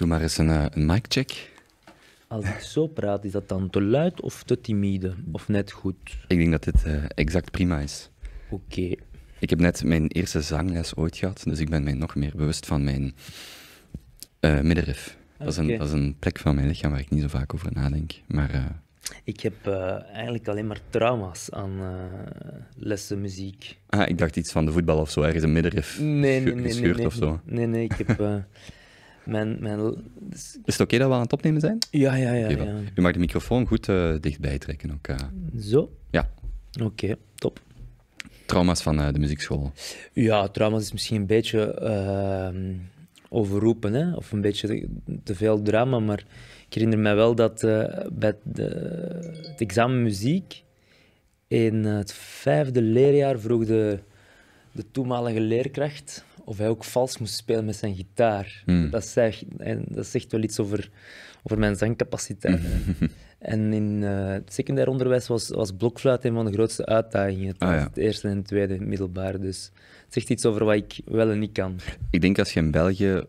Doe maar eens een, eh, een mic-check. Als ik zo praat, is dat dan te luid of te timide? Of net goed? Ik denk dat dit eh, exact prima is. Oké. Ik heb net mijn eerste zangles ooit gehad, dus ik ben mij nog meer bewust van mijn uh, middenrif. Dat, is een, een plek van mijn lichaam waar ik niet zo vaak over nadenk. Maar, Ik heb eigenlijk alleen maar trauma's aan lessen muziek. Ah, ik dacht iets van de voetbal of zo, ergens een middenrif nee, nee, nee, nee, nee, of zo. Nee, nee, ik heb... Dus- is het oké dat we aan het opnemen zijn? Ja, ja, ja. ja. U mag de microfoon goed eh, dichtbij trekken ook. Eh. Zo? Ja. Oké, top. Trauma's van eh, de muziekschool? Ja, trauma's is misschien een beetje ehm, overroepen, hè? of een beetje te veel drama, maar ik herinner me wel dat bij de, het examen muziek in het vijfde leerjaar vroeg de, de toenmalige leerkracht of hij ook vals moest spelen met zijn gitaar. Hmm. Dat, zegt, en dat zegt wel iets over, over mijn zangcapaciteit. Hmm. en in eh, het secundair onderwijs was, was blokfluit een van de grootste uitdagingen. Ah, Het eerste en tweede middelbaar. Dus het zegt iets over wat ik wel en niet kan. Ik denk als je in België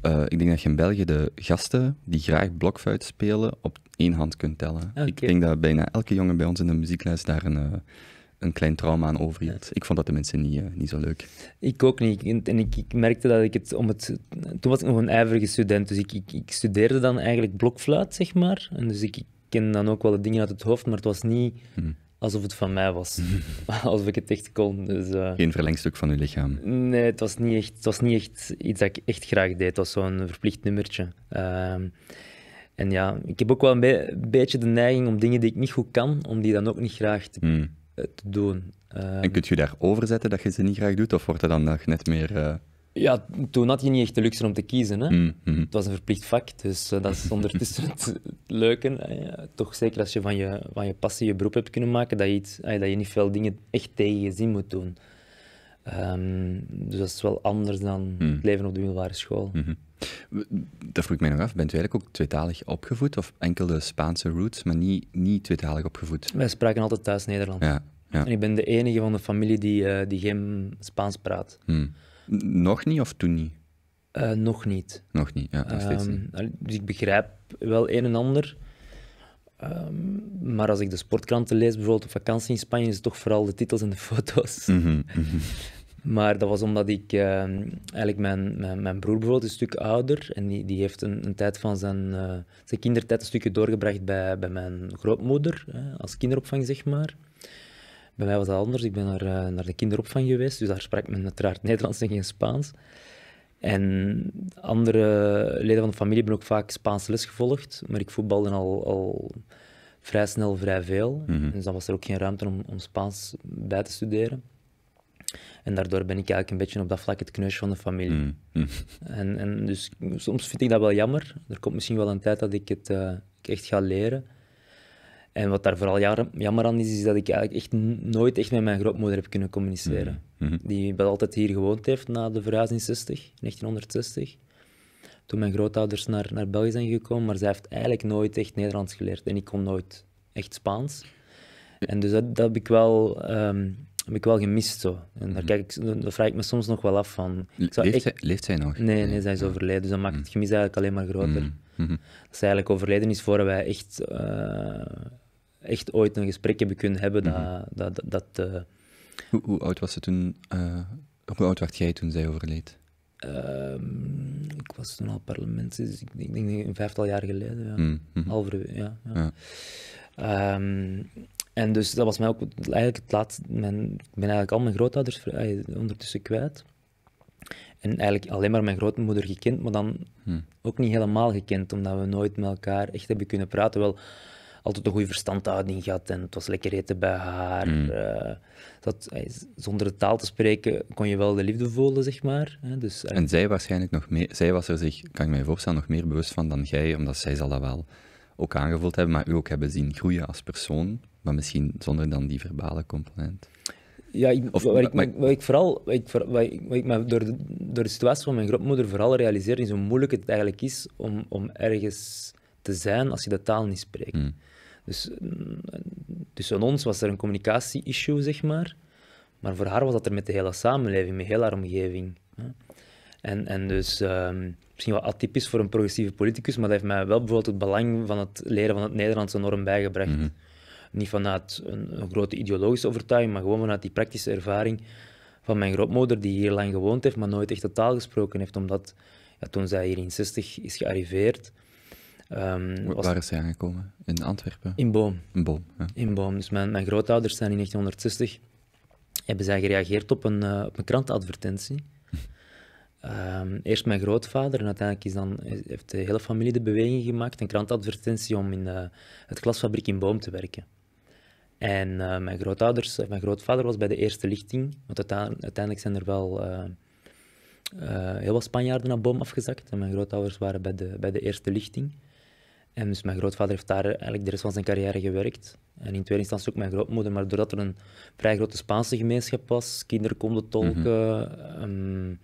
eh, ik denk dat je in België de gasten die graag blokfluit spelen op één hand kunt tellen. Ah, ik denk dat bijna elke jongen bij ons in de muziekles daar een, eh, een klein trauma aan overhield. Ik vond dat de mensen niet, eh, niet zo leuk. Ik ook niet. en ik, ik, merkte dat ik het om het. Toen was ik nog een ijverige student, dus ik, ik, studeerde dan eigenlijk blokfluit, zeg maar. En dus ik, ken dan ook wel de dingen uit het hoofd, maar het was niet hmm. alsof het van mij was. alsof ik het echt kon. Dus, eh. Geen verlengstuk van uw lichaam. Nee, het was niet echt, het was niet echt iets dat ik echt graag deed. Het was zo'n verplicht nummertje. Ehm, en ja, ik heb ook wel een beetje de neiging om dingen die ik niet goed kan, om die dan ook niet graag te, hmm te doen. en kunt je daarover zetten dat je ze niet graag doet, of wordt dat dan nog net meer... Eh, ja, toen had je niet echt de luxe om te kiezen. Hè? Mm, mm. Het was een verplicht vak, dus eh, dat is ondertussen het, leuke. Toch zeker als je van, je van je passie je beroep hebt kunnen maken, dat je, iets, eh, dat je niet veel dingen echt tegen je zin moet doen. Ehm, dus dat is wel anders dan mm. het leven op de middelbare school. Mhm. Dat vroeg ik mij nog af, bent u eigenlijk ook tweetalig opgevoed of enkel de Spaanse roots, maar niet, niet tweetalig opgevoed? Wij spraken altijd thuis Nederlands. Ja, En ik ben de enige van de familie die, eh, die geen Spaans praat. Hmm. Nog niet of toen niet? Eh, nog niet. Nog niet, ja. Nog steeds niet. Ehm, dus ik begrijp wel een en ander. Ehm, maar als ik de sportkranten lees, bijvoorbeeld op vakantie in Spanje, is het toch vooral de titels en de foto's. Mhm, mhm. Maar dat was omdat ik ehm, eigenlijk mijn, mijn, mijn, broer bijvoorbeeld een stuk ouder en die, die heeft een, een tijd van zijn, eh, zijn kindertijd een stukje doorgebracht bij, bij mijn grootmoeder, hè, als kinderopvang zeg maar. Bij mij was dat anders, ik ben naar, eh, naar de kinderopvang geweest, dus daar sprak men uiteraard Nederlands en geen Spaans. En andere leden van de familie hebben ook vaak Spaans les gevolgd, maar ik voetbalde al, al vrij snel vrij veel, mhm. dus dan was er ook geen ruimte om, om Spaans bij te studeren. En daardoor ben ik eigenlijk een beetje op dat vlak het kneusje van de familie. Mm, mm. En, en dus soms vind ik dat wel jammer. Er komt misschien wel een tijd dat ik het eh, echt ga leren. En wat daar vooral jammer aan is, is dat ik eigenlijk echt nooit echt met mijn grootmoeder heb kunnen communiceren. Mm, Die wel altijd hier gewoond heeft na de verhuizing in 60, 1960. Toen mijn grootouders naar, naar België zijn gekomen, maar zij heeft eigenlijk nooit echt Nederlands geleerd. En ik kon nooit echt Spaans. En dus dat, dat heb ik wel ehm, heb ik wel gemist zo. En daar, mhm. kijk ik, daar vraag ik me soms nog wel af van. Leeft, echt... leeft, nog? Nee, nee, zij is overleden. Dus dat maakt het mhm. gemis eigenlijk alleen maar groter. Mhm. Dat is eigenlijk overleden is voor wij echt, eh, echt ooit een gesprek hebben kunnen hebben. Dat, dat, dat, eh, hoe, hoe, oud was ze toen? Eh, hoe oud werd jij toen zij overleed? Ehm, ik was toen al parlement, dus ik denk, een vijftal jaar geleden. Ja. ja. ja. Ehm, en dus dat was mij ook eigenlijk het laatste. Mijn, ik ben eigenlijk al mijn grootouders ondertussen kwijt. En eigenlijk alleen maar mijn grootmoeder gekend, maar dan hmm. ook niet helemaal gekend, omdat we nooit met elkaar echt hebben kunnen praten. Wel altijd een goede verstandhouding gehad en het was lekker eten bij haar. Hmm. Eh, dat, zonder de taal te spreken kon je wel de liefde voelen, zeg maar. Dus, eh, en zij waarschijnlijk nog meer, zij was er zich, kan ik mij voorstellen, nog meer bewust van dan jij, omdat zij zal dat wel ook aangevoeld hebben, maar u ook hebben zien groeien als persoon, maar misschien zonder dan die verbale component. Ja, ik, wat, ik, ik vooral, ik, maar door, de, door de situatie van mijn grootmoeder vooral realiseer, is hoe moeilijk het eigenlijk is om, om ergens te zijn als je de taal niet spreekt. Mm. Dus tussen mm, ons was er een communicatie-issue, zeg maar. Maar voor haar was dat er met de hele samenleving, met heel haar omgeving. En, en dus ehm, misschien wel atypisch voor een progressieve politicus, maar dat heeft mij wel bijvoorbeeld het belang van het leren van het Nederlands enorm bijgebracht. Mhm. Niet vanuit een, grote ideologische overtuiging, maar gewoon vanuit die praktische ervaring van mijn grootmoeder, die hier lang gewoond heeft, maar nooit echt de taal gesproken heeft, omdat ja, toen zij hier in 60 is gearriveerd. Um, was... Waar is zij aangekomen? In Antwerpen? In Boom. In Boom, ja. in Boom. Dus mijn, mijn grootouders zijn in 1960 hebben zij gereageerd op een, eh, op een krantenadvertentie Ehm, eerst mijn grootvader en uiteindelijk is dan, heeft de hele familie de beweging gemaakt, een krantadvertentie om in eh, het glasfabriek in Boom te werken. En eh, mijn, grootouders, eh, mijn grootvader was bij de eerste lichting, want uiteindelijk zijn er wel heel wat Spanjaarden naar Boom afgezakt. En mijn grootouders waren bij de, bij de eerste lichting. En dus mijn grootvader heeft daar eigenlijk de rest van zijn carrière gewerkt. En in tweede instantie ook mijn grootmoeder, maar doordat er een vrij grote Spaanse gemeenschap was, kinderen konden tolken. Mhm. Ehm,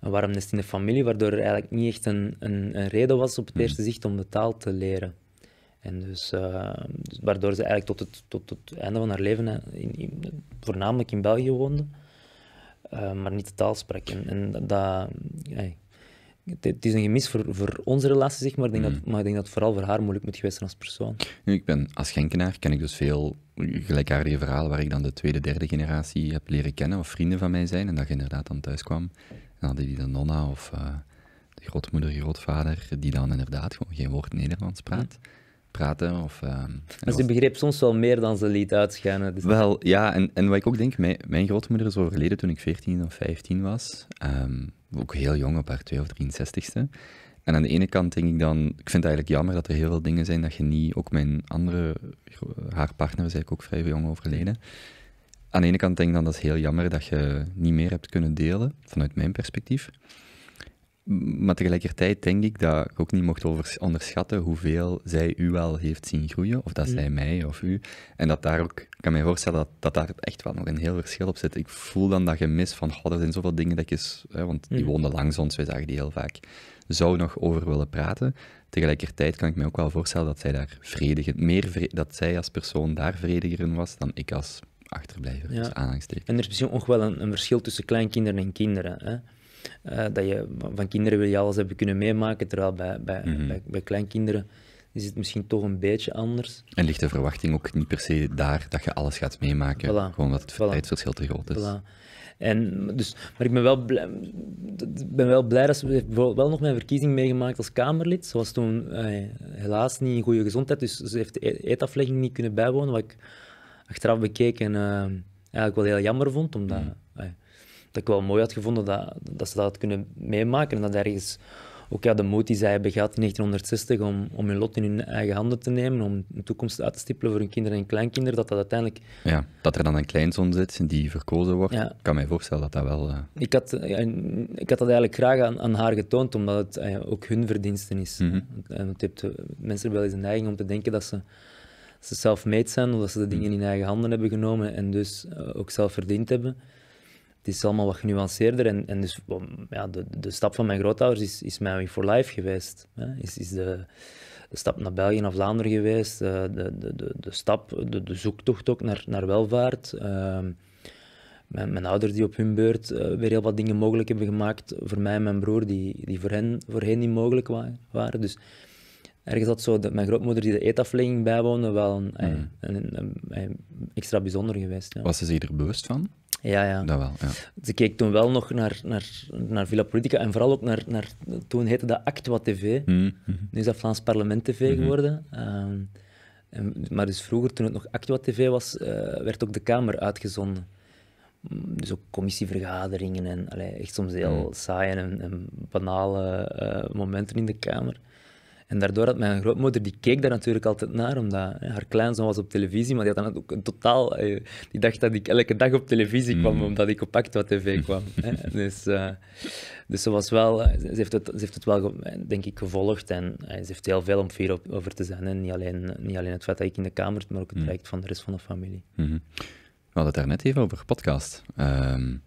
een warmnest in de familie, waardoor er eigenlijk niet echt een, een, een reden was op het hmm. eerste zicht om de taal te leren. En dus, eh, dus waardoor ze eigenlijk tot het, tot het einde van haar leven in, voornamelijk in België woonde, eh, maar niet de taal sprak. En, en dat, het, is een gemis voor, voor onze relatie, zeg maar. Ik denk dat, hmm. maar ik denk dat het vooral voor haar moeilijk moet geweest zijn als persoon. Nu, ik ben als Genkenaar, ken ik dus veel gelijkaardige verhalen waar ik dan de tweede, derde generatie heb leren kennen, of vrienden van mij zijn, en dat je inderdaad dan thuis kwam dan hadden die de nonna of eh, de grootmoeder, grootvader, die dan inderdaad gewoon geen woord Nederlands praat. Praten of... Uh, maar ze begreep soms wel meer dan ze liet uitschijnen. Dus- wel, ja, en, en wat ik ook denk, mijn, mijn grootmoeder is overleden toen ik 14 of 15 was. Ehm, ook heel jong, op haar 2 of 63ste. En aan de ene kant denk ik dan, ik vind het eigenlijk jammer dat er heel veel dingen zijn dat je niet, ook mijn andere, haar partner is eigenlijk ook vrij jong overleden, aan de ene kant denk ik dan dat is heel jammer dat je niet meer hebt kunnen delen, vanuit mijn perspectief. Maar tegelijkertijd denk ik dat ik ook niet mocht onderschatten hoeveel zij u wel heeft zien groeien, of dat mm. zij mij of u. En dat daar ook, ik kan me voorstellen dat, dat daar echt wel nog een heel verschil op zit. Ik voel dan dat gemis van, oh, er zijn zoveel dingen dat je, hè, want die mm. woonden langs ons, wij zagen die heel vaak, zou nog over willen praten. Tegelijkertijd kan ik me ook wel voorstellen dat zij daar vrediger, meer dat zij als persoon daar vrediger in was dan ik als achterblijven. Ja. En er is misschien ook wel een, een verschil tussen kleinkinderen en kinderen. Hè? Eh, dat je, van kinderen wil je alles hebben kunnen meemaken, terwijl bij, mhm. bij, bij, kleinkinderen is het misschien toch een beetje anders. En ligt de verwachting ook niet per se daar dat je alles gaat meemaken, gewoon omdat het voilà. tijdsverschil te groot is. En, dus, maar ik ben wel, blij, ben wel blij dat ze wel nog mijn verkiezing meegemaakt als Kamerlid. Ze was toen eh, helaas niet in goede gezondheid, dus ze heeft de eetaflegging niet kunnen bijwonen, wat ik achteraf bekeken eigenlijk eh, wel heel jammer vond. Omdat mm. Eh, dat ik wel mooi had gevonden dat, dat ze dat had kunnen meemaken. En dat ergens ook ja, de moed die zij hebben gehad in 1960 om, om hun lot in hun eigen handen te nemen, om een toekomst uit te stippelen voor hun kinderen en kleinkinderen, dat dat uiteindelijk... Ja, dat er dan een kleinzoon zit die verkozen wordt, ik kan mij voorstellen dat dat wel... Eh, ik, had, ik had dat eigenlijk graag aan, haar getoond, omdat het ook hun verdiensten is. Mm en het heeft, mensen hebben wel eens een neiging om te denken dat ze ze zelf made zijn, omdat ze de dingen mm. in eigen handen hebben genomen en dus eh, ook zelf verdiend hebben. Het is allemaal wat genuanceerder. En, en dus ja, de, de stap van mijn grootouders is, is voor for Life geweest. Hè? Is, is de, de stap naar België, of Vlaanderen geweest. Eh, de, de, de, de stap, de, de zoektocht ook naar, naar welvaart. Ehm, mijn, mijn, ouders die op hun beurt eh, weer heel wat dingen mogelijk hebben gemaakt voor mij en mijn broer, die, die voor hen voorheen niet mogelijk waren. Dus ergens had zo mijn grootmoeder die de eetaflegging bijwoonde wel mhm. een, extra bijzonder geweest. Ja. Was ze zich er bewust van? Ja, ja. Dat wel, ja. Ze keek toen wel nog naar, naar, naar Villa Politica en vooral ook naar, naar toen heette dat Actua TV. Mhm. Nu is dat Vlaams Parlement TV mhm. geworden. Ehm, maar dus vroeger, toen het nog Actua TV was, eh, werd ook de Kamer uitgezonden. Mm, dus ook commissievergaderingen en allee, echt soms heel saaie en, banale eh, momenten in de Kamer. En daardoor had mijn grootmoeder, die keek daar natuurlijk altijd naar, omdat haar kleinzoon was op televisie, maar die had dan ook een totaal... Eh, die dacht dat ik elke dag op televisie kwam, mm. omdat ik op Actua TV kwam. hè. Dus, eh, dus ze was wel... Eh, ze heeft het, ze heeft het wel, eh, denk ik, gevolgd en ze heeft heel veel om fier op, over te zijn. En niet alleen, niet alleen het feit dat ik in de kamer, maar ook het mm. van de rest van de familie. Mhm. We hadden het daar net even over podcast. Um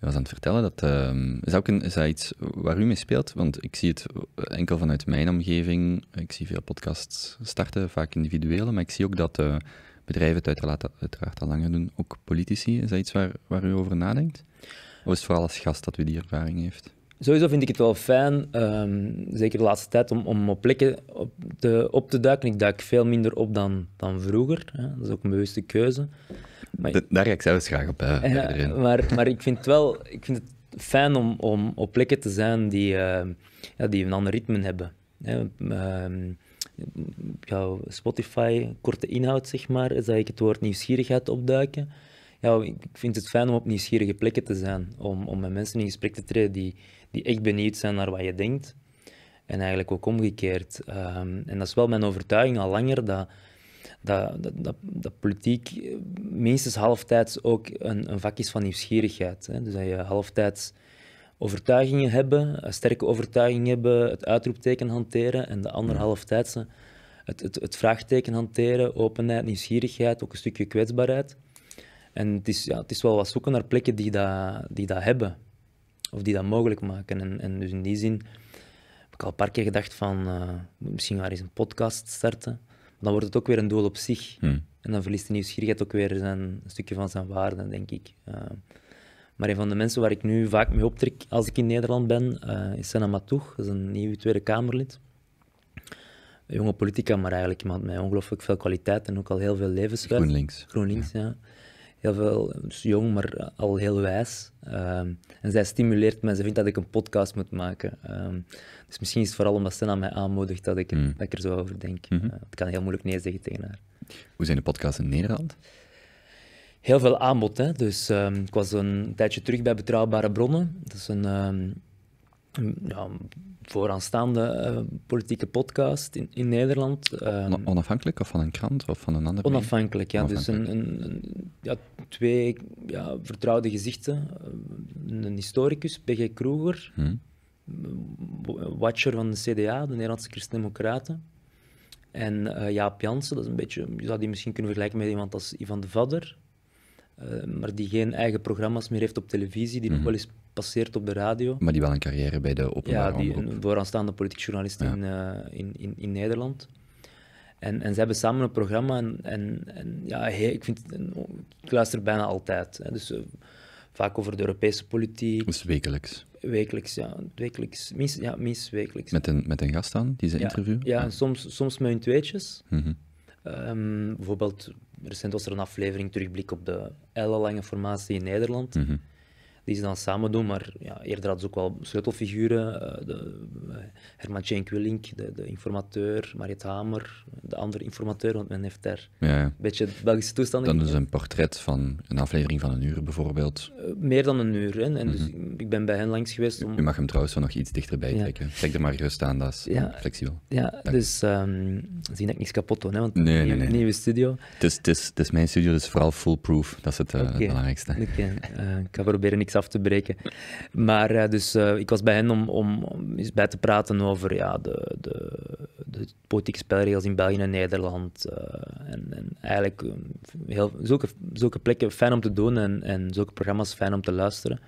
je was aan het vertellen dat. Ehm, is, dat ook een, is dat iets waar u mee speelt? Want ik zie het enkel vanuit mijn omgeving. Ik zie veel podcasts starten, vaak individuele. Maar ik zie ook dat eh, bedrijven het uiteraard, uiteraard, al langer doen. Ook politici. Is dat iets waar, waar u over nadenkt? Of is het vooral als gast dat u die ervaring heeft? Sowieso vind ik het wel fijn, ehm, zeker de laatste tijd, om, om op plekken op, te, duiken. Ik duik veel minder op dan, dan vroeger. Hè. Dat is ook een bewuste keuze daar ga ik zelfs graag op. Hè, eh, maar, maar ik vind het wel ik vind het fijn om, om op plekken te zijn die, eh, ja, die een ander ritme hebben. Hè. Ehm, Spotify, korte inhoud, zeg maar, is dat ik het woord nieuwsgierigheid opduiken. Ja, ik vind het fijn om op nieuwsgierige plekken te zijn, om, om met mensen in gesprek te treden die, die echt benieuwd zijn naar wat je denkt. En eigenlijk ook omgekeerd. Ehm, en dat is wel mijn overtuiging al langer, dat dat, politiek minstens halftijds ook een, een vak is van nieuwsgierigheid. Hè? Dus dat je halftijds overtuigingen hebben, eh, sterke overtuigingen hebben, het uitroepteken hanteren en de andere halftijdse het, het, het vraagteken hanteren, openheid, nieuwsgierigheid, ook een stukje kwetsbaarheid. En het is, ja, het is wel wat zoeken naar plekken die dat, die dat hebben. Of die dat mogelijk maken. En, en dus in die zin heb ik al een paar keer gedacht van uh, misschien maar eens een podcast starten dan wordt het ook weer een doel op zich. Hmm. En dan verliest de nieuwsgierigheid ook weer zijn, een stukje van zijn waarde, denk ik. Eh, maar een van de mensen waar ik nu vaak mee optrek als ik in Nederland ben, eh, is Sena Matoeg, dat is een nieuw Tweede Kamerlid. Een jonge politica, maar eigenlijk iemand met ongelooflijk veel kwaliteit en ook al heel veel levenswerk. GroenLinks. GroenLinks, ja heel veel, eh, dus jong, maar eh, al heel wijs. Ehm, en zij stimuleert me, ze vindt dat ik een podcast moet maken. Ehm, dus misschien is het vooral omdat Senna mij aanmoedigt dat ik, mm. dat er zo over denk. Mm ik eh, kan heel moeilijk nee zeggen tegen haar. Hoe zijn de podcasts in Nederland? Heel veel aanbod, hè. Dus ehm, ik was een tijdje terug bij Betrouwbare Bronnen. Dat is een ja, vooraanstaande eh, politieke podcast in, in Nederland. Ehm, onafhankelijk of van een krant of van een andere? Onafhankelijk, ja. Dus onafhankelijk. Dus een, een, ja, twee ja, vertrouwde gezichten. Ehm, een historicus, B.G. Kroeger, hmm. ehm, watcher van de CDA, de Nederlandse Christen-Democraten. En eh, Jaap Jansen, dat is een beetje, je zou die misschien kunnen vergelijken met iemand als Ivan de Vader. Eh, maar die geen eigen programma's meer heeft op televisie, die nog mhm. wel eens passeert op de radio. Maar die wel een carrière bij de openbare Ja, die een vooraanstaande politiek journalist in, eh, in, in, in, Nederland. En, en ze hebben samen een programma en, en, en ja, ik, vind, ik luister bijna altijd. Hè. Dus eh, vaak over de Europese politiek. Dus wekelijks? Wekelijks, ja. Wekelijks, mis, ja, mis wekelijks. Met een, met een gast aan, die ze ja, interviewen? Ja, soms, soms met hun tweetjes. Mhm. Ehm, bijvoorbeeld recent was er een aflevering terugblik op de ellenlange formatie in Nederland. Mhm die ze dan samen doen. Maar ja, eerder had ze ook wel sleutelfiguren. Eh, eh, Herman Cenk Willink, de, de, informateur, Mariet Hamer, de andere informateur, want men heeft daar ja. een beetje de Belgische toestanden. Dan is dus een portret van een aflevering van een uur bijvoorbeeld. Eh, meer dan een uur. Hè? En dus mhm. ik ben bij hen langs geweest. Om... U mag hem trouwens wel nog iets dichterbij ja. trekken. Trek er maar gerust aan, dat is ja. flexibel. Ja, Dank. dus um, ehm, zie ik niks kapot doen, hè? want nee, nee, nee. nieuwe studio. Het is, het, het is mijn studio, dus vooral foolproof. Dat is het, okay. het belangrijkste. ik ga proberen niks af te breken. Maar eh, dus eh, ik was bij hen om, om, eens bij te praten over ja, de, de, de politieke spelregels in België en Nederland. Eh, en, en, eigenlijk heel, zulke, zulke plekken fijn om te doen en, en zulke programma's fijn om te luisteren.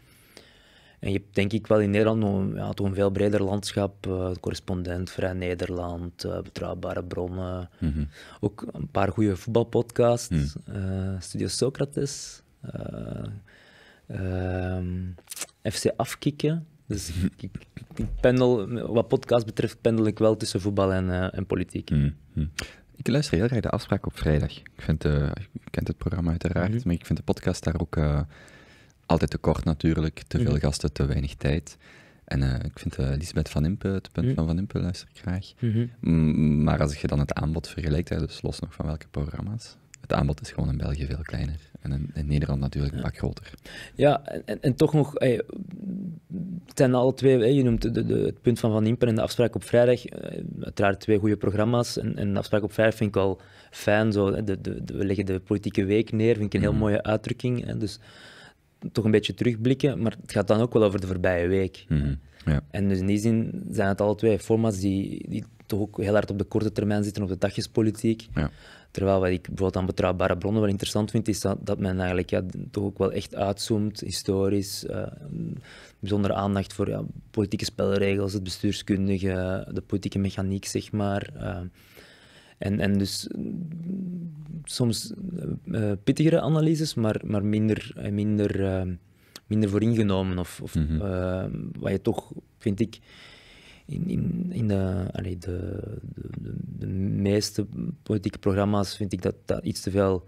En je hebt denk ik wel in Nederland nou, ja, toch een veel breder landschap. correspondent, Vrij Nederland, Betrouwbare Bronnen. Mhm. Ook een paar goede voetbalpodcasts. Mhm. Studio Socrates. Ehm, FC afkicken. Dus pendel, wat podcast betreft, pendel ik wel tussen voetbal en, eh, en politiek. Mm, mm. Ik luister heel graag de afspraak op vrijdag. Ik vind, uh, eh, je kent het programma uiteraard, mhm. maar ik vind de podcast daar ook eh, altijd te kort natuurlijk. Te veel mhm. gasten, te weinig tijd. En ik vind Lisbeth van Impe, het punt mhm. van Van Impe, luister ik graag. Maar als je dan het aanbod vergelijkt, hè, dus los nog van welke programma's, het aanbod is gewoon in België veel kleiner. En in, in Nederland natuurlijk een pak groter. Ja, en, en toch nog, hey, het alle twee, je noemt de, het punt van Van Impen en de afspraak op vrijdag. Eh, uiteraard twee goede programma's. En, en de afspraak op vrijdag vind ik al fijn. Zo, de, we leggen de politieke week neer, vind ik een heel mm. mooie uitdrukking. Hè, dus toch een beetje terugblikken, maar het gaat dan ook wel over de voorbije week. Mm-hmm. ja. En dus in die zin zijn het alle twee formats die, die toch ook heel hard op de korte termijn zitten, op de dagjespolitiek. Ja. Terwijl wat ik bijvoorbeeld aan betrouwbare bronnen wel interessant vind, is dat, dat men eigenlijk ja, toch ook wel echt uitzoomt, historisch. Uh, bijzondere aandacht voor ja, politieke spelregels, het bestuurskundige, de politieke mechaniek, zeg maar. Eh, en, en dus mm, soms eh, pittigere analyses, maar, maar minder, minder, minder vooringenomen. Of, of mhm. wat je toch, vind ik in, in, in de, de, de, de, meeste politieke programma's vind ik dat dat iets te veel,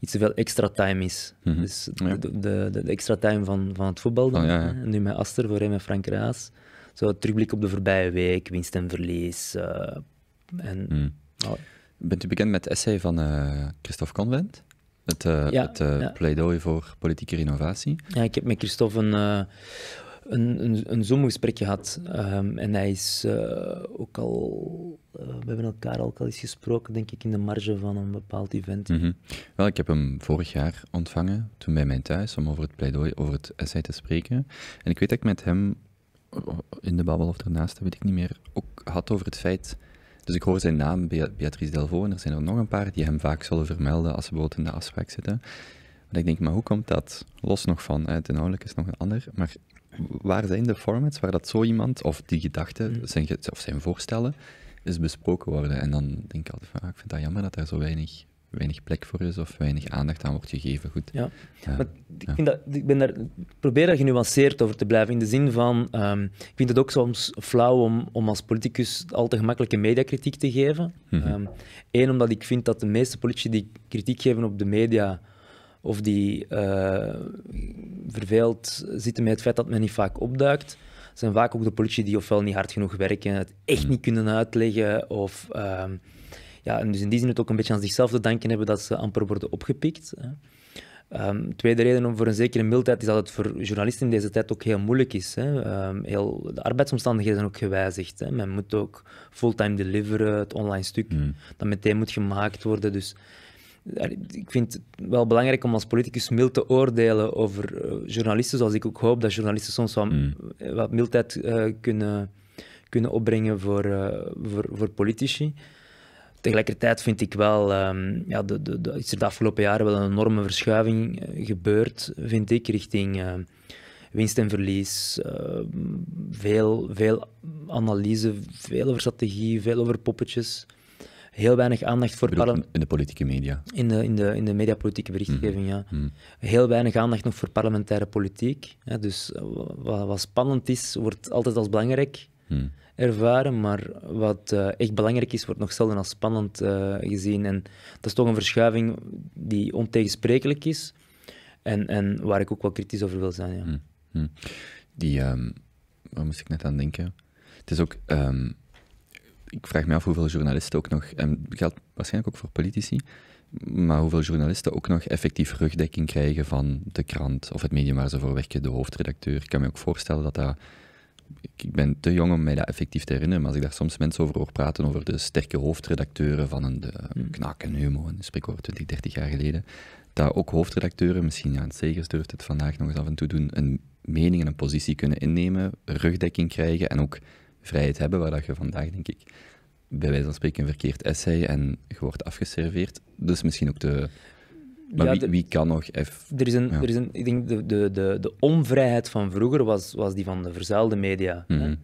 iets te veel extra time is. Mhm. Dus de, de, extra time van, van het voetbal oh, Nu met Aster, voorheen met Frank Raas. Zo terugblik op de voorbije week, winst en verlies. Eh, en, mhm. Bent u bekend met het essay van eh, Christophe Convent? Het, uh, het pleidooi voor politieke renovatie? Ja, ik heb met Christophe een een, een, een gehad. Ehm, en hij is eh, ook al. Eh, we hebben elkaar ook al eens gesproken, denk ik, in de marge van een bepaald event. Mhm. Wel, ik heb hem vorig jaar ontvangen, toen bij mij thuis, om over het pleidooi, over het essay te spreken. En ik weet dat ik met hem eh, in de babbel of daarnaast, dat weet ik niet meer, ook had over het feit. Dus ik hoor zijn naam, Beatrice Delvaux, en er zijn er nog een paar die hem vaak zullen vermelden als ze bijvoorbeeld in de afspraak zitten. Maar ik denk, maar hoe komt dat? Los nog van, het inhoudelijk is nog een ander, maar waar zijn de formats waar dat zo iemand, of die gedachten, zijn, of zijn voorstellen, is besproken worden? En dan denk ik altijd van, ah, ik vind dat jammer dat daar zo weinig, weinig plek voor is of weinig aandacht aan wordt gegeven. Goed. Ja, Maar Ik, vind dat, ik ben daar, probeer daar genuanceerd over te blijven, in de zin van, ehm, ik vind het ook soms flauw om, om als politicus al te gemakkelijke mediakritiek te geven. Mhm. Eén, ehm, omdat ik vind dat de meeste politici die kritiek geven op de media of die uh, verveeld zitten met het feit dat men niet vaak opduikt, zijn vaak ook de politie die ofwel niet hard genoeg werken, het echt hmm. niet kunnen uitleggen of... Ehm, ja, en dus in die zin het ook een beetje aan zichzelf te danken hebben dat ze amper worden opgepikt. Hè. Ehm, tweede reden om voor een zekere mildheid is dat het voor journalisten in deze tijd ook heel moeilijk is. Hè. Ehm, heel, de arbeidsomstandigheden zijn ook gewijzigd. Hè. Men moet ook fulltime deliveren, het online stuk hmm. dat meteen moet gemaakt worden. Dus ik vind het wel belangrijk om als politicus mild te oordelen over eh, journalisten, zoals ik ook hoop dat journalisten soms wat, hmm. eh, mildheid eh, kunnen, kunnen opbrengen voor, voor, voor, politici. Tegelijkertijd vind ik wel, ehm, ja, de, de, de, is er de afgelopen jaren wel een enorme verschuiving gebeurd, vind ik, richting winst en verlies. Ehm, veel, veel analyse, veel over strategie, veel over poppetjes heel weinig aandacht voor... Parlement... In de politieke media. In de, in de, in de mediapolitieke berichtgeving, mhm. ja. Mhm. Heel weinig aandacht nog voor parlementaire politiek. Dus eh, wat, wat, spannend is, wordt altijd als belangrijk mhm. ervaren, maar wat eh, echt belangrijk is, wordt nog zelden als spannend eh, gezien. En dat is toch een verschuiving die ontegensprekelijk is en, en waar ik ook wel kritisch over wil zijn, ja. Die... Um, waar moest ik net aan denken? Het is ook... Ehm, ik vraag me af hoeveel journalisten ook nog, en dat geldt waarschijnlijk ook voor politici, maar hoeveel journalisten ook nog effectief rugdekking krijgen van de krant of het medium waar ze voor werken, de hoofdredacteur. Ik kan me ook voorstellen dat dat. Ik ben te jong om mij dat effectief te herinneren, maar als ik daar soms mensen over hoor praten, over de sterke hoofdredacteuren van een, de, hmm. Humo, een spreekwoord 20, 30 jaar geleden, dat ook hoofdredacteuren, misschien Jan Segers durft het vandaag nog eens af en toe doen, een mening en een positie kunnen innemen, rugdekking krijgen en ook vrijheid hebben, waar dat je vandaag, denk ik, bij wijze van spreken een verkeerd essay en je wordt afgeserveerd. Dus misschien ook de... Maar wie, kan nog even... Er is een, er is een, ik denk, de, de, de, de onvrijheid van vroeger was, was die van de verzuilde media. hè? Mhm.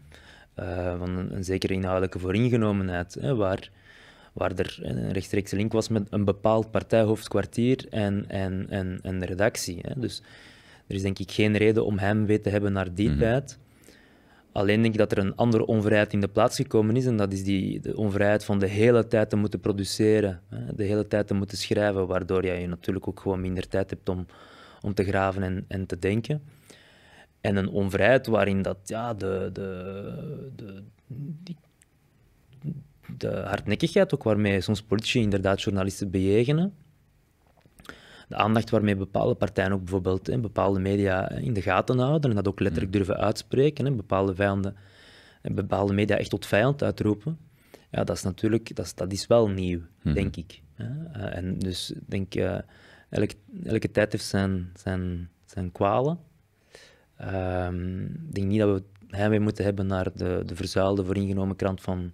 Eh, van een, zekere inhoudelijke vooringenomenheid, hè? waar waar er een rechtstreekse link was met een bepaald partijhoofdkwartier en, en, en, en de redactie. Hè. Dus er is denk ik geen reden om hem weten te hebben naar die mhm. tijd. Alleen denk ik dat er een andere onvrijheid in de plaats gekomen is. En dat is die, de onvrijheid van de hele tijd te moeten produceren. Hè, de hele tijd te moeten schrijven. Waardoor ja, je natuurlijk ook gewoon minder tijd hebt om, om te graven en, en te denken. En een onvrijheid waarin dat, ja, de, de, de, de hardnekkigheid ook waarmee soms politici inderdaad journalisten bejegenen de aandacht waarmee bepaalde partijen ook bijvoorbeeld hè, bepaalde media in de gaten houden en dat ook letterlijk mm. durven uitspreken, hè, bepaalde, vijanden, bepaalde media echt tot vijand uitroepen, ja, dat is natuurlijk, dat dat is wel nieuw, mm-hmm. denk ik. Hè. Eh, en dus ik denk, uh, eh, elke, elke tijd heeft zijn, zijn, zijn kwalen. Ehm, ik denk niet dat we heimwee moeten hebben naar de, de verzuilde, vooringenomen krant van,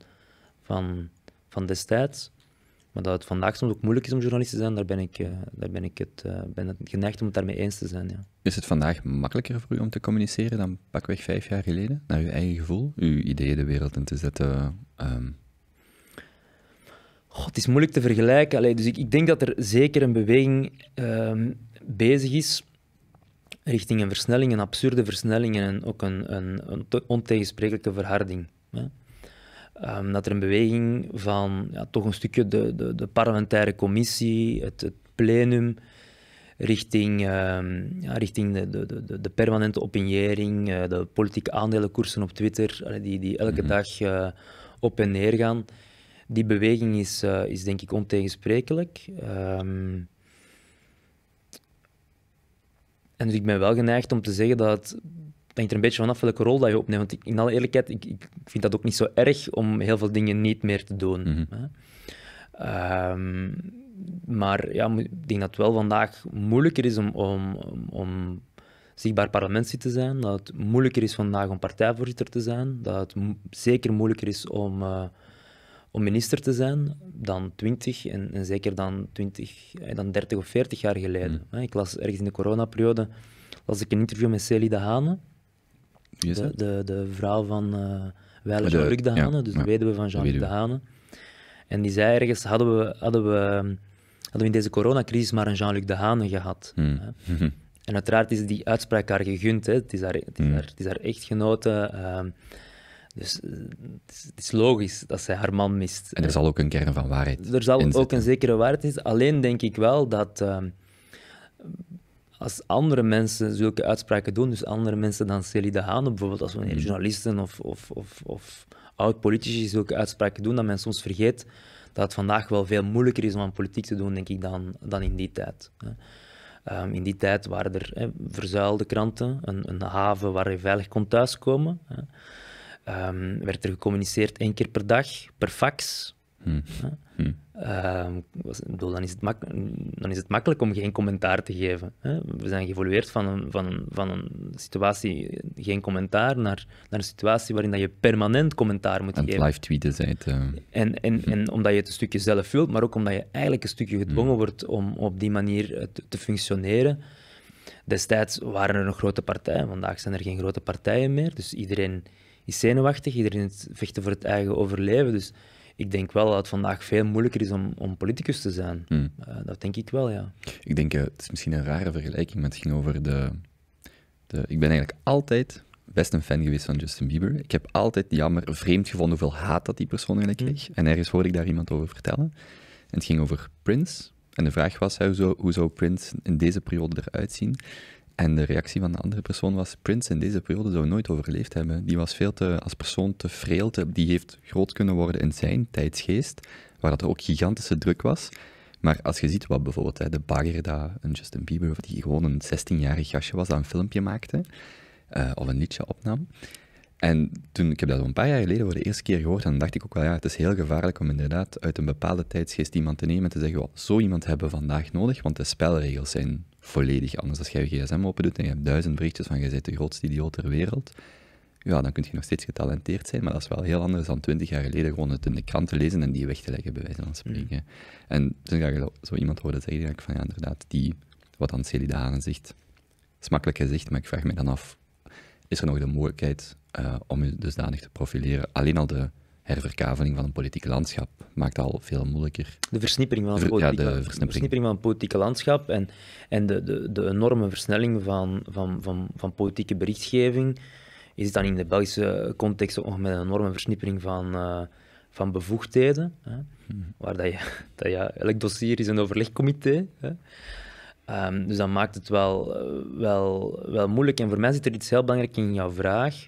van, van destijds. Maar dat het vandaag soms ook moeilijk is om journalist te zijn, daar ben ik, eh, daar ben ik het, eh, ben het geneigd om het daarmee eens te zijn. Ja. Is het vandaag makkelijker voor u om te communiceren dan pakweg vijf jaar geleden? Naar uw eigen gevoel, uw ideeën de wereld in te zetten? Ehm? God, het is moeilijk te vergelijken. Allee, dus ik, ik, denk dat er zeker een beweging ehm, bezig is richting een versnelling, een absurde versnelling en ook een, een, een ontegensprekelijke verharding. Hè? Ehm, dat er een beweging van ja, toch een stukje de, de, de parlementaire commissie, het, het plenum, richting, ehm, ja, richting de, de, de, de, permanente opiniëring, eh, de politieke aandelenkoersen op Twitter, die, die elke mhm. dag eh, op en neer gaan. Die beweging is, eh, is denk ik ontegensprekelijk. Ehm, en dus ik ben wel geneigd om te zeggen dat hangt er een beetje vanaf welke rol dat je opneemt. Want in alle eerlijkheid, ik, ik vind dat ook niet zo erg om heel veel dingen niet meer te doen. Mhm. hè? Ehm, maar ja, ik denk dat het wel vandaag moeilijker is om, om, om, zichtbaar parlementslid te zijn. Dat het moeilijker is vandaag om partijvoorzitter te zijn. Dat het zeker moeilijker is om, eh, om minister te zijn dan 20 en, en zeker dan, 20, eh, dan 30 of 40 jaar geleden. Mhm. Ik las ergens in de coronaperiode las ik een interview met Celie de Hane de, De, de vrouw van uh, eh, Jean-Luc ah, De Hane, dus ja. de weduwe van Jean-Luc de, En die zei ergens, hadden we, hadden we, ehm, hadden we in deze coronacrisis maar een Jean-Luc De Hane gehad. Hmm. En uiteraard is die uitspraak haar gegund, hè. Het, is haar, het, is daar hmm. het is haar echtgenote. Ehm, dus eh, het, is, logisch dat zij haar man mist. En er zal ook een kern van waarheid Er zal ook een zekere waarheid is, Alleen denk ik wel dat... Ehm, als andere mensen zulke uitspraken doen, dus andere mensen dan Celie de Haan bijvoorbeeld, als wanneer mm. journalisten of, of, of, of oud-politici zulke uitspraken doen, dat men soms vergeet dat het vandaag wel veel moeilijker is om aan politiek te doen, denk ik, dan, dan in die tijd. Ehm, in die tijd waren er verzuilde kranten, een, een, haven waar je veilig kon thuiskomen. Ehm, werd er gecommuniceerd één keer per dag, per fax. Hmm. dan, is het mak dan is het makkelijk om geen commentaar te geven. Hè? We zijn geëvolueerd van een, van, van een situatie, geen commentaar, naar, naar een situatie waarin dat je permanent commentaar moet en geven. live tweeten zijt. Uh... Eh. En, en, hm. en omdat je het een stukje zelf vult maar ook omdat je eigenlijk een stukje gedwongen hm. wordt om op die manier eh, te, functioneren. Destijds waren er nog grote partijen, vandaag zijn er geen grote partijen meer. Dus iedereen is zenuwachtig, iedereen vechten voor het eigen overleven. Dus ik denk wel dat het vandaag veel moeilijker is om, om politicus te zijn. Hmm. Eh, dat denk ik wel, ja. Ik denk, eh, het is misschien een rare vergelijking, maar het ging over de, de... Ik ben eigenlijk altijd best een fan geweest van Justin Bieber. Ik heb altijd jammer, vreemd gevonden hoeveel haat dat die persoon eigenlijk hmm. kreeg. En ergens hoorde ik daar iemand over vertellen. En het ging over Prince. En de vraag was, hoe, zou, hoe zou Prince in deze periode eruit zien? En de reactie van de andere persoon was: Prince in deze periode zou nooit overleefd hebben. Die was veel te, als persoon te vreemd, Te, die heeft groot kunnen worden in zijn tijdsgeest, waar dat er ook gigantische druk was. Maar als je ziet wat bijvoorbeeld hè, de bagger, dat, een Justin Bieber, die gewoon een 16-jarig gastje was, dat een filmpje maakte, eh, of een liedje opnam. En toen, ik heb dat een paar jaar geleden voor de eerste keer gehoord, en dan dacht ik ook wel, ja, het is heel gevaarlijk om inderdaad uit een bepaalde tijdsgeest iemand te nemen en te zeggen, zo iemand hebben we vandaag nodig, want de spelregels zijn volledig anders. Als jij je gsm open doet en je hebt duizend berichtjes van je bent de grootste idioot ter wereld, ja, dan kun je nog steeds getalenteerd zijn, maar dat is wel heel anders dan twintig jaar geleden gewoon het in de krant te lezen en die weg te leggen, bij wijze van hmm. spreken. En toen ga je zo iemand horen zeggen, denk ik van ja, inderdaad, die, wat dan de Haren zegt, is makkelijk gezegd, maar ik vraag me dan af, is er nog de mogelijkheid eh, om je dusdanig te profileren? Alleen al de herverkaveling van een politiek landschap maakt al veel moeilijker. De versnippering van het politieke, landschap en, en de, de, de enorme versnelling van, van, van, van politieke berichtgeving is dan in de Belgische context ook nog met een enorme versnippering van, eh, van bevoegdheden. Hè, hmm. Waar dat je, dat je, elk dossier is een overlegcomité. Hè. Ehm, dus dat maakt het wel, eh, wel, wel moeilijk. En voor mij zit er iets heel belangrijks in jouw vraag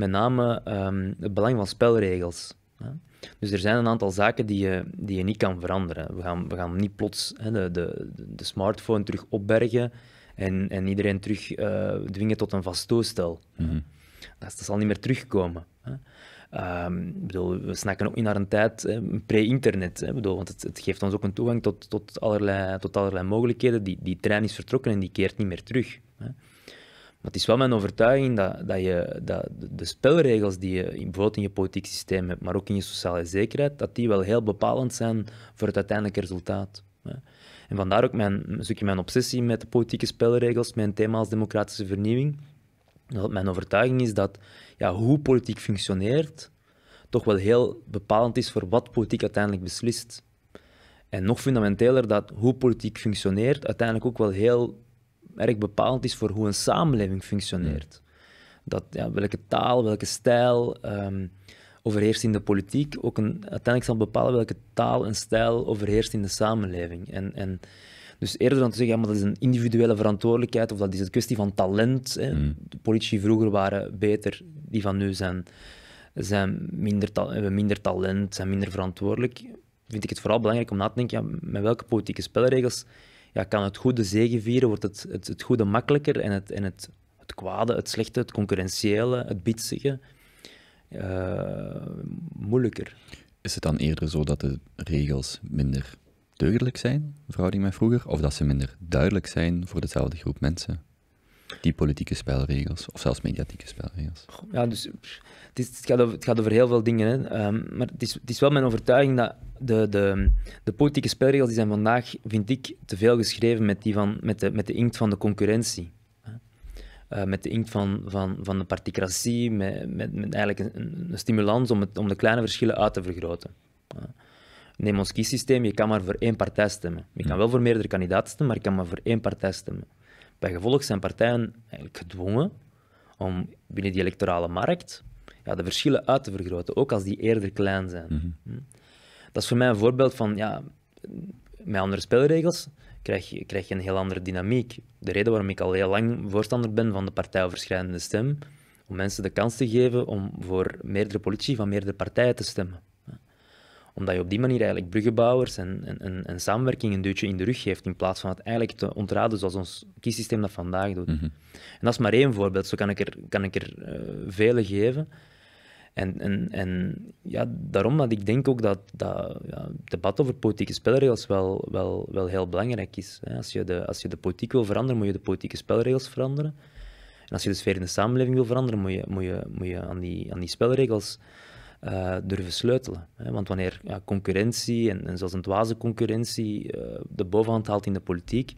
met name ehm, het belang van spelregels. Hè. Dus er zijn een aantal zaken die je, die je niet kan veranderen. We gaan, we gaan niet plots hè, de, de, de smartphone terug opbergen en, en iedereen terug eh, dwingen tot een vast toestel. Mhm. dat, zal niet meer terugkomen. Hè. Ehm, bedoel, we snakken ook niet naar een tijd pre-internet. Want het, het, geeft ons ook een toegang tot, tot, allerlei, tot allerlei mogelijkheden. Die, die trein is vertrokken en die keert niet meer terug. Hè. Maar het is wel mijn overtuiging dat, dat, je, dat de spelregels die je bijvoorbeeld in je politiek systeem hebt, maar ook in je sociale zekerheid, dat die wel heel bepalend zijn voor het uiteindelijke resultaat. En vandaar ook mijn, een stukje mijn obsessie met de politieke spelregels, mijn thema als democratische vernieuwing. Dat mijn overtuiging is dat ja, hoe politiek functioneert, toch wel heel bepalend is voor wat politiek uiteindelijk beslist. En nog fundamenteeler dat hoe politiek functioneert uiteindelijk ook wel heel erg bepalend is voor hoe een samenleving functioneert. Dat, ja, welke taal, welke stijl ehm, overheerst in de politiek, ook een, uiteindelijk zal bepalen welke taal en stijl overheerst in de samenleving. En, en dus eerder dan te zeggen, ja, maar dat is een individuele verantwoordelijkheid of dat is een kwestie van talent. Hè. Hmm. De politici vroeger waren beter, die van nu zijn, zijn minder, hebben minder talent, zijn minder verantwoordelijk. Vind ik het vooral belangrijk om na te denken, ja, met welke politieke spelregels ja, kan het goede zegen vieren, wordt het, het, het goede makkelijker en, het, en het, het kwade, het slechte, het concurrentiële, het bitsige uh, moeilijker. Is het dan eerder zo dat de regels minder deugdelijk zijn, verhouding met vroeger, of dat ze minder duidelijk zijn voor dezelfde groep mensen? Die politieke spelregels, of zelfs mediatieke spelregels. Ja, dus het, gaat, over, heel veel dingen. Hè. Ehm, maar het is, het is, wel mijn overtuiging dat de, de, de, politieke spelregels die zijn vandaag, vind ik, te veel geschreven met, die van, met, de, met de inkt van de concurrentie. Eh, met de inkt van, van, van de particratie, met, met, eigenlijk een, stimulans om, om de kleine verschillen uit te vergroten. Uh, neem ons kiesysteem, je kan maar voor één partij stemmen. Je kan wel voor meerdere kandidaten stemmen, maar je kan maar voor één partij stemmen. Bijgevolg zijn partijen eigenlijk gedwongen om binnen die electorale markt ja, de verschillen uit te vergroten, ook als die eerder klein zijn. Mhm. Hm? Dat is voor mij een voorbeeld van, ja, met andere spelregels krijg je, krijg je een heel andere dynamiek. De reden waarom ik al heel lang voorstander ben van de partijoverschrijdende stem, om mensen de kans te geven om voor meerdere politici van meerdere partijen te stemmen omdat je op die manier eigenlijk bruggenbouwers en, en, en, samenwerking een duwtje in de rug geeft, in plaats van het eigenlijk te ontraden zoals ons kiesysteem dat vandaag doet. Mhm. En dat is maar één voorbeeld, zo kan ik er, kan ik er eh, vele geven. En, en, en ja, daarom dat ik denk ook dat, dat ja, het debat over politieke spelregels wel, wel, wel heel belangrijk is. Als je, de, als je de politiek wil veranderen, moet je de politieke spelregels veranderen. En als je de sfeer in de samenleving wil veranderen, moet je, moet je, moet je aan, die, aan die spelregels uh, durven sleutelen. Hè? Want wanneer ja, concurrentie, en, en, een dwaze concurrentie, eh, de bovenhand haalt in de politiek,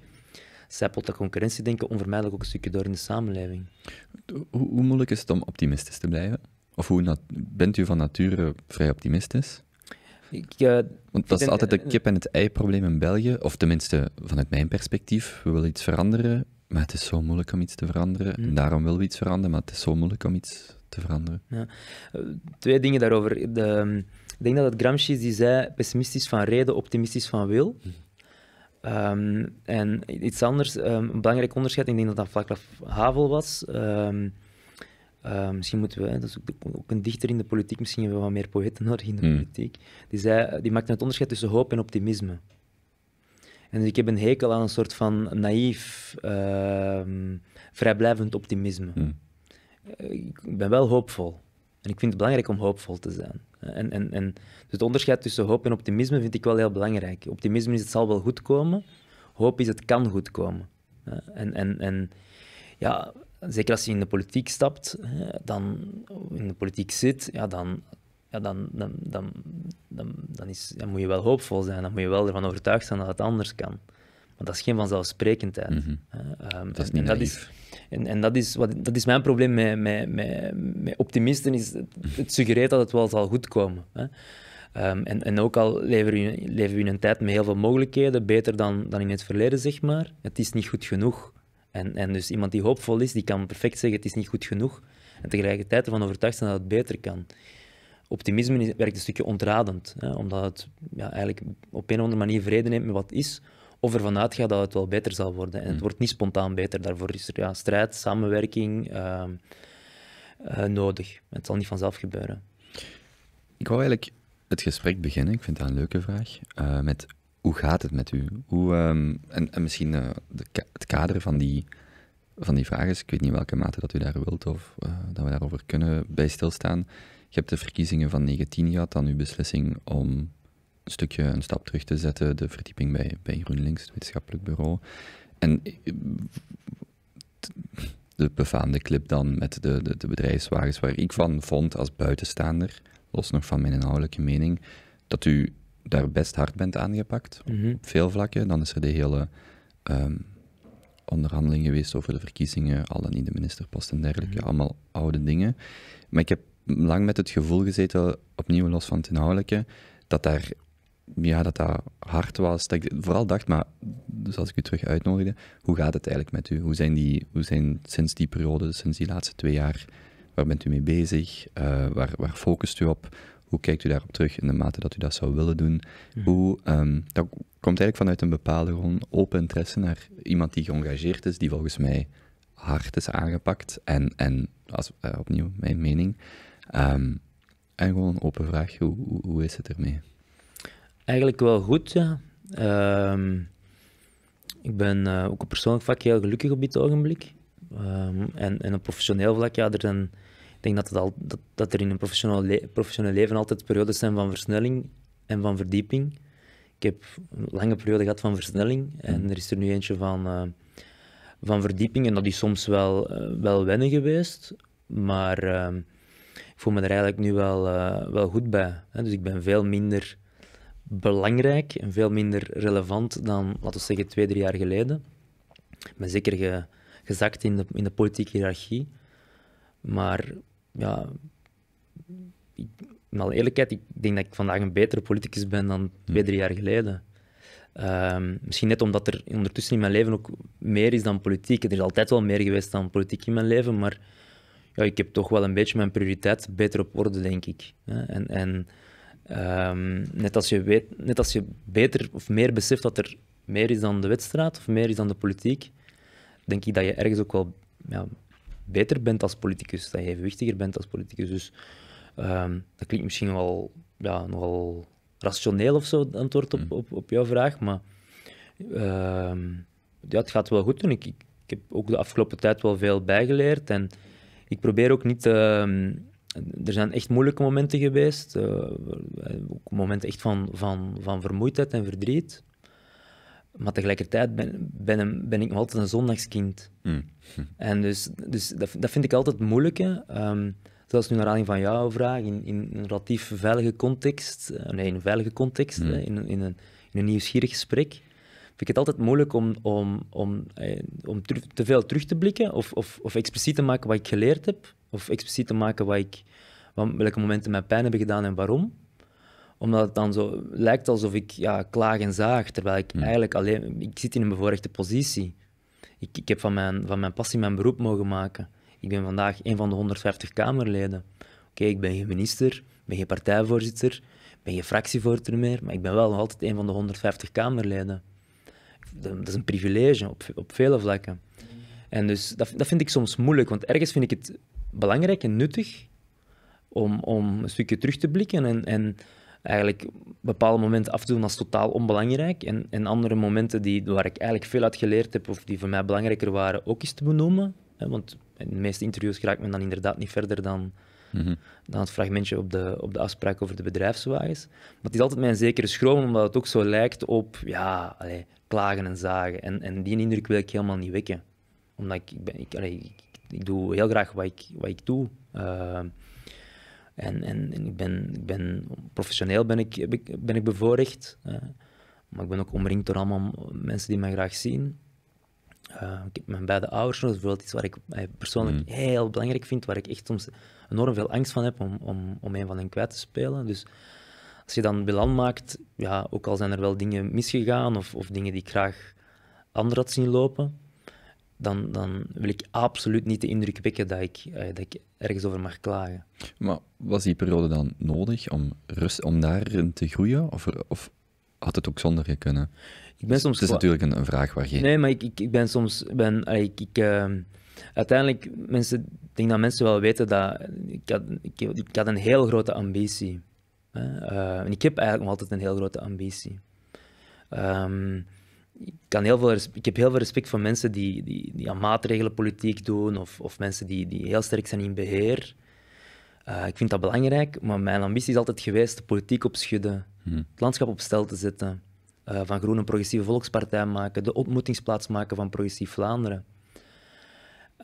zijpelt dat concurrentiedenken onvermijdelijk ook een stukje door in de samenleving. Hoe, hoe moeilijk is het om optimistisch te blijven? Of hoe bent u van nature vrij optimistisch? Ik, eh, Want dat is altijd de kip- en het ei-probleem in België, of tenminste vanuit mijn perspectief. We willen iets veranderen, maar het is zo moeilijk om iets te veranderen. En mm. daarom willen we iets veranderen, maar het is zo moeilijk om iets te veranderen. Ja. Eh, twee dingen daarover. De, ehm, ik denk dat het Gramsci is die zei, pessimistisch van reden, optimistisch van wil. Hm. Ehm, en iets anders, ehm, een belangrijk onderscheid, ik denk dat dat vlak Havel was. Eh, misschien moeten we, dat is ook, een dichter in de politiek, misschien hebben we wat meer poëten nodig in de hm. politiek. Die, zei, die maakte het onderscheid tussen hoop en optimisme. En dus ik heb een hekel aan een soort van naïef, vrijblijvend optimisme. Hm. Eh, ik ben wel hoopvol. En ik vind het belangrijk om hoopvol te zijn. Eh, en, en, en dus het onderscheid tussen hoop en optimisme vind ik wel heel belangrijk. Optimisme is het zal wel goed komen. Hoop is het kan goed komen. Eh, en, en, en ja, zeker als je in de politiek stapt, dan, in de politiek zit, ja, dan, ja, dan, dan, dan, dan, is, moet je wel hoopvol zijn. Dan moet je wel ervan overtuigd zijn dat het anders kan. Maar dat is geen vanzelfsprekendheid. Mhm. Ehm, dat is niet dat is, en, en dat, is wat, dat is mijn probleem met, met, met, optimisten, is het, suggereert dat het wel zal goed komen. Hè. Ehm, en, en ook al leven we, in, leven we een tijd met heel veel mogelijkheden, beter dan, dan in het verleden, zeg maar, het is niet goed genoeg. En, en dus iemand die hoopvol is, die kan perfect zeggen het is niet goed genoeg. En tegelijkertijd ervan overtuigd zijn dat het beter kan. Optimisme werkt een stukje ontradend, hè, omdat het ja, eigenlijk op een of andere manier vrede neemt met wat is, of er vanuit gaat dat het wel beter zal worden. En het mm. wordt niet spontaan beter. Daarvoor is dus er ja, strijd, samenwerking ehm, eh, nodig. Het zal niet vanzelf gebeuren. Ik wou eigenlijk het gesprek beginnen. Ik vind dat een leuke vraag. Eh, met hoe gaat het met u? Hoe, ehm, en, misschien eh, de het kader van die, van die vraag is. Ik weet niet welke mate dat u daar wilt of dat we daarover kunnen bij stilstaan. Je hebt de verkiezingen van 19 gehad, dan uw beslissing om een stukje een stap terug te zetten, de verdieping bij, bij GroenLinks, het wetenschappelijk bureau. En eh, de befaamde clip dan met de, de, de bedrijfswagens, waar ik van vond als buitenstaander, los nog van mijn inhoudelijke mening, dat u daar best hard bent aangepakt op mhm. veel vlakken. Dan is er de hele um, onderhandeling geweest over de verkiezingen, al dan niet de ministerpost en dergelijke, mhm. allemaal oude dingen. Maar ik heb lang met het gevoel gezeten, opnieuw los van het inhoudelijke, dat daar ja, dat dat hard was. Dat ik vooral dacht, maar dus als ik u terug uitnodigde, hoe gaat het eigenlijk met u? Hoe zijn, die, hoe zijn sinds die periode, sinds die laatste twee jaar, waar bent u mee bezig? Eh, waar, waar focust u op? Hoe kijkt u daarop terug in de mate dat u dat zou willen doen? Hoe, ehm, dat komt eigenlijk vanuit een bepaalde gewoon open interesse naar iemand die geëngageerd is, die volgens mij hard is aangepakt. En, en als, eh, opnieuw, mijn mening. Ehm, en gewoon een open vraag, hoe, hoe is het ermee? Eigenlijk wel goed, ja. Ehm, ik ben eh, ook op persoonlijk vlak heel gelukkig op dit ogenblik. Ehm, en, en op professioneel vlak, ja, er zijn, ik denk dat, het al, dat, dat er in een professioneel, professioneel leven altijd periodes zijn van versnelling en van verdieping. Ik heb een lange periode gehad van versnelling en mm. er is er nu eentje van, eh, van verdieping. En dat is soms wel, eh, wel wennen geweest, maar ehm, ik voel me er eigenlijk nu wel, wel goed bij. Hè? Dus ik ben veel minder belangrijk en veel minder relevant dan, laten we zeggen, twee, drie jaar geleden. Ik ben zeker gezakt in de, in de politieke hiërarchie. Maar ja, in alle eerlijkheid, ik denk dat ik vandaag een betere politicus ben dan twee, drie jaar geleden. Ehm, misschien net omdat er ondertussen in mijn leven ook meer is dan politiek. Er is altijd wel meer geweest dan politiek in mijn leven, maar ja, ik heb toch wel een beetje mijn prioriteit beter op orde, denk ik. En, en Ehm, net, als je weet, net als je beter of meer beseft dat er meer is dan de wedstrijd of meer is dan de politiek, denk ik dat je ergens ook wel ja, beter bent als politicus, dat je evenwichtiger bent als politicus. Dus ehm, dat klinkt misschien wel ja, nogal rationeel of zo, antwoord op, mm. op, op jouw vraag, maar um, ja, het gaat wel goed en ik, ik, heb ook de afgelopen tijd wel veel bijgeleerd en ik probeer ook niet... Uh, er zijn echt moeilijke momenten geweest. Eh, momenten echt van, van, van vermoeidheid en verdriet. Maar tegelijkertijd ben, ben, ben ik nog altijd een zondagskind. Mm. En dus, dus dat, dat vind ik altijd moeilijk. Um, ehm, zelfs nu naar aanleiding van jouw vraag, in, in een relatief veilige context, eh, nee, in een veilige context, mm. in, in, een, in een nieuwsgierig gesprek, ik het altijd moeilijk om, om, om, eh, om te veel terug te blikken of, of, of expliciet te maken wat ik geleerd heb. Of expliciet te maken wat ik, welke momenten mijn pijn hebben gedaan en waarom omdat het dan zo lijkt alsof ik ja, klaag en zaag, terwijl ik hmm. eigenlijk alleen... Ik zit in een bevoorrechte positie. Ik, ik heb van mijn, van mijn passie mijn beroep mogen maken. Ik ben vandaag een van de 150 Kamerleden. Oké, ik ben geen minister, ben geen partijvoorzitter, ben geen fractievoorzitter meer, maar ik ben wel nog altijd een van de 150 Kamerleden dat is een privilege op, op vele vlakken. En dus dat, dat vind ik soms moeilijk, want ergens vind ik het belangrijk en nuttig om, om een stukje terug te blikken en, en eigenlijk bepaalde momenten af te doen als totaal onbelangrijk. En, en andere momenten die, waar ik eigenlijk veel uit geleerd heb of die voor mij belangrijker waren, ook eens te benoemen. Want in de meeste interviews raakt men dan inderdaad niet verder dan, mhm. dan het fragmentje op de, op de afspraak over de bedrijfswagens. Maar het is altijd mijn zekere schroom, omdat het ook zo lijkt op ja, allez, klagen en zagen. En, en die indruk wil ik helemaal niet wekken. Omdat ik, ik, ben, ik, ik, doe heel graag wat ik, wat ik doe. Eh, en, en, en, ik ben, ik ben professioneel ben ik, ben ik bevoorrecht. Eh. maar ik ben ook omringd door allemaal mensen die mij graag zien. Eh, ik heb mijn beide ouders, dat is bijvoorbeeld iets waar ik persoonlijk hmm. heel belangrijk vind, waar ik echt soms enorm veel angst van heb om, om, om een van hen kwijt te spelen. Dus als je dan bilan maakt, ja, ook al zijn er wel dingen misgegaan of, of dingen die ik graag anders had zien lopen, dan, dan wil ik absoluut niet de indruk wekken dat ik, eh, dat ik ergens over mag klagen. Maar was die periode dan nodig om, rust, om daarin te groeien? Of, of had het ook zonder je kunnen? Ik ben dus soms... Het is natuurlijk een, een vraag waar je... Nee, maar ik, ik, ik ben soms... Ben, ik, ik ehm, uiteindelijk, mensen, ik denk dat mensen wel weten dat ik had, ik, ik had een heel grote ambitie en ik heb eigenlijk nog altijd een heel grote ambitie. Ehm, ik, kan heel veel ik heb heel veel respect voor mensen die, die, die aan maatregelen politiek doen of, of mensen die, die heel sterk zijn in beheer. Eh, ik vind dat belangrijk, maar mijn ambitie is altijd geweest de politiek opschudden, hmm. het landschap op stel te zetten, eh, van Groen een progressieve volkspartij maken, de ontmoetingsplaats maken van progressief Vlaanderen.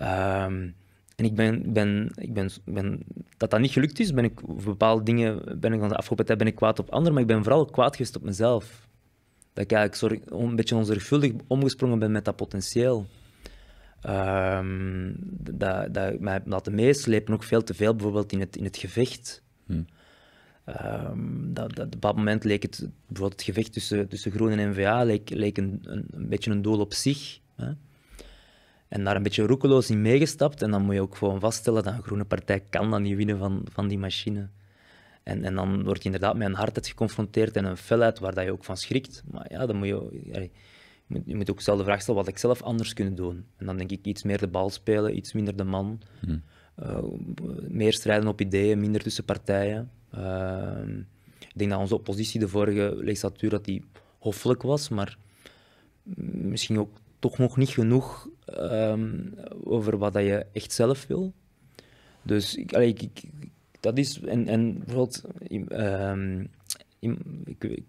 Um, en ik ben, ben, ik ben, ben, dat dat niet gelukt is, ben ik bepaalde dingen, ben ik van de afgelopen tijd ben ik kwaad op anderen, maar ik ben vooral kwaad geweest op mezelf. Dat ik eigenlijk een beetje onzorgvuldig omgesprongen ben met dat potentieel. Um, dat, dat ik mij heb laten meeslepen, ook veel te veel bijvoorbeeld in het, in het gevecht. Hmm. Ehm, dat, dat, op een bepaald moment leek het, bijvoorbeeld het gevecht tussen, tussen Groen en NVA leek, leek een, een, een beetje een doel op zich. Hè? en daar een beetje roekeloos in meegestapt. En dan moet je ook gewoon vaststellen dat een groene partij kan dan niet winnen van, van die machine. En, en dan word je inderdaad met een hardheid geconfronteerd en een felheid waar dat je ook van schrikt. Maar ja, dan moet je, je, moet, je moet ook zelf de vraag stellen wat ik zelf anders kunnen doen. En dan denk ik iets meer de bal spelen, iets minder de man. Hmm. Eh, meer strijden op ideeën, minder tussen partijen. Ehm, ik denk dat onze oppositie de vorige legislatuur dat die hoffelijk was, maar misschien ook toch nog niet genoeg Ehm, over wat dat je echt zelf wil. Dus ik, ik, dat is, en, en bijvoorbeeld, ehm, ik,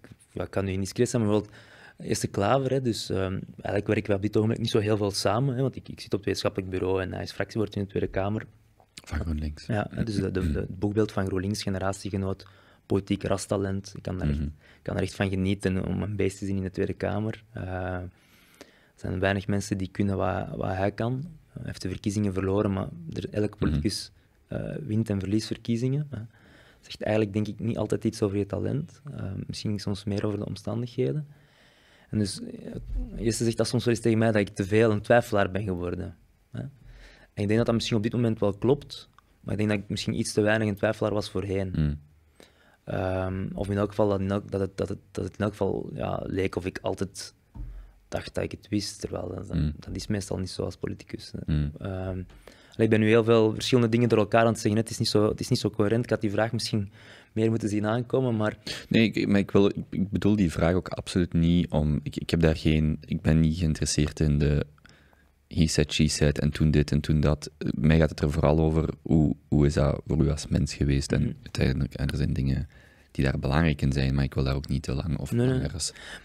kan nu niet zijn, maar bijvoorbeeld eerste klaver, hè, dus ehm, eigenlijk werken we op dit ogenblik niet zo heel veel samen, hè, want ik, ik zit op het wetenschappelijk bureau en hij is fractiewoord in de Tweede Kamer. Van GroenLinks. Ja, dus het boekbeeld van GroenLinks, generatiegenoot, politiek rastalent. Ik kan daar, mhm. kan echt van genieten om een beest te zien in de Tweede Kamer. Uh, zijn weinig mensen die kunnen wat, wat hij kan. Hij heeft de verkiezingen verloren, maar er, elk mhm. politicus eh, wint en verliest verkiezingen. Hè. zegt eigenlijk, denk ik, niet altijd iets over je talent. Eh, misschien soms meer over de omstandigheden. En dus, eh, Jesse zegt dat soms wel eens tegen mij dat ik te veel een twijfelaar ben geworden. En ik denk dat dat misschien op dit moment wel klopt, maar ik denk dat ik misschien iets te weinig een twijfelaar was voorheen. Mm. of in elk geval dat, het, dat, het, dat het in elk geval ja, leek of ik altijd dacht dat ik het wist, terwijl dat, dat mm. is meestal niet zo als politicus. Mm. Ehm, ik ben nu heel veel verschillende dingen door elkaar aan het zeggen. Het is niet zo, het is niet zo coherent. Ik had die vraag misschien meer moeten zien aankomen, maar... Nee, ik, maar ik, wil, ik bedoel die vraag ook absoluut niet om... Ik, ik, heb daar geen... Ik ben niet geïnteresseerd in de he said, she said, en toen dit en toen dat. Mij gaat het er vooral over hoe, hoe is dat voor u als mens geweest en mm. uiteindelijk, er zijn dingen die daar belangrijk in zijn, maar ik wil daar ook niet te lang over nee, nee.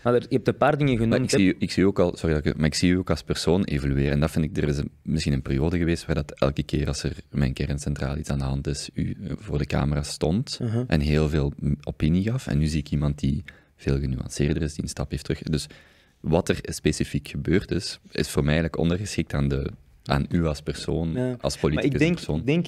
Maar je hebt een paar dingen genoemd. Maar ik, zie, ik zie, ook al, sorry, maar ik zie je ook als persoon evolueren. En dat vind ik, er is misschien een periode geweest waar dat elke keer als er mijn kerncentraal iets aan de hand is, u voor de camera stond uh-huh. en heel veel opinie gaf. En nu zie ik iemand die veel genuanceerder is, die een stap heeft terug. Dus wat er specifiek gebeurd is, is voor mij ondergeschikt aan de aan u als persoon, ja. als politicus ik denk, persoon. Ik denk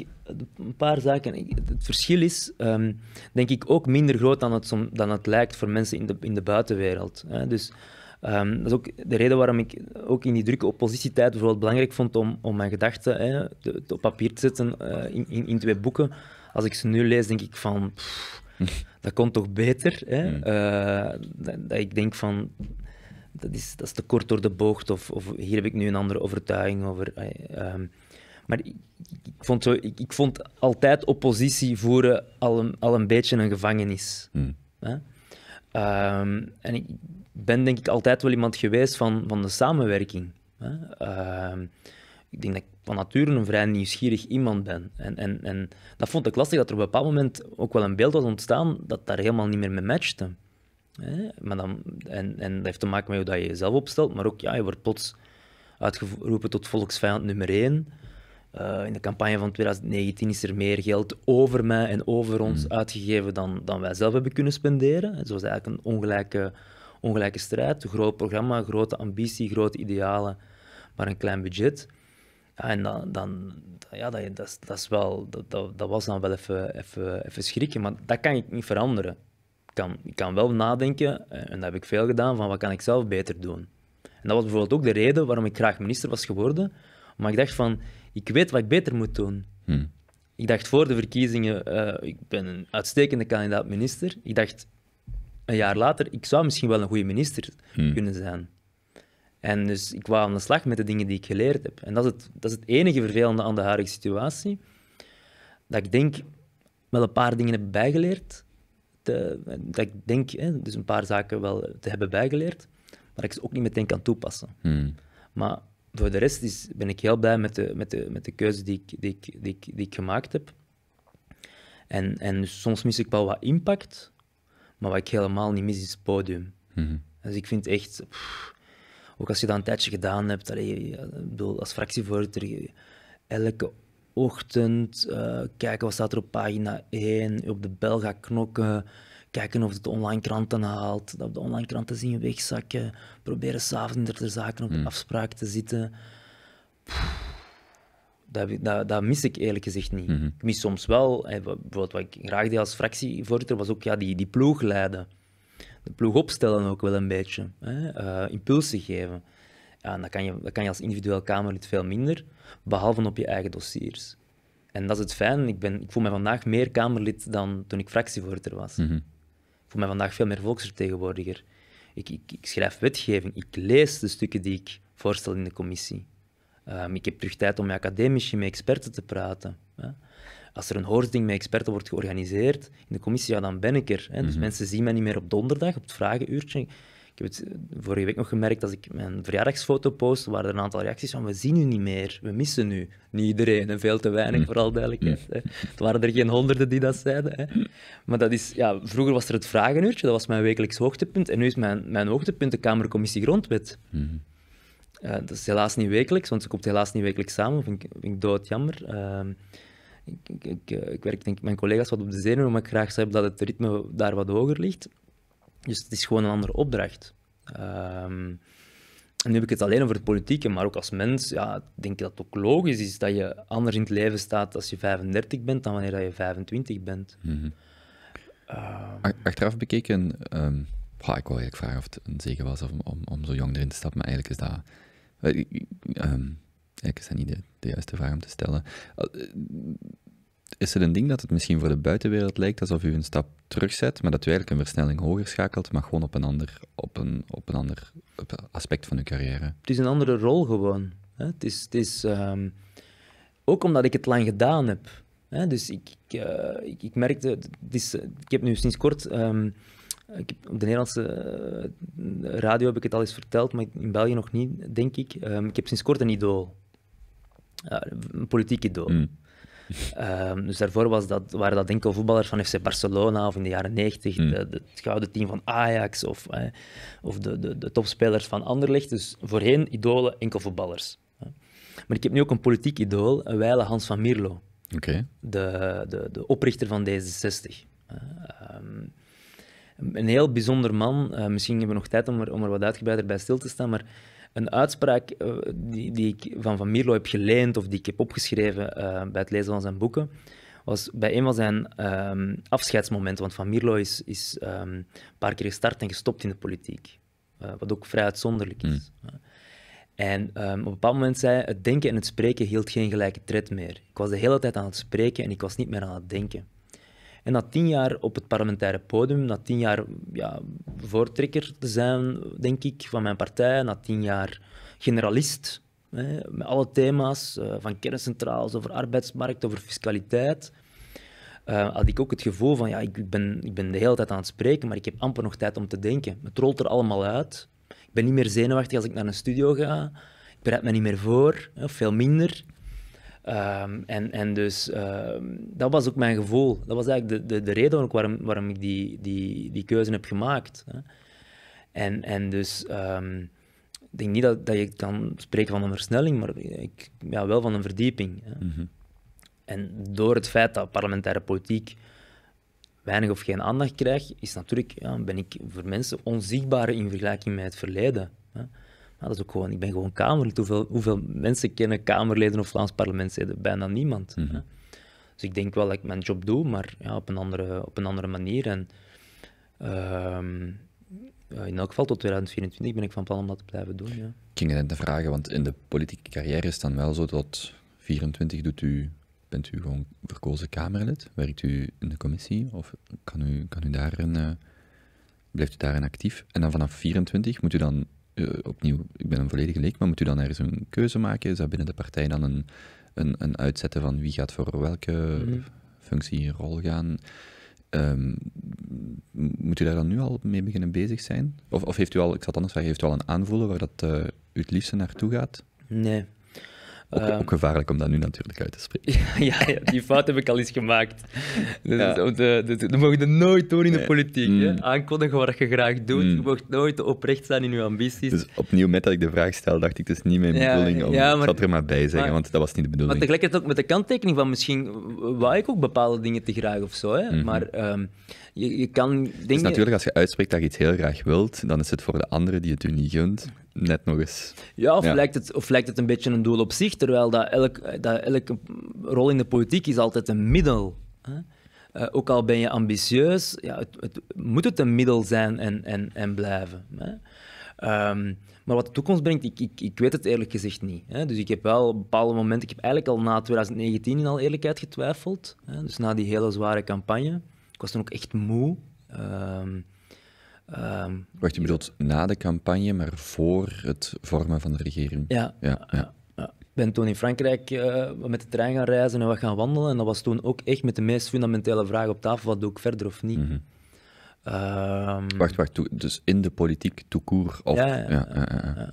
een paar zaken. Het verschil is, ehm, denk ik, ook minder groot dan het, dan het lijkt voor mensen in de, in de buitenwereld. Hè. Dus ehm, dat is ook de reden waarom ik ook in die drukke oppositietijd bijvoorbeeld belangrijk vond om, om mijn gedachten op papier te zetten eh, in, in, in, twee boeken. Als ik ze nu lees, denk ik van, dat komt toch beter? Hè? Mm. Eh, dat ik denk van dat is, dat is te kort door de bocht. Of, of hier heb ik nu een andere overtuiging over. Eh, ehm, maar ik, vond, zo, ik, vond altijd oppositie voeren al een, al een beetje een gevangenis. Hmm. Hè? Ehm, en ik ben denk ik altijd wel iemand geweest van, van de samenwerking. Hè? Ehm, ik denk dat ik van nature een vrij nieuwsgierig iemand ben. En, en, en dat vond ik lastig, dat er op een bepaald moment ook wel een beeld was ontstaan dat daar helemaal niet meer mee matchte. Maar dan, en, dat heeft te maken met hoe je jezelf opstelt, maar ook ja, je wordt plots uitgeroepen tot volksvijand nummer één. Eh, in de campagne van 2019 is er meer geld over mij en over ons hmm. uitgegeven dan, dan wij zelf hebben kunnen spenderen. Het was eigenlijk een ongelijke, ongelijke strijd. Een groot programma, grote ambitie, grote idealen, maar een klein budget. en dan, dan ja, dat, dat, is wel, dat, dat, was dan wel even, even, even schrikken, maar dat kan ik niet veranderen ik kan wel nadenken, eh, en dat heb ik veel gedaan, van wat kan ik zelf beter doen. En dat was bijvoorbeeld ook de reden waarom ik graag minister was geworden. Maar ik dacht van, ik weet wat ik beter moet doen. Hmm. Ik dacht voor de verkiezingen, eh, ik ben een uitstekende kandidaat minister. Ik dacht een jaar later, ik zou misschien wel een goede minister hmm. kunnen zijn. En dus ik wou aan de slag met de dingen die ik geleerd heb. En dat is het, dat is het enige vervelende aan de huidige situatie. Dat ik denk, wel een paar dingen heb bijgeleerd, dat ik denk, hè, dus een paar zaken wel te hebben bijgeleerd, maar ik ze ook niet meteen kan toepassen. Hmm. Maar voor de rest is, ben ik heel blij met de, met de, met de keuze die ik, die, ik, die, ik, die ik gemaakt heb. En, en dus soms mis ik wel wat impact, maar wat ik helemaal niet mis is het podium. Hmm. Dus ik vind echt, ook als je dat een tijdje gedaan hebt, allee, bedoel, als fractievoorzitter, elke ochtend, eh, kijken wat staat er op pagina 1, op de bel gaan knokken, kijken of het de online kranten haalt, dat we de online kranten zien wegzakken, proberen s'avonds ter zaken op de hmm. afspraak te zitten. dat, dat, mis ik eerlijk gezegd niet. Hmm. Ik mis soms wel, eh, bijvoorbeeld wat ik graag deed als fractievoorzitter, was ook ja, die, die ploeg leiden. De ploeg opstellen ook wel een beetje, hè? Eh, impulsen geven. Ja, en dat kan, je, dat kan je als individueel Kamerlid veel minder, behalve op je eigen dossiers. En dat is het fijn. Ik, ben, ik voel me vandaag meer Kamerlid dan toen ik fractievoorzitter was. Mhm. Ik voel me vandaag veel meer volksvertegenwoordiger. Ik, ik, ik, schrijf wetgeving, ik lees de stukken die ik voorstel in de commissie. Ehm, ik heb terug tijd om met academici, met experten te praten. Als er een hoorzitting met experten wordt georganiseerd in de commissie, ja, dan ben ik er. Hè. Dus mhm. mensen zien mij niet meer op donderdag, op het vragenuurtje. Ik heb het eh, vorige week nog gemerkt als ik mijn verjaardagsfoto post, waren er een aantal reacties van we zien u niet meer, we missen u. Niet iedereen, en veel te weinig mm. vooral duidelijkheid. Hè. Het waren er geen honderden die dat zeiden. Hè. Maar dat is, ja, vroeger was er het vragenuurtje, dat was mijn wekelijks hoogtepunt. En nu is mijn, mijn hoogtepunt de Kamercommissie Grondwet. Mm-hmm. Eh, dat is helaas niet wekelijks, want ze komt helaas niet wekelijks samen. Vind ik, vind ik doodjammer. Uh, ik, ik, ik, eh, werk denk mijn collega's wat op de zenuwen, maar ik graag zou hebben dat het ritme daar wat hoger ligt. Dus het is gewoon een andere opdracht. Ehm, en nu heb ik het alleen over het politieke, maar ook als mens ja, denk ik dat het ook logisch is dat je anders in het leven staat als je 35 bent dan wanneer je 25 bent. Mhm. Ehm, achteraf bekeken, um, ik wou eigenlijk vragen of het een zegen was om, om, zo jong erin te stappen, maar eigenlijk is dat. Um, eigenlijk is dat niet de, de, juiste vraag om te stellen. Eh, is het een ding dat het misschien voor de buitenwereld lijkt alsof u een stap terugzet, maar dat u eigenlijk een versnelling hoger schakelt, maar gewoon op een ander, op een, op een ander aspect van uw carrière? Het is een andere rol gewoon. Het is, het is ehm, ook omdat ik het lang gedaan heb. Dus ik, ik, eh, ik, merkte, is, ik heb nu sinds kort, ehm, heb, op de Nederlandse eh, radio heb ik het al eens verteld, maar in België nog niet, denk ik. Ehm, ik heb sinds kort een idool. een politiek idool. Hmm. Ehm, dus daarvoor was dat, waren dat enkel voetballers van FC Barcelona of in de jaren 90 hmm. de, het gouden team van Ajax of, of de, de, de, topspelers van Anderlecht. Dus voorheen idolen enkel voetballers. Maar ik heb nu ook een politiek idool, een wijle Hans van Mierlo. De, de, de oprichter van D66. Ehm, een heel bijzonder man. Eh, misschien hebben we nog tijd om er, om er wat uitgebreider bij stil te staan. Maar een uitspraak eh, die, die ik van Van Mierlo heb geleend of die ik heb opgeschreven eh, bij het lezen van zijn boeken, was bij een van zijn ehm, afscheidsmomenten. Want Van Mierlo is, is ehm, een paar keer gestart en gestopt in de politiek, eh, wat ook vrij uitzonderlijk is. Hmm. En ehm, op een bepaald moment zei hij, het denken en het spreken hield geen gelijke tred meer. Ik was de hele tijd aan het spreken en ik was niet meer aan het denken. En na tien jaar op het parlementaire podium, na tien jaar ja, voortrekker te zijn, denk ik, van mijn partij, na tien jaar generalist, hè, met alle thema's, eh, van kerncentraals over arbeidsmarkt, over fiscaliteit, eh, had ik ook het gevoel van, ja, ik ben, ik ben de hele tijd aan het spreken, maar ik heb amper nog tijd om te denken. Het rolt er allemaal uit. Ik ben niet meer zenuwachtig als ik naar een studio ga. Ik bereid me niet meer voor, veel minder. Ehm, en, en dus ehm, dat was ook mijn gevoel. Dat was eigenlijk de, de, de reden ook waarom, waarom ik die, die, die keuze heb gemaakt. Hè. En, en dus, ehm, ik denk niet dat, dat je kan spreken van een versnelling, maar ik, ja, wel van een verdieping. Mhm. En door het feit dat parlementaire politiek weinig of geen aandacht krijgt, is natuurlijk, ja, ben ik voor mensen onzichtbaar in vergelijking met het verleden. Hè. Nou, dat is ook gewoon, ik ben gewoon Kamerlid. Hoeveel, hoeveel mensen kennen Kamerleden of Vlaams parlementsleden? Bijna niemand. Mhm. Dus ik denk wel dat ik mijn job doe, maar ja, op, een andere, op een andere manier. En ehm, in elk geval tot 2024 ben ik van plan om dat te blijven doen. Ja. Ik ging net vragen, want in de politieke carrière is dan wel zo dat 24 doet u, bent u gewoon verkozen Kamerlid? Werkt u in de commissie? Of kan u, kan u daarin, eh, blijft u daarin actief? En dan vanaf 24 moet u dan eh, opnieuw, ik ben een volledige leek, maar moet u dan ergens een keuze maken? Is dat binnen de partij dan een, een, een uitzetten van wie gaat voor welke mhm. functie rol gaan? Ehm, moet u daar dan nu al mee beginnen bezig zijn? Of, of heeft u al, ik zal het anders zeggen, heeft u al een aanvoelen waar dat eh, u het liefste naartoe gaat? Nee, Ehm, ook, gevaarlijk om dat nu natuurlijk uit te spreken. ja, ja, die fout heb ik al eens gemaakt. Dus ja. dat, dat, je nooit doen in de politiek. Mm. Aankondigen wat je graag doet. Mm. Je mag nooit oprecht staan in je ambities. Dus opnieuw, met dat ik de vraag stel, dacht ik, het is dus niet mijn bedoeling om... ik zat er maar bij zeggen, want dat was niet de bedoeling. Maar tegelijkertijd ook met de kanttekening van misschien wou ik ook bepaalde dingen te graag of zo. Hè? Mhm. Maar um, je, je kan dus dingen... Dus natuurlijk, als je uitspreekt dat je iets heel graag wilt, dan is het voor de anderen die het u niet gunt net nog eens. Ja, of, Lijkt het, of lijkt het een beetje een doel op zich, terwijl dat, elk, dat elke rol in de politiek is altijd een middel. Hè? Eh, ook al ben je ambitieus, ja, het, moet het een middel zijn en, en, en blijven. Hè? Ehm, maar wat de toekomst brengt, ik, ik, ik weet het eerlijk gezegd niet. Hè? Dus ik heb wel op bepaalde momenten, ik heb eigenlijk al na 2019 in al eerlijkheid getwijfeld. Hè? Dus na die hele zware campagne. Ik was toen ook echt moe. Ehm, Ehm, wacht, je bedoelt na de campagne, maar voor het vormen van de regering? Ja. ja, ja. Ik ben toen in Frankrijk eh, met de trein gaan reizen en wat gaan wandelen. En dat was toen ook echt met de meest fundamentele vraag op tafel: wat doe ik verder of niet? Mhm. Ehm, wacht, wacht. Dus in de politiek, toekomst Of... Ja, ja, ja,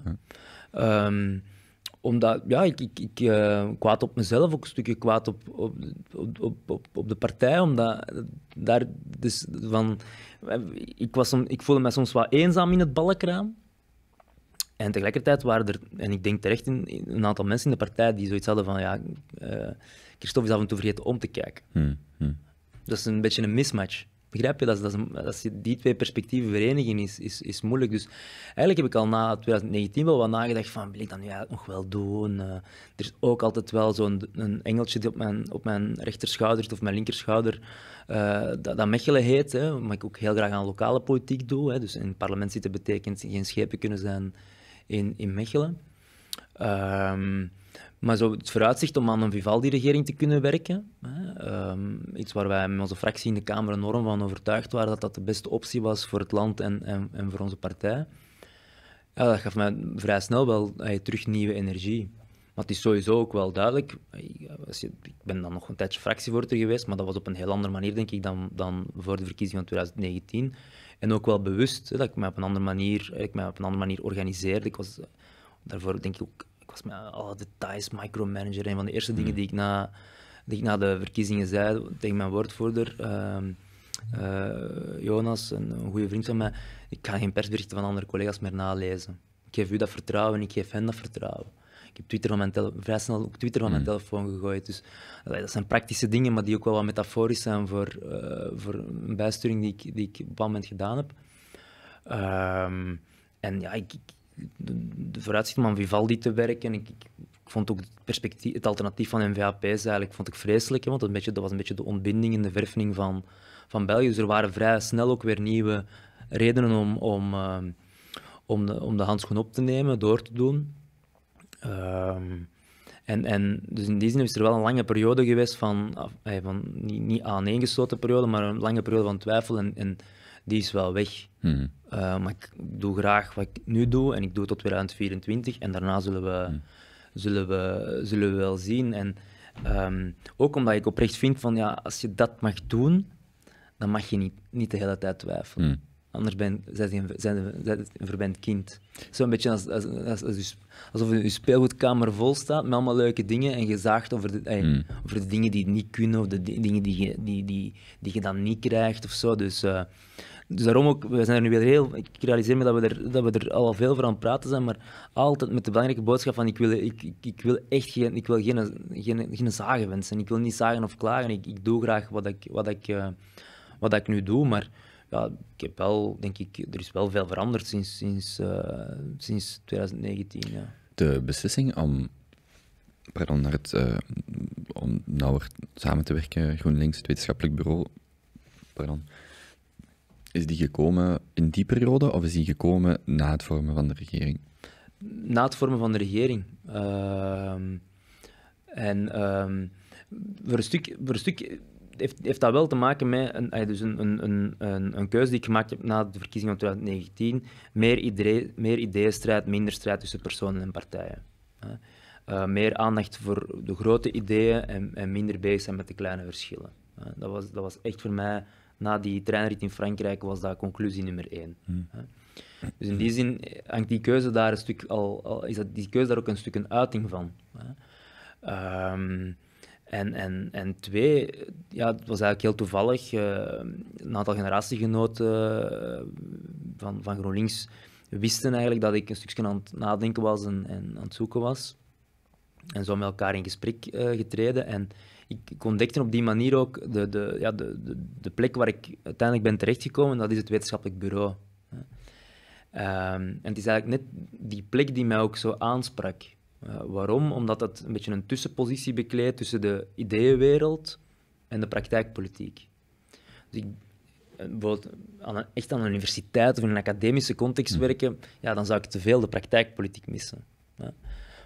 ehm, omdat ja, ik, ik, ik eh, kwaad op mezelf, ook een stukje kwaad op, op, op, op, op de partij, omdat daar dus van, eh, ik, was, ik voelde me soms wat eenzaam in het balkraam. En tegelijkertijd waren er, en ik denk terecht, in, een aantal mensen in de partij die zoiets hadden van, ja, uh, Christophe is af en toe vergeten om te kijken. Hmm, hmm. Dat is een beetje een mismatch. Begrijp je? Dat, is, dat, dat die twee perspectieven verenigen is, is, is moeilijk. Dus eigenlijk heb ik al na 2019 wel wat nagedacht van, wil ik dat nu eigenlijk nog wel doen? Eh, er is ook altijd wel zo'n engeltje die op mijn, op mijn rechterschouder of mijn linkerschouder, eh, dat, dat Mechelen heet, hè, maar ik ook heel graag aan lokale politiek doe. Hè, dus in het parlement zitten betekent geen schepen kunnen zijn in, in Mechelen. Um, maar zo het vooruitzicht om aan een Vivaldi-regering te kunnen werken, hè, ehm, iets waar wij met onze fractie in de Kamer enorm van overtuigd waren dat dat de beste optie was voor het land en, en, voor onze partij, ja, dat gaf mij vrij snel wel hey, terug nieuwe energie. Maar het is sowieso ook wel duidelijk, ik ben dan nog een tijdje fractievoorzitter geweest, maar dat was op een heel andere manier denk ik dan, dan voor de verkiezingen van 2019. En ook wel bewust hè, dat ik mij op een andere manier, ik mij op een andere manier organiseerde. Ik was daarvoor denk ik ook alle oh, details, micromanager. Een van de eerste dingen hmm. die ik, na, die ik na de verkiezingen zei tegen mijn woordvoerder, ehm, eh, Jonas, een, goede vriend van mij, ik ga geen persberichten van andere collega's meer nalezen. Ik geef u dat vertrouwen, ik geef hen dat vertrouwen. Ik heb Twitter van mijn vrij snel op Twitter van mijn hmm. telefoon gegooid. Dus dat zijn praktische dingen, maar die ook wel wat metaforisch zijn voor, eh, voor een bijsturing die ik, die ik op een moment gedaan heb. Ehm, en ja, ik de, de vooruitzicht om aan Vivaldi te werken. Ik, ik, ik vond ook het, perspectief, het alternatief van MVAP's eigenlijk vond ik vreselijk, hè, want dat, een beetje, dat was een beetje de ontbinding en de verfening van, van België. Dus er waren vrij snel ook weer nieuwe redenen om, om, eh, om, de, om de handschoen op te nemen, door te doen. Ehm, en, en dus in die zin is er wel een lange periode geweest van, eh, van niet, niet aaneengesloten periode, maar een lange periode van twijfel en, en die is wel weg. Hmm. Eh, maar ik doe graag wat ik nu doe en ik doe het tot 2024 en daarna zullen we, hmm. zullen we, zullen we wel zien. En ehm, ook omdat ik oprecht vind van ja, als je dat mag doen, dan mag je niet, niet de hele tijd twijfelen. Hmm. Anders ben, zijn ze een, een, verbend kind. Zo'n beetje als, als, als, alsof je speelgoedkamer vol staat met allemaal leuke dingen en je zaagt over de, eh, over de dingen die niet kunnen of de dingen die je, die, die, die, je dan niet krijgt of zo. Dus eh, dus daarom ook, we zijn er nu weer heel, ik realiseer me dat we, er, dat we er al veel voor aan het praten zijn, maar altijd met de belangrijke boodschap van ik wil, ik, ik, ik wil echt geen, ik wil geen, geen, geen zagen wensen. Ik wil niet zagen of klagen. Ik, ik doe graag wat ik, wat, ik, eh, wat ik nu doe, maar ja, ik heb wel, denk ik, er is wel veel veranderd sinds, sinds, eh, sinds 2019. Ja. De beslissing om, pardon, naar eh, om nauwer samen te werken, GroenLinks, het wetenschappelijk bureau, pardon, is die gekomen in die periode of is die gekomen na het vormen van de regering? Na het vormen van de regering. Ehm, en ehm, voor, een stuk, voor een stuk heeft, heeft dat wel te maken met een, dus een, een, een, een keuze die ik gemaakt heb na de verkiezingen van 2019. Meer, idee, meer ideeënstrijd, minder strijd tussen personen en partijen. Eh, meer aandacht voor de grote ideeën en, en minder bezig zijn met de kleine verschillen. dat, was, dat was echt voor mij na die treinrit in Frankrijk was dat conclusie nummer één. Hmm. Dus in die zin eh, die keuze daar een stuk al, al is dat die keuze daar ook een stuk een uiting van. Ehm, en, en, en twee, ja, het was eigenlijk heel toevallig. Eh, een aantal generatiegenoten eh, van, van GroenLinks wisten eigenlijk dat ik een stukje aan het nadenken was en, aan het zoeken was. En zo met elkaar in gesprek getreden. En ik, ontdekte op die manier ook de, de, ja, de, de, de plek waar ik uiteindelijk ben terechtgekomen, dat is het wetenschappelijk bureau. Ehm, en het is eigenlijk net die plek die mij ook zo aansprak. Eh, waarom? Omdat dat een beetje een tussenpositie bekleedt tussen de ideeënwereld en de praktijkpolitiek. Dus ik, eh, bijvoorbeeld aan echt aan een universiteit of in een academische context mm. werken, ja, dan zou ik te veel de praktijkpolitiek missen.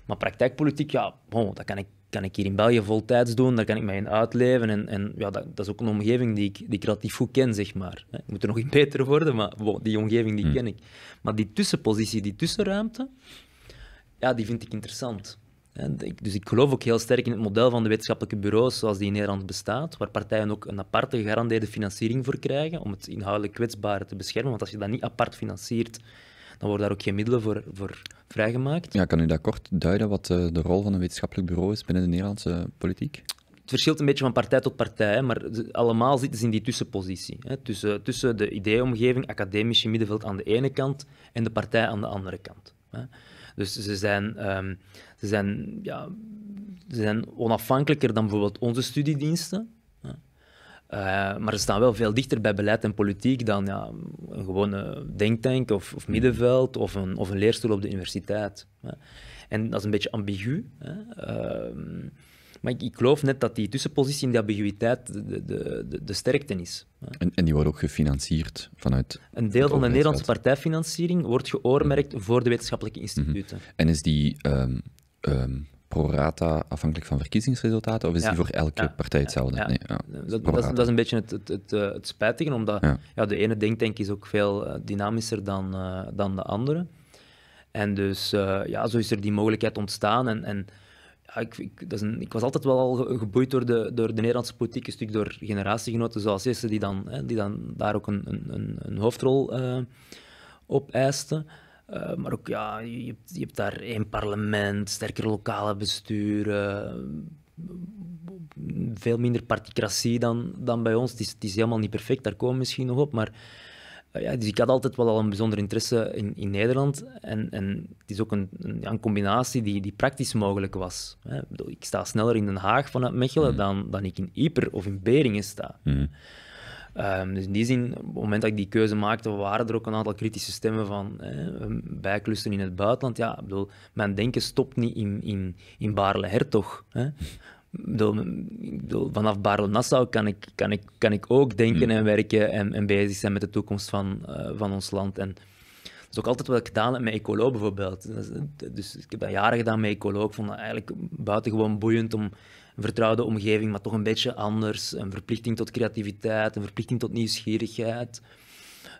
Maar praktijkpolitiek, ja, dat kan ik, kan ik hier in België voltijds doen, daar kan ik mij in uitleven. En, en ja, dat, dat, is ook een omgeving die ik, die ik relatief goed ken, zeg maar. Ik moet er nog iets beter worden, maar die omgeving die hmm. ken ik. Maar die tussenpositie, die tussenruimte, ja, die vind ik interessant. Dus ik geloof ook heel sterk in het model van de wetenschappelijke bureaus zoals die in Nederland bestaat, waar partijen ook een aparte gegarandeerde financiering voor krijgen om het inhoudelijk kwetsbare te beschermen. Want als je dat niet apart financiert, dan worden daar ook geen middelen voor, voor vrijgemaakt. Ja, kan u dat kort duiden, wat eh, de rol van een wetenschappelijk bureau is binnen de Nederlandse politiek? het verschilt een beetje van partij tot partij, maar allemaal zitten ze in die tussenpositie. Tussen, tussen de ideeomgeving, academische middenveld aan de ene kant en de partij aan de andere kant. Dus ze zijn, ehm, ze, zijn, ja, ze zijn onafhankelijker dan bijvoorbeeld onze studiediensten. Eh, maar ze staan wel veel dichter bij beleid en politiek dan ja, een gewone denktank of, of middenveld of een, of een, leerstoel op de universiteit. Hè. En dat is een beetje ambigu. Hè. Ehm, maar ik, ik, geloof net dat die tussenpositie in die ambiguïteit de, de, de, sterkte is. En, en, die wordt ook gefinancierd vanuit. Een deel van de Nederlandse partijfinanciering wordt geoormerkt mhm. voor de wetenschappelijke instituten. Mhm. En is die. Ehm, ehm, Pro rata afhankelijk van verkiezingsresultaten? Of is die voor elke partij hetzelfde? Nee, dat, dus dat, is, dat, is een beetje het, het, het, eh, spijtige, omdat ja. de ene denktank is ook veel eh, dynamischer dan, eh, dan de andere. En dus ja, zo is er die mogelijkheid ontstaan. En, en ik, ik, dat is ik, was altijd wel al geboeid door de, door de Nederlandse politiek, een stuk door generatiegenoten zoals eerste, die dan, hè, die dan daar ook een, een, een hoofdrol op eisten. Eh, maar ook, ja, je, hebt daar één parlement, sterker lokale besturen, eh, veel minder particratie dan, dan bij ons. Het is, het is helemaal niet perfect, daar komen we misschien nog op. Maar eh, ja, dus ik had altijd wel al een bijzonder interesse in, in Nederland. En, en het is ook een, een, combinatie die, die praktisch mogelijk was. Hè. Ik sta sneller in Den Haag vanuit Mechelen mm. dan, dan ik in Yper of in Beringen sta. Mm. Ehm, dus in die zin, op het moment dat ik die keuze maakte, waren er ook een aantal kritische stemmen van bijklussen in het buitenland. Ja, ik bedoel, mijn denken stopt niet in, in, in Baarle-Hertog. bedoel, vanaf Baarle-Nassau kan ik, kan, ik, kan ik ook denken hmm. en werken en, en bezig zijn met de toekomst van, eh, van ons land. En dat is ook altijd wat ik gedaan heb met Ecolo bijvoorbeeld. Eh, dus ik heb dat jaren gedaan met Ecolo. Ik vond dat eigenlijk buitengewoon boeiend om een vertrouwde omgeving, maar toch een beetje anders. Een verplichting tot creativiteit, een verplichting tot nieuwsgierigheid.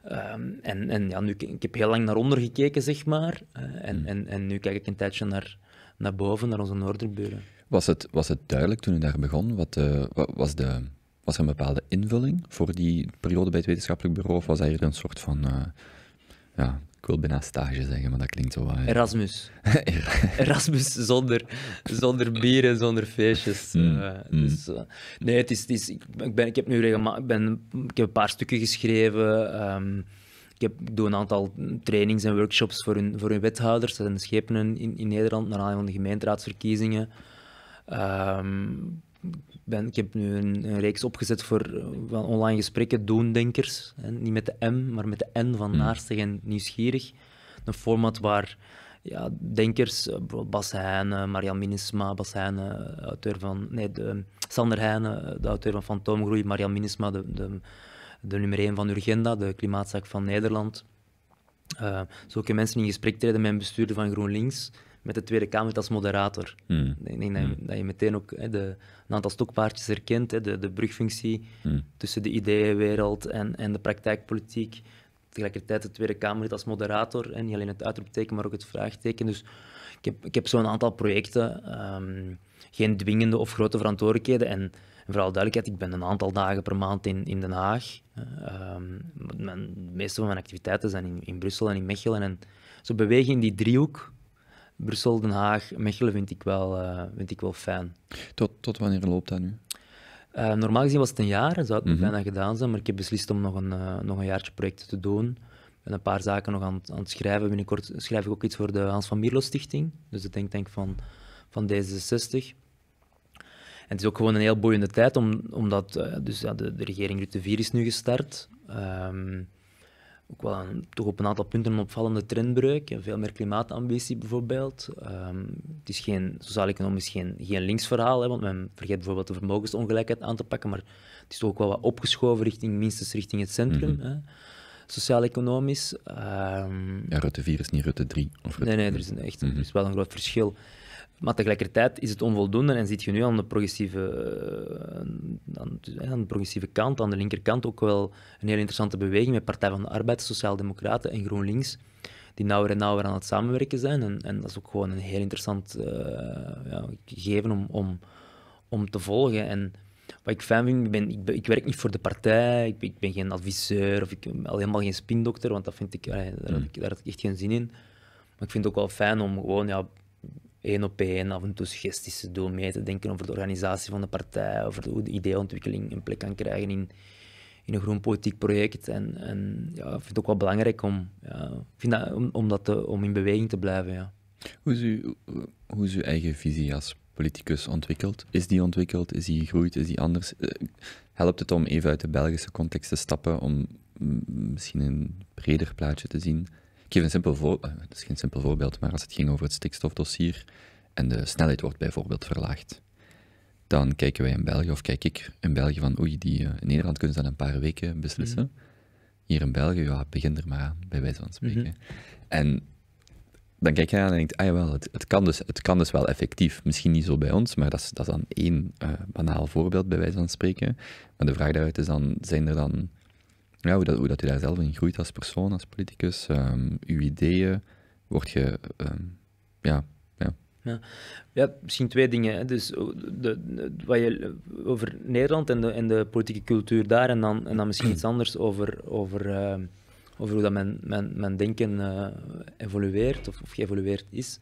Ehm, en en ja, nu, ik heb heel lang naar onder gekeken, zeg maar. Eh, en, hmm. en, en nu kijk ik een tijdje naar, naar boven, naar onze Noorderburen. Was het, was het duidelijk toen u daar begon? Wat, eh, was, de, was er een bepaalde invulling voor die periode bij het wetenschappelijk bureau? Of was er een soort van eh, ja, ik wil bijna stage zeggen, maar dat klinkt zo waar. Erasmus. Erasmus zonder, zonder bieren, zonder feestjes. Mm, eh, mm. Dus, eh, nee, het is, is, ik, ben, ik heb nu regelmatig, ben, ik heb een paar stukken geschreven. Ehm, ik, heb, doe een aantal trainings en workshops voor hun, voor hun wethouders. en zijn schepenen in, in Nederland, naar aanleiding van de gemeenteraadsverkiezingen. Um, ben, ik heb nu een, reeks opgezet voor eh, online gesprekken, doendenkers. Hè? Niet met de M, maar met de N van hmm. naarstig en nieuwsgierig. Een format waar ja, denkers, eh, Bas Heijnen, Marian Minisma, Bas Heijnen, eh, auteur van, nee, de, Sander Heijnen, de auteur van Fantoomgroei, Marian Minisma, de, de, de nummer 1 van Urgenda, de klimaatzaak van Nederland. Uh, zo kunnen mensen in gesprek treden met een bestuurder van GroenLinks met de Tweede Kamer als moderator. Hmm. Ik denk dat je, hmm. meteen ook de, een aantal stokpaardjes herkent, hè, de, de brugfunctie hmm. tussen de ideeënwereld en, en de praktijkpolitiek. Tegelijkertijd de Tweede Kamer als moderator, en niet alleen het uitroepteken, maar ook het vraagteken. Dus ik heb, ik heb zo'n aantal projecten, ehm, geen dwingende of grote verantwoordelijkheden. En, vooral duidelijkheid, ik ben een aantal dagen per maand in, in Den Haag. Ehm, mijn, de meeste van mijn activiteiten zijn in, in Brussel en in Mechelen. En zo bewegen in die driehoek Brussel, Den Haag, Mechelen vind ik wel, eh, vind ik wel fijn. Tot, tot wanneer loopt dat nu? Eh, normaal gezien was het een jaar, zou het mm bijna gedaan zijn, maar ik heb beslist om nog een, eh, nog een jaartje projecten te doen. En een paar zaken nog aan, aan het schrijven. Binnenkort schrijf ik ook iets voor de Hans van Mierlo Stichting, dus de denktank van, van D66. En het is ook gewoon een heel boeiende tijd, om, omdat dus, ja, de, de regering Rutte IV is nu gestart. Ehm, ook wel toch op een aantal punten een opvallende trendbreuk. Veel meer klimaatambitie bijvoorbeeld. Ehm, het is geen, sociaal-economisch geen, geen linksverhaal, hè, want men vergeet bijvoorbeeld de vermogensongelijkheid aan te pakken, maar het is toch ook wel wat opgeschoven richting, minstens richting het centrum. Mhm. Sociaal-economisch. Ehm, ja, Rutte 4 is niet Rutte 3. Nee, nee, er is, een echt, mhm. er is wel een groot verschil. Maar tegelijkertijd is het onvoldoende en zit je nu aan de progressieve, eh, aan aan de progressieve kant, aan de linkerkant ook wel een heel interessante beweging met Partij van de Arbeid, Sociaal-Democraten en GroenLinks, die nauwer en nauwer aan het samenwerken zijn. En, en dat is ook gewoon een heel interessant uh, ja, gegeven om, om, om te volgen. En wat ik fijn vind, ik, ben, ik, ik werk niet voor de partij, ik, ben, ik ben geen adviseur of ik ben helemaal geen spindokter, want dat vind hmm. ik, daar, had ik, echt geen zin in. Maar ik vind het ook wel fijn om gewoon ja, één op één af en toe suggesties te doen, mee te denken over de organisatie van de partij, over hoe de ideeontwikkeling een plek kan krijgen in, in een groen politiek project. En, en ja, ik vind het ook wel belangrijk om, ja, vind dat, om, om, in beweging te blijven. Ja. Hoe, is hoe is uw eigen visie als politicus ontwikkeld? Is die ontwikkeld? Is die gegroeid? Is die anders? Eh, helpt het om even uit de Belgische context te stappen, om mm, misschien een breder plaatje te zien? Ik geef een simpel voorbeeld, eh, het is geen simpel voorbeeld, maar als het ging over het stikstofdossier en de snelheid wordt bijvoorbeeld verlaagd, dan kijken wij in België, of kijk ik in België van oei, die, eh, in Nederland kunnen ze dan een paar weken beslissen. Mhm. Hier in België, ja, begin er maar aan, bij wijze van mhm. spreken. En dan kijk je aan en denkt, ah jawel, het, het, kan dus, het kan dus wel effectief. Misschien niet zo bij ons, maar dat is, dat is dan één eh, banaal voorbeeld bij wijze van spreken. Maar de vraag daaruit is dan, zijn er dan ja, hoe, dat, hoe dat je daar zelf in groeit als persoon, als politicus, um, uw ideeën, word je, ehm, ja, ja. ja. Ja. misschien twee dingen. Hè. Dus oh, de, wat je eh, over Nederland en de, en de politieke cultuur daar, en dan, en dan misschien iets anders over, over, ehm, over hoe dat mijn, mijn, mijn denken eh, evolueert of, of geëvolueerd is.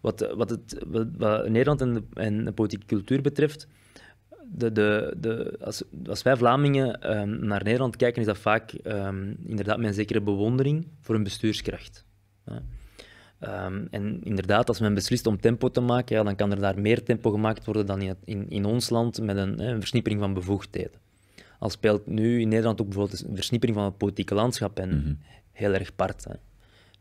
Wat, wat, het, wat Nederland en de, en de politieke cultuur betreft, de, de, de, als, wij Vlamingen ehm, naar Nederland kijken, is dat vaak um, inderdaad met een zekere bewondering voor hun bestuurskracht. Ehm, en inderdaad, als men beslist om tempo te maken, ja, dan kan er daar meer tempo gemaakt worden dan in, in, ons land met een, versnippering van bevoegdheden. Al speelt nu in Nederland ook bijvoorbeeld een versnippering van het politieke landschap en mhm. heel erg part.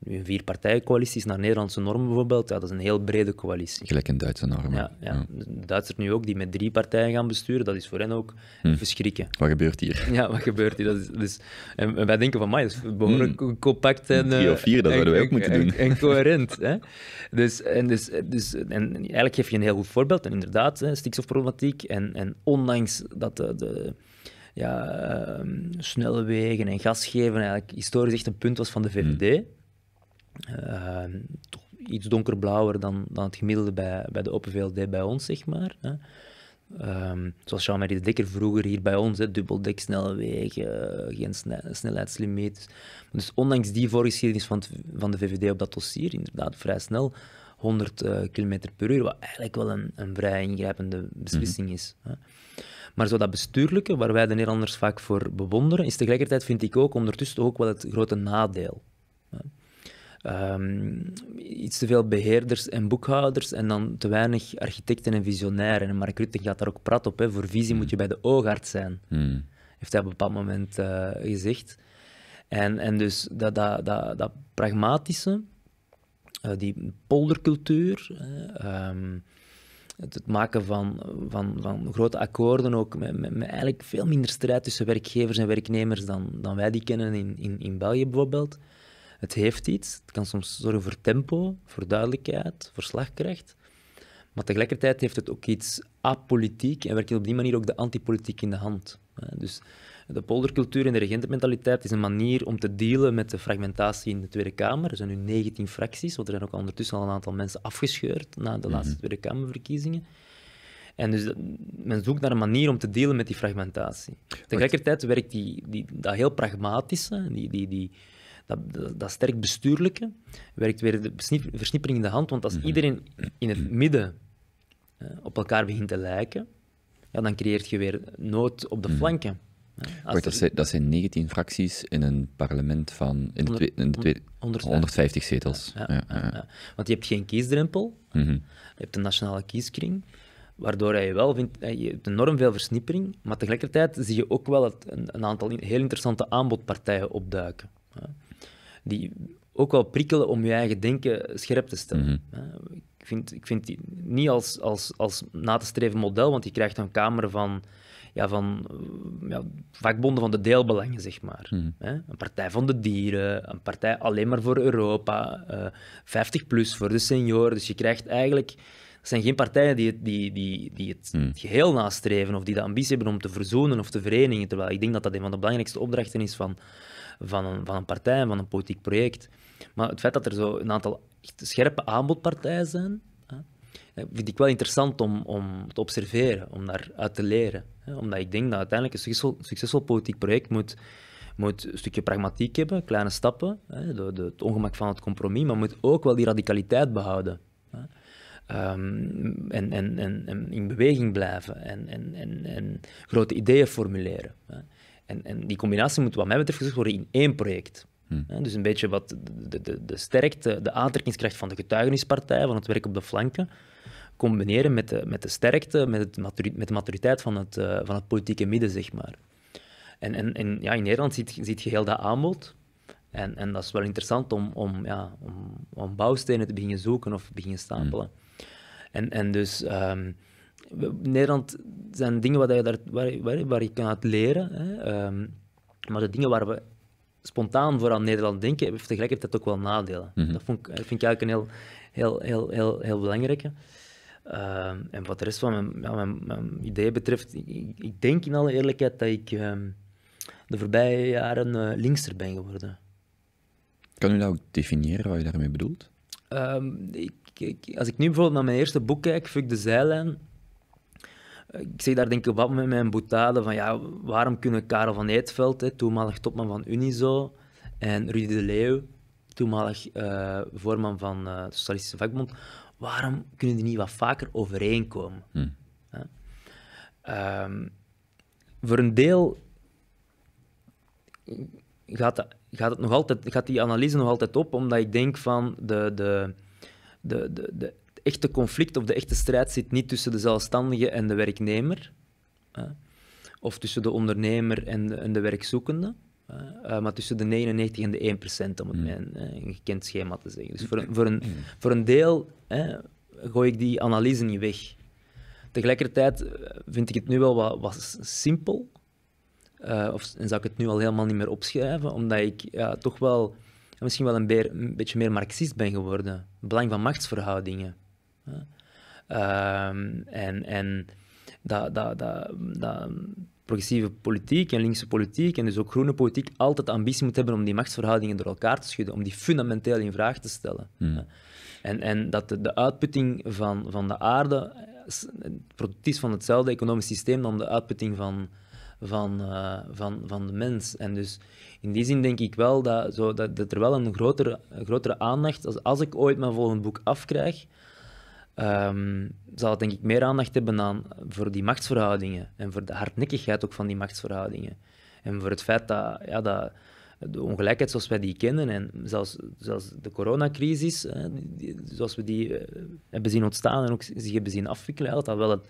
Nu, een vierpartijencoalitie is naar Nederlandse normen bijvoorbeeld, ja, dat is een heel brede coalitie. Gelijk een Duitse normen. Ja, ja. De Duitsers nu ook, die met drie partijen gaan besturen, dat is voor hen ook hm. verschrikken. Wat gebeurt hier? Ja, wat gebeurt hier? Dat is, dus- en wij denken van, mij, dat is hm. behoorlijk compact en... Drie of vier, dat eh, zouden wij ook moeten doen. En, coherent. hè? Dus, en dus, dus, en eigenlijk geef je een heel goed voorbeeld. En inderdaad, hè, stikstofproblematiek. En, en ondanks dat de, de ja, ehm, snelle wegen en gas geven eigenlijk historisch echt een punt was van de VVD. Hm. Ehm, toch iets donkerblauwer dan, dan het gemiddelde bij, bij de Open VLD bij ons, zeg maar. Hè. Ehm, zoals Jean-Marie de Dekker vroeger hier bij ons, hè, dubbeldek, snelle wegen, geen snelheidslimiet. Dus ondanks die voorgeschiedenis van, van de VVD op dat dossier, inderdaad vrij snel, 100 eh, km per uur, wat eigenlijk wel een, een vrij ingrijpende beslissing mhm. is. Hè. Maar zo dat bestuurlijke, waar wij de Nederlanders vaak voor bewonderen, is tegelijkertijd, vind ik ook, ondertussen ook wel het grote nadeel. Ehm, iets te veel beheerders en boekhouders en dan te weinig architecten en visionairen. En Mark Rutte gaat daar ook prat op. Hè. Voor visie moet je hmm. bij de oogarts zijn, hmm. heeft hij op een bepaald moment eh, gezegd. En, en dus dat, dat, dat, dat pragmatische, eh, die poldercultuur, ehm, het, maken van, van, van grote akkoorden ook, met, met, met, eigenlijk veel minder strijd tussen werkgevers en werknemers dan, dan wij die kennen in, in, in België bijvoorbeeld. Het heeft iets. Het kan soms zorgen voor tempo, voor duidelijkheid, voor slagkracht. Maar tegelijkertijd heeft het ook iets apolitiek en werkt op die manier ook de antipolitiek in de hand. Dus de poldercultuur en de regentenmentaliteit is een manier om te dealen met de fragmentatie in de Tweede Kamer. Er zijn nu 19 fracties, want er zijn ook ondertussen al een aantal mensen afgescheurd na de laatste mhm. Tweede Kamerverkiezingen. En dus men zoekt naar een manier om te dealen met die fragmentatie. Tegelijkertijd werkt die, die, dat heel pragmatische, die, die, die dat, dat, sterk bestuurlijke werkt weer de versnippering in de hand. Want als mhm. iedereen in het midden eh, op elkaar begint te lijken, ja, dan creëert je weer nood op de mhm. flanken. dat, zijn, 19 fracties in een parlement van in de, 150 zetels. Ja, Want je hebt geen kiesdrempel, mhm. je hebt een nationale kieskring, waardoor je wel vindt, je hebt enorm veel versnippering, maar tegelijkertijd zie je ook wel het, een, een, aantal heel interessante aanbodpartijen opduiken die ook wel prikkelen om je eigen denken scherp te stellen. Mhm. Ik vind, ik vind die niet als, als, als na te streven model, want je krijgt een kamer van, ja, van eh, ja, vakbonden van de deelbelangen, zeg maar. Mhm. Een partij van de dieren, een partij alleen maar voor Europa, 50 eh, plus voor de senioren. Dus je krijgt eigenlijk. Het zijn geen partijen die het, die, die, die het mhm. geheel nastreven of die de ambitie hebben om te verzoenen of te verenigen. Terwijl ik denk dat dat een van de belangrijkste opdrachten is van, van een, van een partij, van een politiek project. Maar het feit dat er zo een aantal echt scherpe aanbodpartijen zijn, eh, vind ik wel interessant om, om te observeren, om daaruit te leren. Omdat ik denk dat uiteindelijk een succesvol, succesvol politiek project moet, moet een stukje pragmatiek hebben, kleine stappen, de, het ongemak van het compromis, maar moet ook wel die radicaliteit behouden. Ehm, en, en, en, in beweging blijven en, grote ideeën formuleren. En, en die combinatie moet wat mij betreft gezegd worden in één project. Hm. Dus een beetje wat de, de, de sterkte, de aantrekkingskracht van de getuigenispartij, van het werk op de flanken, combineren met de, met de sterkte, met, met de maturiteit van het, eh, van het politieke midden, zeg maar. En, en, en ja, in Nederland ziet, ziet je heel dat aanbod. En, en dat is wel interessant om, om, ja, om, bouwstenen te beginnen zoeken of beginnen stapelen. Hm. En, en dus... Ehm, in Nederland zijn dingen waar je, daar, waar, waar, waar je kan uit leren. Hè. Ehm, maar de dingen waar we spontaan voor aan Nederland denken, heeft tegelijkertijd ook wel nadelen. Mhm. Dat vond ik, vind ik eigenlijk een heel, heel, heel, heel, heel belangrijke. Ehm, en wat de rest van mijn, ja, mijn, ideeën betreft, ik, denk in alle eerlijkheid dat ik ehm, de voorbije jaren uh, ben geworden. Kan u nou definiëren wat je daarmee bedoelt? als ik nu bijvoorbeeld naar mijn eerste boek kijk, Fuck de Zijlijn, ik zeg daar denk ik op met mijn boetade van ja, waarom kunnen Karel van Eetveld, hè, toenmalig topman van Unizo, en Rudy de Leeuw, toenmalig eh, voorman van uh, de Socialistische Vakbond, waarom kunnen die niet wat vaker overeenkomen? Hm. Ehm, voor een deel gaat, gaat, het nog altijd, gaat die analyse nog altijd op, omdat ik denk van de, de, de, de echte conflict of de echte strijd zit niet tussen de zelfstandige en de werknemer, of tussen de ondernemer en de, werkzoekende, eh, maar tussen de 99 en de 1%, om het mm. een, eh, een, gekend schema te zeggen. Dus hmm. voor een, voor een, hmm. voor een deel gooi ik die analyse niet weg. Tegelijkertijd eh, vind ik het nu wel wat, simpel. of, en zou ik het nu al helemaal niet meer opschrijven, omdat ik ja, toch wel misschien wel een, beetje meer marxist ben geworden. Belang van machtsverhoudingen. Ehm, en en dat, dat, dat, dat progressieve politiek en linkse politiek en dus ook groene politiek altijd ambitie moet hebben om die machtsverhoudingen door elkaar te schudden, om die fundamenteel in vraag te stellen. Hmm. En, en dat de, uitputting van, van de aarde het is van hetzelfde economisch systeem dan de uitputting van, van, eh, van, van de mens. En dus in die zin denk ik wel dat, zo, dat, dat er wel een grotere, grotere aandacht, als, als ik ooit mijn volgende boek afkrijg, um, zal het denk ik meer aandacht hebben aan, voor die machtsverhoudingen en voor de hardnekkigheid ook van die machtsverhoudingen. En voor het feit dat, ja, dat de ongelijkheid zoals wij die kennen en zelfs, zelfs de coronacrisis, hè, zoals we die eh, hebben zien ontstaan en ook zich hebben zien afwikkelen, dat dat wel een,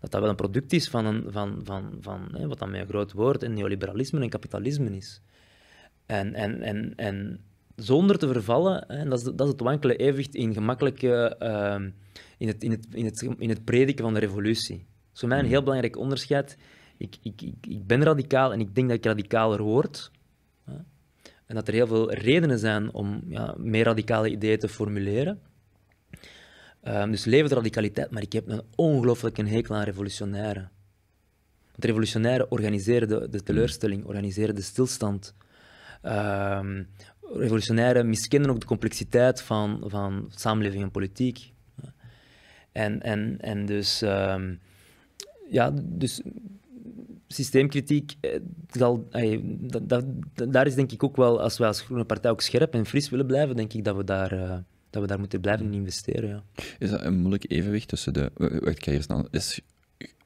dat dat wel een product is van, een, van, van, van hè, wat dan met een groot woord en neoliberalisme en kapitalisme is. En, en, en, en zonder te vervallen, hè, en dat is, dat is het wankele evenwicht in gemakkelijke, eh, in, het, in, het, in, het, prediken van de revolutie. Dat is voor mij een mm. heel belangrijk onderscheid. Ik, ik, ik, ik ben radicaal en ik denk dat ik radicaler word. Hè, en dat er heel veel redenen zijn om ja, meer radicale ideeën te formuleren. Ehm, dus levert radicaliteit, maar ik heb een ongelooflijke hekel aan revolutionairen. Want revolutionairen organiseren de, mm. teleurstelling, organiseren de stilstand. Um, revolutionairen miskenden ook de complexiteit van, van samenleving en politiek. En, en, en dus, um, ja, dus systeemkritiek, eh, zal, dat, daar is denk ik ook wel, als wij als Groene Partij ook scherp en fris willen blijven, denk ik dat we daar, eh, dat we daar moeten blijven investeren. Ja. Is dat een moeilijk evenwicht tussen de. Eh, wacht, ik eerst Is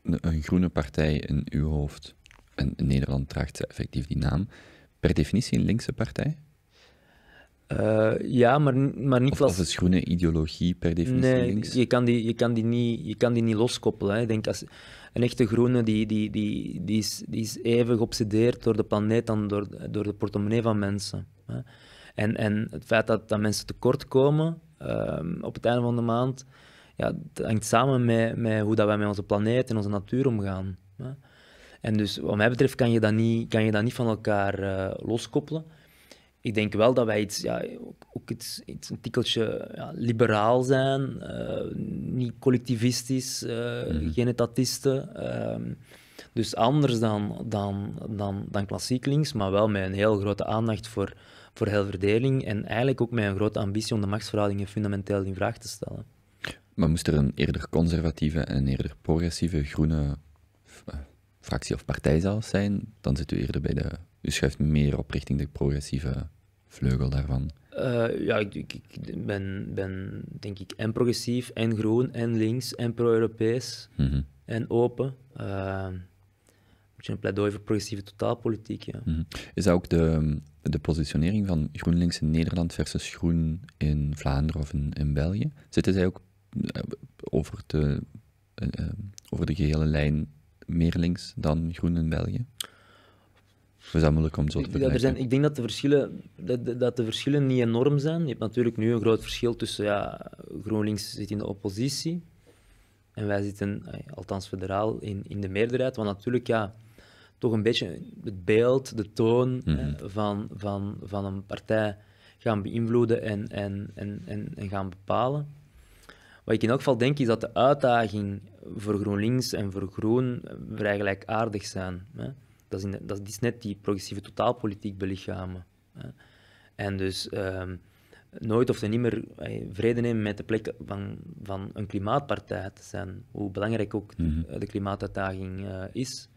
een Groene Partij in uw hoofd, en in Nederland draagt ze effectief die naam, per definitie een linkse partij? Eh, ja, maar, maar niet... als... groene ideologie per definitie nee, Je kan die, je kan die, niet, je kan die niet loskoppelen. Hè. Ik denk als een echte groene die, die, die, die, is, die is even geobsedeerd door de planeet dan door, door de portemonnee van mensen. Hè. En, en het feit dat, dat mensen tekortkomen uh, ehm, op het einde van de maand, ja, dat hangt samen met, met hoe dat wij met onze planeet en onze natuur omgaan. Hè. En dus wat mij betreft kan je dat niet, kan je dat niet van elkaar eh, loskoppelen ik denk wel dat wij iets, ja, ook, iets, iets, een tikkeltje ja, liberaal zijn, eh, niet collectivistisch, uh, eh, mhm. geen etatisten. Ehm, dus anders dan, dan, dan, dan klassiek links, maar wel met een heel grote aandacht voor, voor verdeling en eigenlijk ook met een grote ambitie om de machtsverhoudingen fundamenteel in vraag te stellen. Maar moest er een eerder conservatieve en een eerder progressieve groene eh, fractie of partij zelfs zijn, dan zit u eerder bij de u schuift meer op richting de progressieve vleugel daarvan. Eh, ja, ik, ik, ben, ben denk ik en progressief, en groen, en links, en pro-Europees, mhm. en open. Uh, eh, een beetje een pleidooi voor progressieve totaalpolitiek. Mhm. Is dat ook de, de positionering van GroenLinks in Nederland versus Groen in Vlaanderen of in, in België? Zitten zij ook eh, over de, over de gehele lijn meer links dan Groen in België? ja, er zijn, Ik denk dat de, verschillen, dat, de verschillen niet enorm zijn. Je hebt natuurlijk nu een groot verschil tussen, ja, GroenLinks zit in de oppositie en wij zitten, eh, althans federaal, in, in de meerderheid. Want natuurlijk, ja, toch een beetje het beeld, de toon eh, mhm. van, van, van een partij gaan beïnvloeden en, en, en, en, en gaan bepalen. Wat ik in elk geval denk, is dat de uitdaging voor GroenLinks en voor Groen eh, vrij gelijkaardig zijn. Hè. Dat is, dat is net die progressieve totaalpolitiek belichamen. Hè. En dus ehm, nooit of ze niet meer eh, vrede nemen met de plek van, van een klimaatpartij te zijn. Hoe belangrijk ook mhm. eh, de klimaatuitdaging eh, is.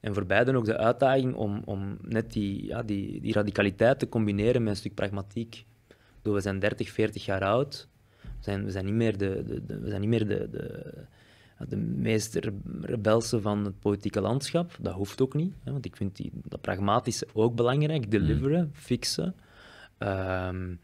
En voor beiden ook de uitdaging om, om net die, ja, die, die radicaliteit te combineren met een stuk pragmatiek. we zijn 30, 40 jaar oud. We zijn, we zijn niet meer de, de, de we zijn niet meer de, de de meest rebelse van het politieke landschap. Dat hoeft ook niet, hè, want ik vind die, dat pragmatische ook belangrijk. Deliveren, mm. fixen. Ehm,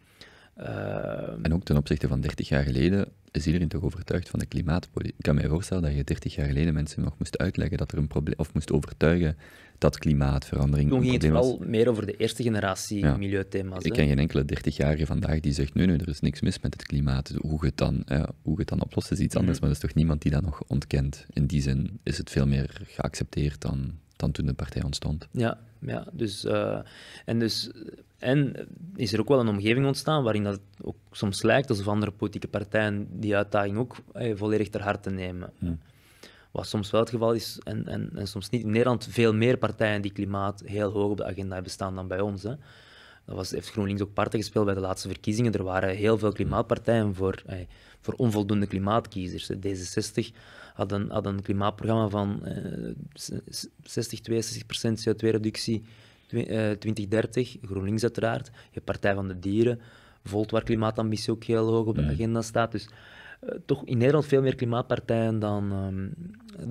ehm, en ook ten opzichte van 30 jaar geleden is iedereen toch overtuigd van de klimaatpolitiek? Ik kan mij voorstellen dat je 30 jaar geleden mensen nog moest uitleggen dat er een probleem, of moest overtuigen dat klimaatverandering. Toen ging het vooral meer over de eerste generatie milieuthema's. Ik ken geen enkele 30-jarige vandaag die zegt: nee, nee, er is niks mis met het klimaat. Hoe je het dan, eh, hoe het dan oplost is iets mhm. anders, maar er is toch niemand die dat nog ontkent. In die zin is het veel meer geaccepteerd dan, dan toen de partij ontstond. Ja, ja dus, eh, en dus en is er ook wel een omgeving ontstaan waarin dat ook soms lijkt alsof andere politieke partijen die uitdaging ook eh, volledig ter harte nemen. Wat soms wel het geval is, en, en, soms niet. In Nederland veel meer partijen die klimaat heel hoog op de agenda hebben staan dan bij ons. Hè. Dat was, heeft GroenLinks ook parten gespeeld bij de laatste verkiezingen. Er waren heel veel klimaatpartijen voor, eh, voor onvoldoende klimaatkiezers. D66 had een, had een klimaatprogramma van eh, 60, 62 procent CO2-reductie 2030, eh, GroenLinks uiteraard. Je Partij van de Dieren, Volt, waar klimaatambitie ook heel hoog op de mhm. agenda staat. Dus eh, toch in Nederland veel meer klimaatpartijen dan, ehm,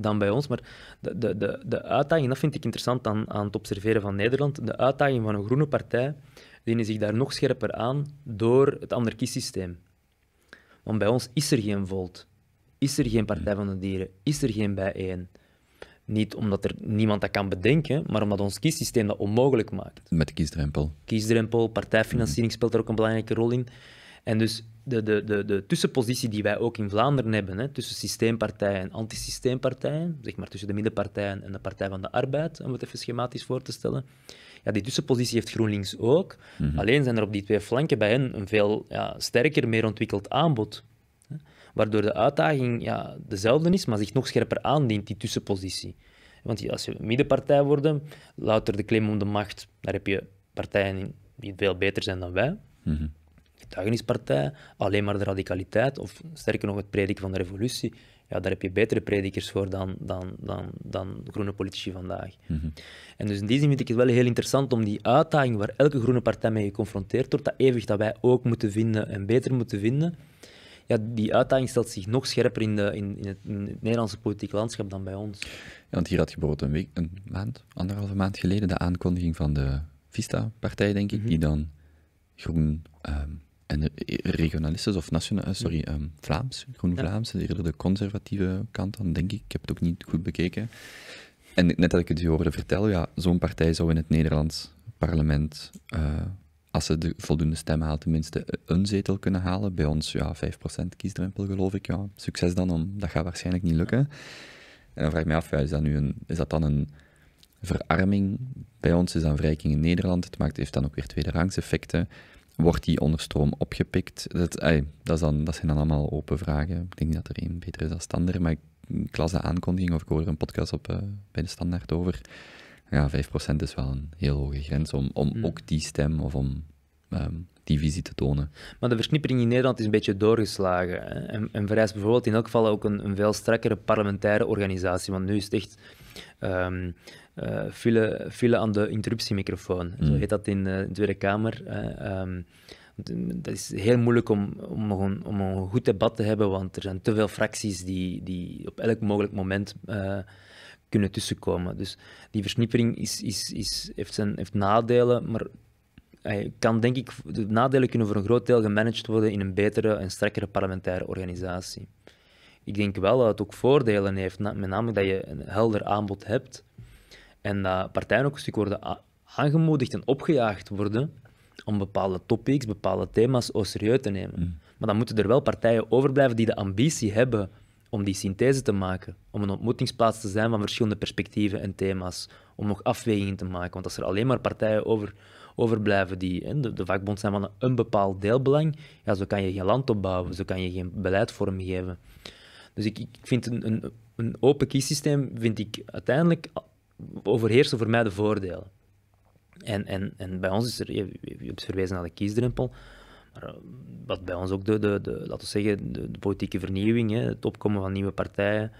dan bij ons. Maar de, de, de, uitdaging, dat vind ik interessant aan, aan het observeren van Nederland, de uitdaging van een groene partij dienen zich daar nog scherper aan door het anarchiesysteem. Want bij ons is er geen Volt, is er geen Partij mhm. van de Dieren, is er geen bijeen. Niet omdat er niemand dat kan bedenken, maar omdat ons kiesysteem dat onmogelijk maakt. Met de kiesdrempel. Kiesdrempel, partijfinanciering speelt daar ook een belangrijke rol in. En dus de, de, de, de tussenpositie die wij ook in Vlaanderen hebben, hè, tussen systeempartijen en antisysteempartijen, zeg maar tussen de middenpartijen en de Partij van de Arbeid, om het even schematisch voor te stellen, ja, die tussenpositie heeft GroenLinks ook. Mhm. Alleen zijn er op die twee flanken bij hen een veel ja, sterker, meer ontwikkeld aanbod waardoor de uitdaging ja, dezelfde is, maar zich nog scherper aandient, die tussenpositie. Want als je middenpartij wordt, louter de claim om de macht, daar heb je partijen die veel beter zijn dan wij. Mm Getuigenispartij, alleen maar de radicaliteit, of sterker nog het prediken van de revolutie. Ja, daar heb je betere predikers voor dan, dan, dan, dan groene politici vandaag. Mhm. En dus in die zin vind ik het wel heel interessant om die uitdaging waar elke groene partij mee geconfronteerd wordt, dat evig dat wij ook moeten vinden en beter moeten vinden, ja, die uitdaging stelt zich nog scherper in, de, in, in, het, Nederlandse politieke landschap dan bij ons. Ja, want hier had je een, week, een maand, anderhalve maand geleden de aankondiging van de Vista-partij, denk ik, mhm. die dan groen ehm, en of nationaal, eh, sorry, mhm. ehm, Vlaams, groen-Vlaams, eerder de conservatieve kant dan, denk ik. Ik heb het ook niet goed bekeken. En net dat ik het je dus hoorde vertellen, ja, zo'n partij zou in het Nederlands parlement eh, als ze de voldoende stemmen halen, tenminste een zetel kunnen halen. Bij ons, ja, 5% kiesdrempel geloof ik. Ja. Succes dan, om, dat gaat waarschijnlijk niet lukken. En dan vraag ik me af, is, dat nu een, is dat dan een verarming? Bij ons is dat een in Nederland. Het maakt, heeft dan ook weer tweederangs effecten. Wordt die onder stroom opgepikt? Dat, dat, is dan, dat zijn dan allemaal open vragen. Ik denk niet dat er één beter is dan standaard, maar ik, ik aankondiging of ik hoorde een podcast op, eh, bij de standaard over ja, 5% is wel een heel hoge grens om, om hmm. ook die stem of om ehm, die visie te tonen. Maar de versnippering in Nederland is een beetje doorgeslagen. En, en vereist bijvoorbeeld in elk geval ook een, een veel strakkere parlementaire organisatie. Want nu is het echt um, file, file, aan de interruptiemicrofoon. Zo hmm. heet dat in eh, de Tweede Kamer. Uh, dat is heel moeilijk om, om, een, om een goed debat te hebben, want er zijn te veel fracties die, die op elk mogelijk moment eh, kunnen tussenkomen. Dus die versnippering is, is, is, heeft, zijn, heeft nadelen, maar kan denk ik, de nadelen kunnen voor een groot deel gemanaged worden in een betere en strakkere parlementaire organisatie. Ik denk wel dat het ook voordelen heeft, met name dat je een helder aanbod hebt en dat partijen ook een stuk worden aangemoedigd en opgejaagd worden om bepaalde topics, bepaalde thema's serieus te nemen. Mm. Maar dan moeten er wel partijen overblijven die de ambitie hebben om die synthese te maken, om een ontmoetingsplaats te zijn van verschillende perspectieven en thema's, om nog afwegingen te maken. Want als er alleen maar partijen over, overblijven die hè, de, de, vakbond zijn van een, bepaald deelbelang, ja, zo kan je geen land opbouwen, zo kan je geen beleid vormgeven. Dus ik, ik vind een, een, een open kiesysteem vind ik uiteindelijk overheersen voor mij de voordelen. En, en, en bij ons is er, je hebt verwezen naar de kiesdrempel, eh, wat bij ons ook de, de, de laten we zeggen, de, politieke vernieuwing, hè, het opkomen van nieuwe partijen,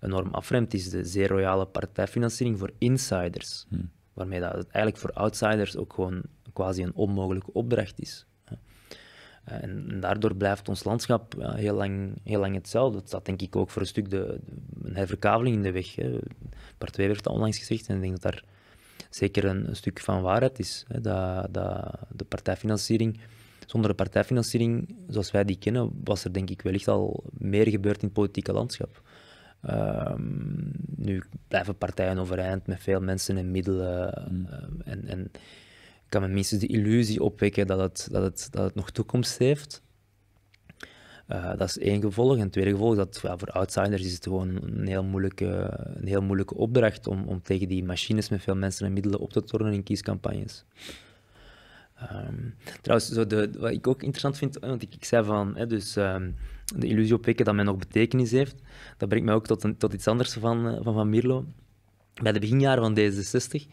enorm afremt, is de zeer royale partijfinanciering voor insiders. Hmm. Waarmee dat eigenlijk voor outsiders ook gewoon quasi een onmogelijke opdracht is. Eh, en daardoor blijft ons landschap heel lang, heel lang hetzelfde. Dat staat denk ik ook voor een stuk de, de een herverkaveling in de weg. Hè. Part 2 werd onlangs gezegd en ik denk dat daar zeker een, een stuk van waarheid is. Hè. Dat, dat de partijfinanciering zonder partijfinanciering zoals wij die kennen, was er denk ik wellicht al meer gebeurd in het politieke landschap. Ehm, nu blijven partijen overeind met veel mensen en middelen. Mm. en, en kan men minstens de illusie opwekken dat het, dat het, dat het nog toekomst heeft. Eh, dat is één gevolg. En het tweede gevolg is dat ja, voor outsiders is het gewoon een heel moeilijke, een heel moeilijke opdracht om, om tegen die machines met veel mensen en middelen op te tornen in kiescampagnes. Um, trouwens, zo wat ik ook interessant vind, eh, want ik, ik zei van, hè, dus ehm, de illusie opwekken dat men nog betekenis heeft, dat brengt mij ook tot, tot iets anders van, eh, van Van Mierlo. Bij de beginjaren van D66.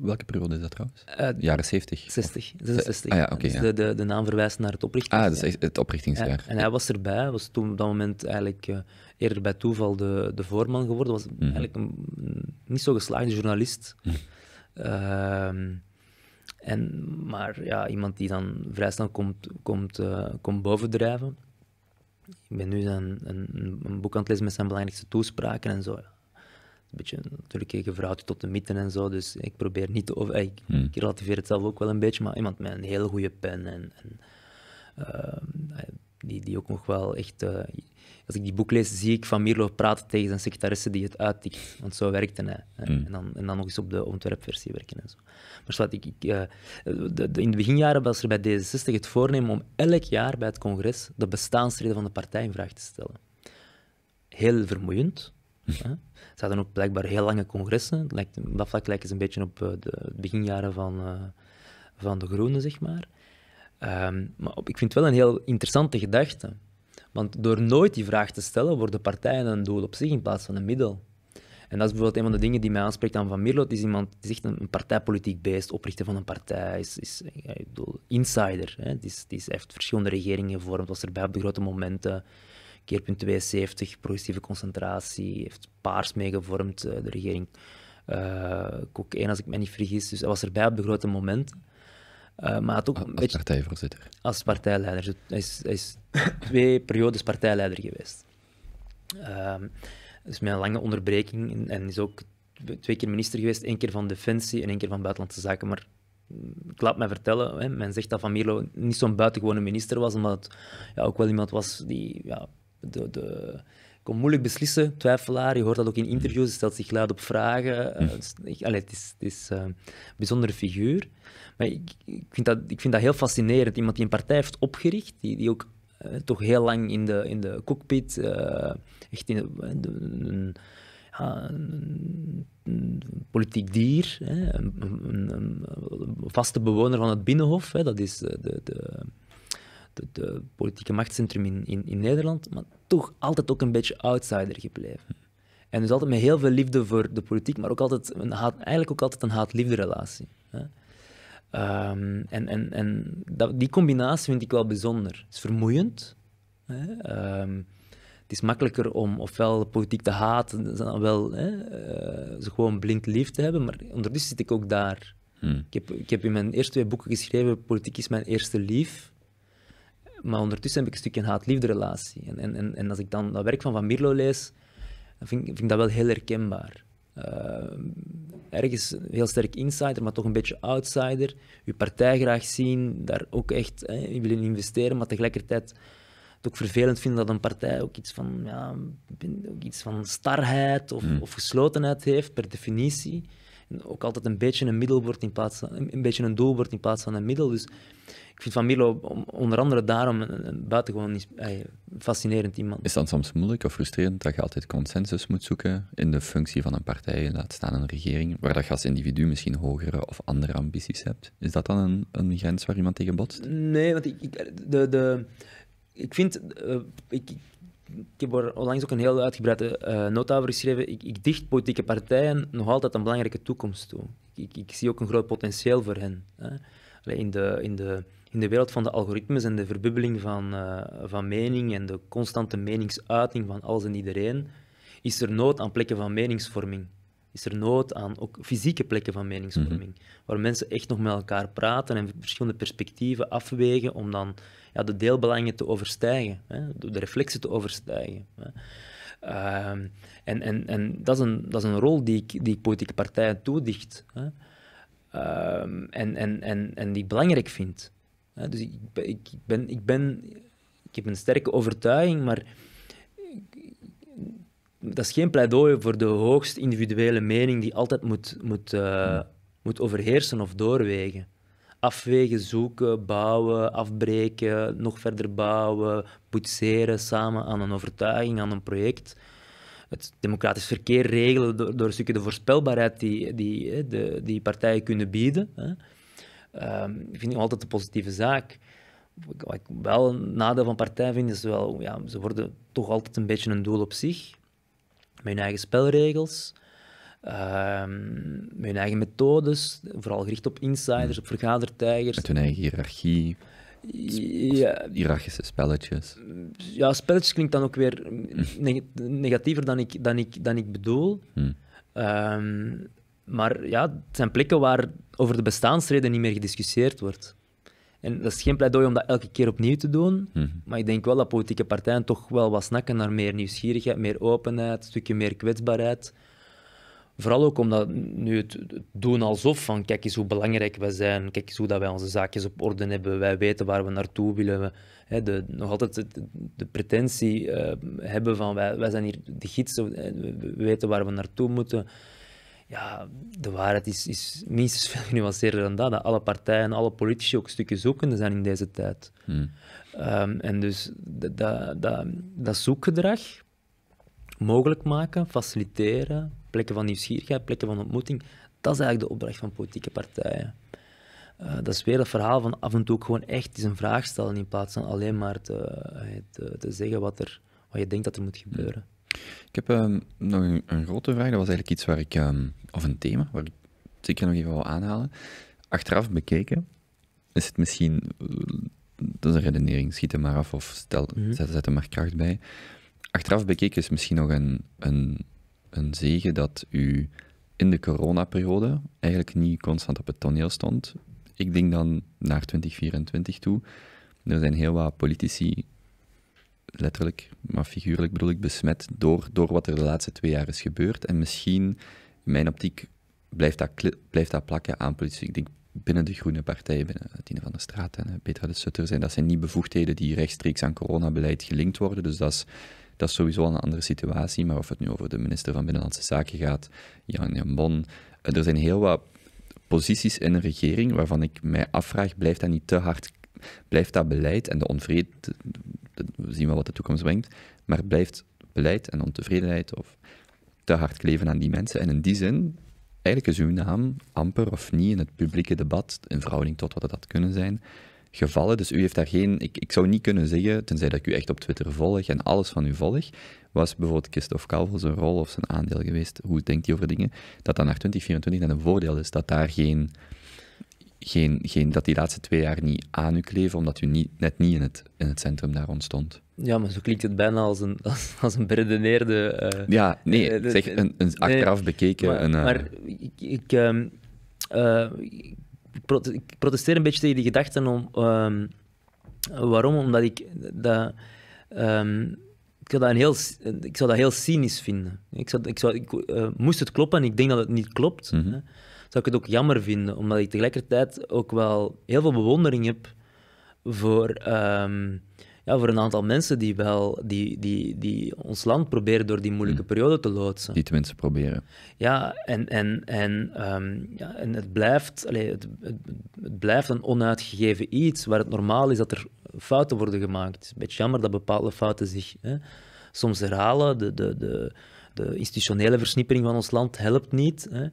Welke periode is dat trouwens? Uh, Jaren 70? 60, 66. Ah, ja, oké. dus de, de, de, naam verwijst naar het oprichtingsjaar. Ah, het oprichtingsjaar. en hij was erbij, was toen op dat moment eigenlijk eerder bij toeval de, de voorman geworden. Was mhm. eigenlijk een, niet zo geslaagde journalist. Mm en, maar ja, iemand die dan vrij snel komt, komt, eh, komt bovendrijven. Ik ben nu een, een, een, boek aan het lezen met zijn belangrijkste toespraken en zo. Een beetje natuurlijk gevrouwd tot de mythen en zo, dus ik probeer niet te... ik, hmm. relativeer het zelf ook wel een beetje, maar iemand met een hele goede pen en... en ehm, die, die ook nog wel echt... Eh, als ik die boek lees, zie ik Van Mierlo praten tegen zijn secretaresse die het uittikt. Want zo werkte hij. Mm. En, dan, en dan nog eens op de ontwerpversie werken en zo. Maar zoals ik, eh, in de beginjaren was er bij D66 het voornemen om elk jaar bij het congres de bestaansreden van de partij in vraag te stellen. Heel vermoeiend. Hm. Hè? Ze hadden ook blijkbaar heel lange congressen. Lijkt, dat vlak lijkt eens een beetje op eh, de beginjaren van, van de Groenen, zeg maar. Ehm, maar ik vind het wel een heel interessante gedachte. Want door nooit die vraag te stellen, worden partijen een doel op zich in plaats van een middel. En dat is bijvoorbeeld een van de dingen die mij aanspreekt aan Van Mierlo. is iemand, die zegt een, partijpolitiek beest, oprichter van een partij, is, is ik bedoel, insider. Hè. heeft verschillende regeringen gevormd, was erbij op de grote momenten. Keerpunt 72, progressieve concentratie, heeft Paars meegevormd, eh, de regering eh, ook één als ik me niet vergis. Dus hij was erbij op de grote momenten. Uh, maar ook als beetje, partijvoorzitter. Als partijleider. Hij is, hij is twee periodes partijleider geweest. Um, dus met een lange onderbreking en, is ook twee keer minister geweest. één keer van Defensie en één keer van Buitenlandse Zaken. Maar mm, ik laat mij vertellen, hè, men zegt dat Van Mierlo niet zo'n buitengewone minister was, omdat het ja, ook wel iemand was die... Ja, de, de, kon moeilijk beslissen, twijfelaar. Je hoort dat ook in interviews, stelt zich luid op vragen. Hm. Eh, het is, het is, eh, een bijzondere figuur ik, vind dat, ik vind dat heel fascinerend. Iemand die een partij heeft opgericht, die, die ook eh, toch heel lang in de, in de cockpit, eh, echt in een, ja, politiek dier, hè, een, vaste bewoner van het Binnenhof, hè, dat is de, de, de politieke machtscentrum in, in, in, Nederland, maar toch altijd ook een beetje outsider gebleven. En dus altijd met heel veel liefde voor de politiek, maar ook altijd een haat, eigenlijk ook altijd een haat-liefde relatie. Hè. Ehm, en en, en die combinatie vind ik wel bijzonder. Het is vermoeiend. Hè? Ehm, het is makkelijker om ofwel politiek te haten, dan wel hè, eh, ze gewoon blind lief te hebben. Maar ondertussen zit ik ook daar. Hmm. Ik, heb, ik heb in mijn eerste twee boeken geschreven, politiek is mijn eerste lief. Maar ondertussen heb ik een stukje haat-liefde relatie. En, en, en, en als ik dan dat werk van Van Mirlo lees, vind, vind ik dat wel heel herkenbaar. Ehm, ergens heel sterk insider, maar toch een beetje outsider. Uw partij graag zien, daar ook echt hè, in willen investeren, maar tegelijkertijd het ook vervelend vinden dat een partij ook iets van, ja, ook iets van starheid of, hmm. of geslotenheid heeft, per definitie. ook altijd een beetje een middel wordt in plaats van, een beetje een doel wordt in plaats van een middel. Dus vind Van onder andere daarom een, een buitengewoon ay, fascinerend iemand. Is dat soms moeilijk of frustrerend dat je altijd consensus moet zoeken in de functie van een partij, laat staan een regering, waar dat je als individu misschien hogere of andere ambities hebt? Is dat dan een, een grens waar iemand tegen botst? Nee, want ik, de, de, ik vind... Eh, ik, heb er onlangs ook een heel uitgebreide eh, nota over geschreven. Ik, ik dicht politieke partijen nog altijd een belangrijke toekomst toe. Ik, ik, ik zie ook een groot potentieel voor hen. Hè in de, in de, in de wereld van de algoritmes en de verbubbeling van, uh, van mening en de constante meningsuiting van alles en iedereen, is er nood aan plekken van meningsvorming. Is er nood aan ook fysieke plekken van meningsvorming, mhm. waar mensen echt nog met elkaar praten en verschillende perspectieven afwegen om dan ja, de deelbelangen te overstijgen, hè, de reflexen te overstijgen. Hè. Ehm, en en, en dat, is een, dat is een rol die ik, die ik politieke partijen toedicht. Hè. Ehm, en, en, en, en die belangrijk vind. dus ik, ik, ben, ik, ben, ik heb een sterke overtuiging, maar dat is geen pleidooi voor de hoogst individuele mening die altijd moet, moet, eh, moet overheersen of doorwegen. Afwegen, zoeken, bouwen, afbreken, nog verder bouwen, poetseren samen aan een overtuiging, aan een project het democratisch verkeer regelen door, door een stukje de voorspelbaarheid die, die, de, die partijen kunnen bieden. Hè. Ehm, vind ik nog altijd een positieve zaak. Wat ik wel een nadeel van partijen vind, is wel, ja, ze worden toch altijd een beetje een doel op zich. Met hun eigen spelregels, ehm, met hun eigen methodes, vooral gericht op insiders, hmm. op vergadertijgers. Met hun eigen hiërarchie ja, spelletjes. Ja, spelletjes klinkt dan ook weer hm. negatiever dan ik, dan ik, dan ik bedoel. Hm. Ehm, maar ja, het zijn plekken waar over de bestaansreden niet meer gediscussieerd wordt. En dat is geen pleidooi om dat elke keer opnieuw te doen. Hm. Maar ik denk wel dat politieke partijen toch wel wat snakken naar meer nieuwsgierigheid, meer openheid, een stukje meer kwetsbaarheid. Vooral ook omdat nu het doen alsof van kijk eens hoe belangrijk wij zijn, kijk eens hoe dat wij onze zaakjes op orde hebben, wij weten waar we naartoe willen. Hè, de, nog altijd de, pretentie eh, hebben van wij, wij zijn hier de gidsen, eh, we weten waar we naartoe moeten. Ja, de waarheid is, is minstens veel genuanceerder dan dat. Dat alle partijen, alle politici ook stukjes zoekende zijn in deze tijd. Hmm. Ehm, en dus dat, dat, dat zoekgedrag mogelijk maken, faciliteren, plekken van nieuwsgierigheid, plekken van ontmoeting. Dat is eigenlijk de opdracht van politieke partijen. Eh, dat is weer het verhaal van af en toe ook gewoon echt eens een vraag stellen in plaats van alleen maar te, eh, te, zeggen wat, er, wat je denkt dat er moet mm. gebeuren. Ik heb ehm, nog een, grote vraag, dat was eigenlijk iets waar ik, ehm, of een thema, waar ik zeker nog even wil aanhalen. Achteraf bekeken is het misschien, dat is een redenering, schiet er maar af of stel, mhm. zet, er maar kracht bij. Achteraf bekeken is misschien nog een, een een zegen dat u in de coronaperiode eigenlijk niet constant op het toneel stond. Ik denk dan naar 2024 toe. Er zijn heel wat politici, letterlijk, maar figuurlijk bedoel ik, besmet door, door wat er de laatste twee jaar is gebeurd. En misschien, in mijn optiek, blijft dat, blijft dat plakken aan politici. Ik denk binnen de groene partijen, binnen Tine van der Straat en eh, Petra de Sutter, zijn dat zijn niet bevoegdheden die rechtstreeks aan coronabeleid gelinkt worden. Dus dat is dat is sowieso een andere situatie. Maar of het nu over de minister van Binnenlandse Zaken gaat, Jan Jambon, eh, er zijn heel wat posities in een regering waarvan ik mij afvraag, blijft dat niet te hard, blijft dat beleid en de onvrede, we zien wel wat de toekomst brengt, maar blijft beleid en ontevredenheid of te hard kleven aan die mensen. En in die zin, eigenlijk is uw naam amper of niet in het publieke debat in verhouding tot wat het had kunnen zijn gevallen. Dus u heeft daar geen, ik, ik zou niet kunnen zeggen, tenzij dat ik u echt op Twitter volg en alles van u volg, was bijvoorbeeld Christophe Calvo zijn rol of zijn aandeel geweest, hoe denkt hij over dingen, dat dat naar 2024 dan een voordeel is, dat daar geen, geen, geen dat die laatste twee jaar niet aan u kleven, omdat u niet, net niet in het, in het centrum daar ontstond. Ja, maar zo klinkt het bijna als een, als, als een beredeneerde... Eh, ja, nee, eh, zeg, een, een achteraf bekeken... Maar, een, eh, maar ik... ik ehm, ik protesteer een beetje tegen die gedachten om. Ehm, waarom? Omdat ik dat. Ehm, ik zou dat, heel, ik zou dat heel cynisch vinden. Ik zou, ik zou, ik, eh, moest het kloppen en ik denk dat het niet klopt, mhm. hè, zou ik het ook jammer vinden. Omdat ik tegelijkertijd ook wel heel veel bewondering heb voor ehm, ja, voor een aantal mensen die, wel, die, die, die ons land proberen door die moeilijke hm. periode te loodsen. Die tenminste proberen. Ja, en, en, en, ehm, ja, en het, blijft, allee, het, het, blijft een onuitgegeven iets waar het normaal is dat er fouten worden gemaakt. Het is een beetje jammer dat bepaalde fouten zich hè, soms herhalen. De, de, de, de institutionele versnippering van ons land helpt niet. Hè.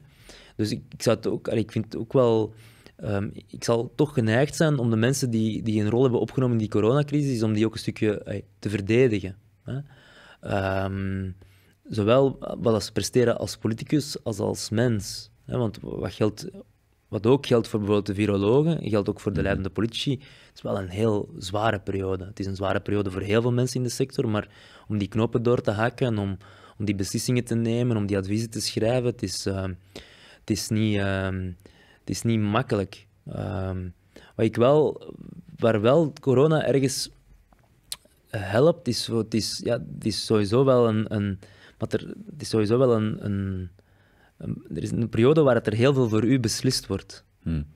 Dus ik, ik, zou het ook, allee, ik vind het ook wel Ehm, ik zal toch geneigd zijn om de mensen die, die een rol hebben opgenomen in die coronacrisis, om die ook een stukje te verdedigen. Hè. Ehm, zowel wat ze presteren als politicus als als mens. Hè. Want wat, geldt, wat ook geldt voor bijvoorbeeld de virologen, geldt ook voor de mhm. leidende politici. Het is wel een heel zware periode. Het is een zware periode voor heel veel mensen in de sector, maar om die knopen door te hakken, en om, om die beslissingen te nemen, om die adviezen te schrijven, het is, ehm, het is niet is niet makkelijk. Ehm, wat ik wel, waar wel corona ergens helpt, is, het is, ja, is sowieso wel een, een er, is sowieso wel een, een, Er is een periode waar het er heel veel voor u beslist wordt. Hmm.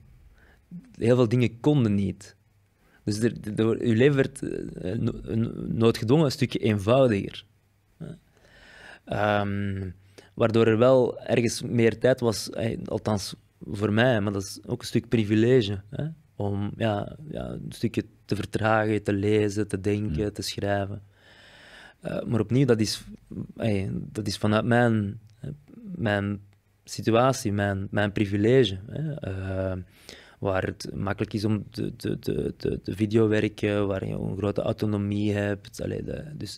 Heel veel dingen konden niet. Dus er, er, uw leven werd eh, noodgedwongen een stukje eenvoudiger. Ehm, waardoor er wel ergens meer tijd was, eh, althans voor mij, maar dat is ook een stuk privilege. Hè? Om ja, ja, een stukje te vertragen, te lezen, te denken, hmm. te schrijven. Eh, maar opnieuw, dat is, dat is vanuit mijn, mijn situatie, mijn, mijn privilege. Hè? Eh, waar het makkelijk is om te, te, te, te, videowerken, waar je een grote autonomie hebt. Allee, de, dus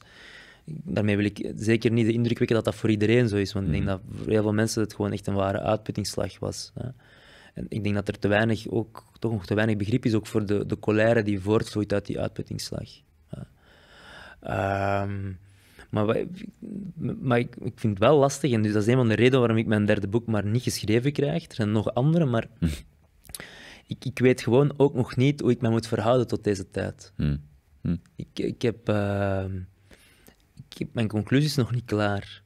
daarmee wil ik zeker niet de indruk wekken dat dat voor iedereen zo is. Want ik denk mhm. dat voor heel veel mensen het gewoon echt een ware uitputtingsslag was. Hè. En ik denk dat er te weinig, ook, toch nog te weinig begrip is ook voor de, de colère die voortvloeit uit die uitputtingsslag. Ehm, maar, ik, vind het wel lastig, en dus dat is een van de redenen waarom ik mijn derde boek maar niet geschreven krijg. Er zijn nog andere, maar mhm. ik, ik weet gewoon ook nog niet hoe ik me moet verhouden tot deze tijd. Mhm. Ik, ik heb... Ehm, ik heb mijn conclusies nog niet klaar.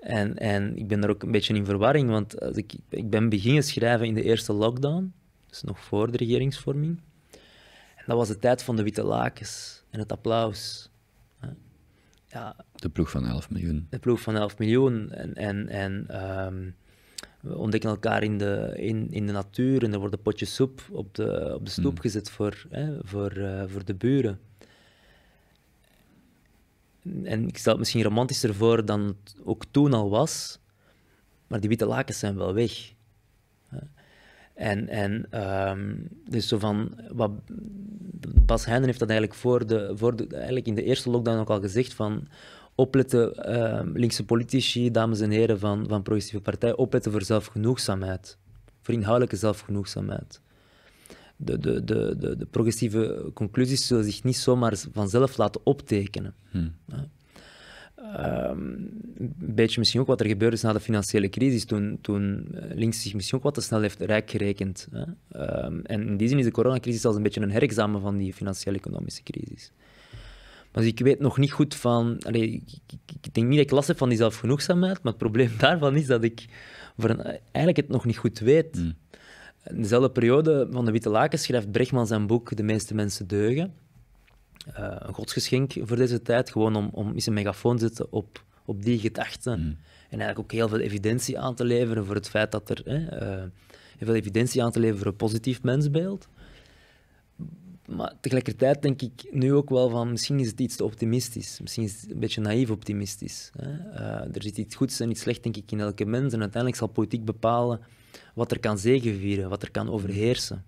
En, en ik ben daar ook een beetje in verwarring, want als ik, ik ben beginnen schrijven in de eerste lockdown, dus nog voor de regeringsvorming. En dat was de tijd van de witte lakens en het applaus. Ja, de ploeg van 11 miljoen. De ploeg van 11 miljoen. En, en, en ehm, we ontdekken elkaar in de, in, in de natuur en er worden potjes soep op de, op de stoep mm. gezet voor, hè, voor, eh, voor de buren en ik stel het misschien romantischer voor dan het ook toen al was, maar die witte lakens zijn wel weg. En, en ehm, dus zo van, wat Bas Heijnen heeft dat eigenlijk, voor de, voor de, eigenlijk in de eerste lockdown ook al gezegd van opletten, ehm, linkse politici, dames en heren van, van progressieve partij, opletten voor zelfgenoegzaamheid, voor inhoudelijke zelfgenoegzaamheid de, de, de, de, de progressieve conclusies zullen zich niet zomaar vanzelf laten optekenen. Hmm. Ehm, een beetje misschien ook wat er gebeurd is na de financiële crisis, toen, toen eh, links zich misschien ook wat te snel heeft rijk gerekend. Hè? Ehm, en in die zin is de coronacrisis als een beetje een herexamen van die financiële-economische crisis. Maar dus ik weet nog niet goed van... Allee, ik, denk niet dat ik last heb van die zelfgenoegzaamheid, maar het probleem daarvan is dat ik voor eigenlijk het nog niet goed weet. Hmm. In dezelfde periode van de Witte Laken schrijft Brechtman zijn boek De meeste mensen deugen. Uh, een godsgeschenk voor deze tijd, gewoon om, om eens een megafoon te zetten op, op die gedachten. Mm. En eigenlijk ook heel veel evidentie aan te leveren voor het feit dat er... Hè, eh, heel veel evidentie aan te leveren voor een positief mensbeeld. Maar tegelijkertijd denk ik nu ook wel van, misschien is het iets te optimistisch. Misschien is het een beetje naïef optimistisch. Eh, er zit iets goeds en iets slechts, denk ik, in elke mens. En uiteindelijk zal politiek bepalen wat er kan zegenvieren, wat er kan overheersen.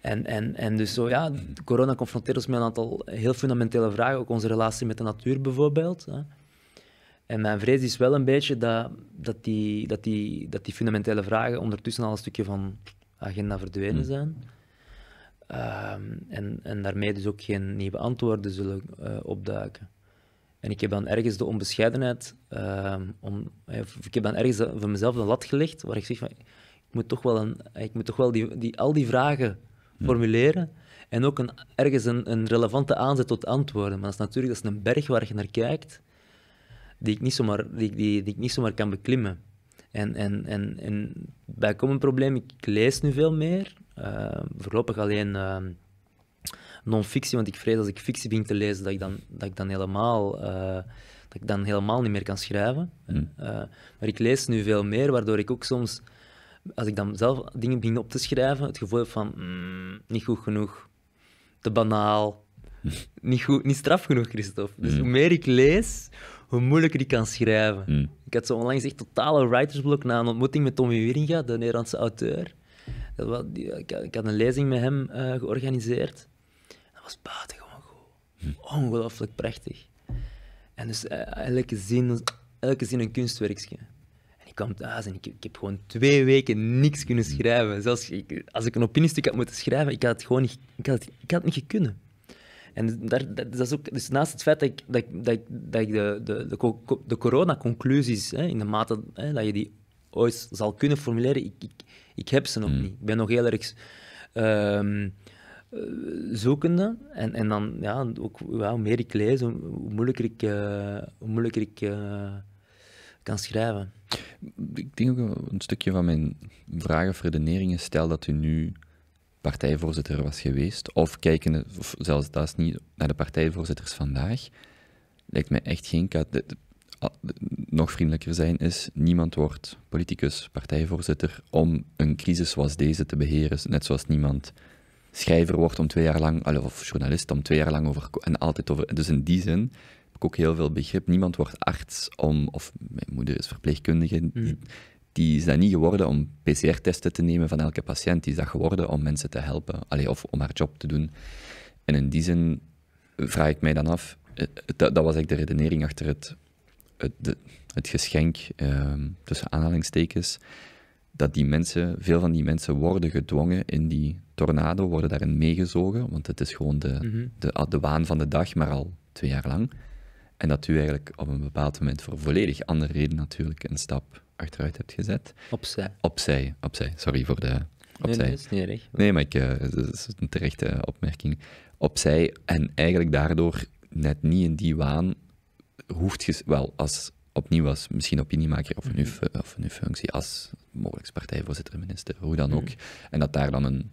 En, en, en dus zo, ja, corona confronteert ons met een aantal heel fundamentele vragen, ook onze relatie met de natuur bijvoorbeeld. En mijn vrees is wel een beetje dat, dat, die, dat, die, dat die fundamentele vragen ondertussen al een stukje van agenda verdwenen hm. zijn. Ehm, en, en daarmee dus ook geen nieuwe antwoorden zullen eh, opduiken. En ik heb dan ergens de onbescheidenheid, uh, om, eh, ik heb dan ergens voor mezelf een lat gelegd, waar ik zeg van, ik moet toch wel, een, eh, ik moet toch wel die, die, al die vragen hm. formuleren en ook een, ergens een, een relevante aanzet tot antwoorden. Maar dat is natuurlijk dat is een berg waar je naar kijkt, die ik niet zomaar, die, die, die ik niet zomaar kan beklimmen. En, en, en, en bijkomend probleem, ik lees nu veel meer, eh, voorlopig alleen... Ehm, non-fictie, want ik vrees als ik fictie begin te lezen, dat ik dan, dat ik dan, helemaal, eh, dat ik dan helemaal niet meer kan schrijven. Hm. Eh, maar ik lees nu veel meer, waardoor ik ook soms, als ik dan zelf dingen begin op te schrijven, het gevoel heb van mm, niet goed genoeg, te banaal, hm. niet, goed, niet straf genoeg, Christophe. Dus hm. hoe meer ik lees, hoe moeilijker ik kan schrijven. Ik had zo onlangs echt totale writersblok na een ontmoeting met Tommy Wieringa, de Nederlandse auteur. Ik had een lezing met hem eh, georganiseerd was buitengewoon goed. Ongelooflijk prachtig. En dus eh, elke zin, elke zin een kunstwerkje. En ik kwam thuis en ik, ik, heb gewoon twee weken niks kunnen schrijven. Zelfs ik, als ik een opiniestuk had moeten schrijven, ik had het gewoon niet, ik had het, ik had het niet kunnen. En dus, daar, dat, is ook, dus naast het feit dat ik, dat, dat, dat ik de, de, de, de coronaconclusies, in de mate hè, dat je die ooit zal kunnen formuleren, ik, ik, ik heb ze nog hmm. niet. Ik ben nog heel erg ehm, eh, zoekende. En, en dan, ja, ook, ja, hoe meer ik lees, hoe, moeilijker ik, hoe moeilijker ik eh, eh, kan schrijven. Ik denk ook een stukje van mijn vragen of redeneringen. Stel dat u nu partijvoorzitter was geweest, of kijken, of zelfs dat is niet naar de partijvoorzitters vandaag, lijkt mij echt geen. kat. nog vriendelijker zijn is: niemand wordt politicus, partijvoorzitter om een crisis zoals deze te beheren. Net zoals niemand schrijver wordt om twee jaar lang, of journalist om twee jaar lang over, en altijd over. Dus in die zin heb ik ook heel veel begrip. Niemand wordt arts om, of mijn moeder is verpleegkundige, die, hmm. is dat niet geworden om PCR-testen te nemen van elke patiënt. Die is dat geworden om mensen te helpen, allee, of om haar job te doen. En in die zin vraag ik mij dan af, eh, eh, dat, was eigenlijk de redenering achter het, het, het geschenk, ehm, tussen aanhalingstekens, dat die mensen, veel van die mensen worden gedwongen in die tornado worden daarin meegezogen, want het is gewoon de, mhm. ah, de, waan van de dag, maar al twee jaar lang. En dat u eigenlijk op een bepaald moment voor volledig andere reden natuurlijk een stap achteruit hebt gezet. Opzij. Opzij, opzij. Sorry voor de opzij. Nee, dat is niet Nee, maar ik, dat eh, is een terechte opmerking. Opzij en eigenlijk daardoor net niet in die waan hoeft je, wel, als opnieuw was, misschien opiniemaker of een, mm of een functie, als mogelijk partijvoorzitter, minister, hoe dan mhm. ook. En dat daar dan een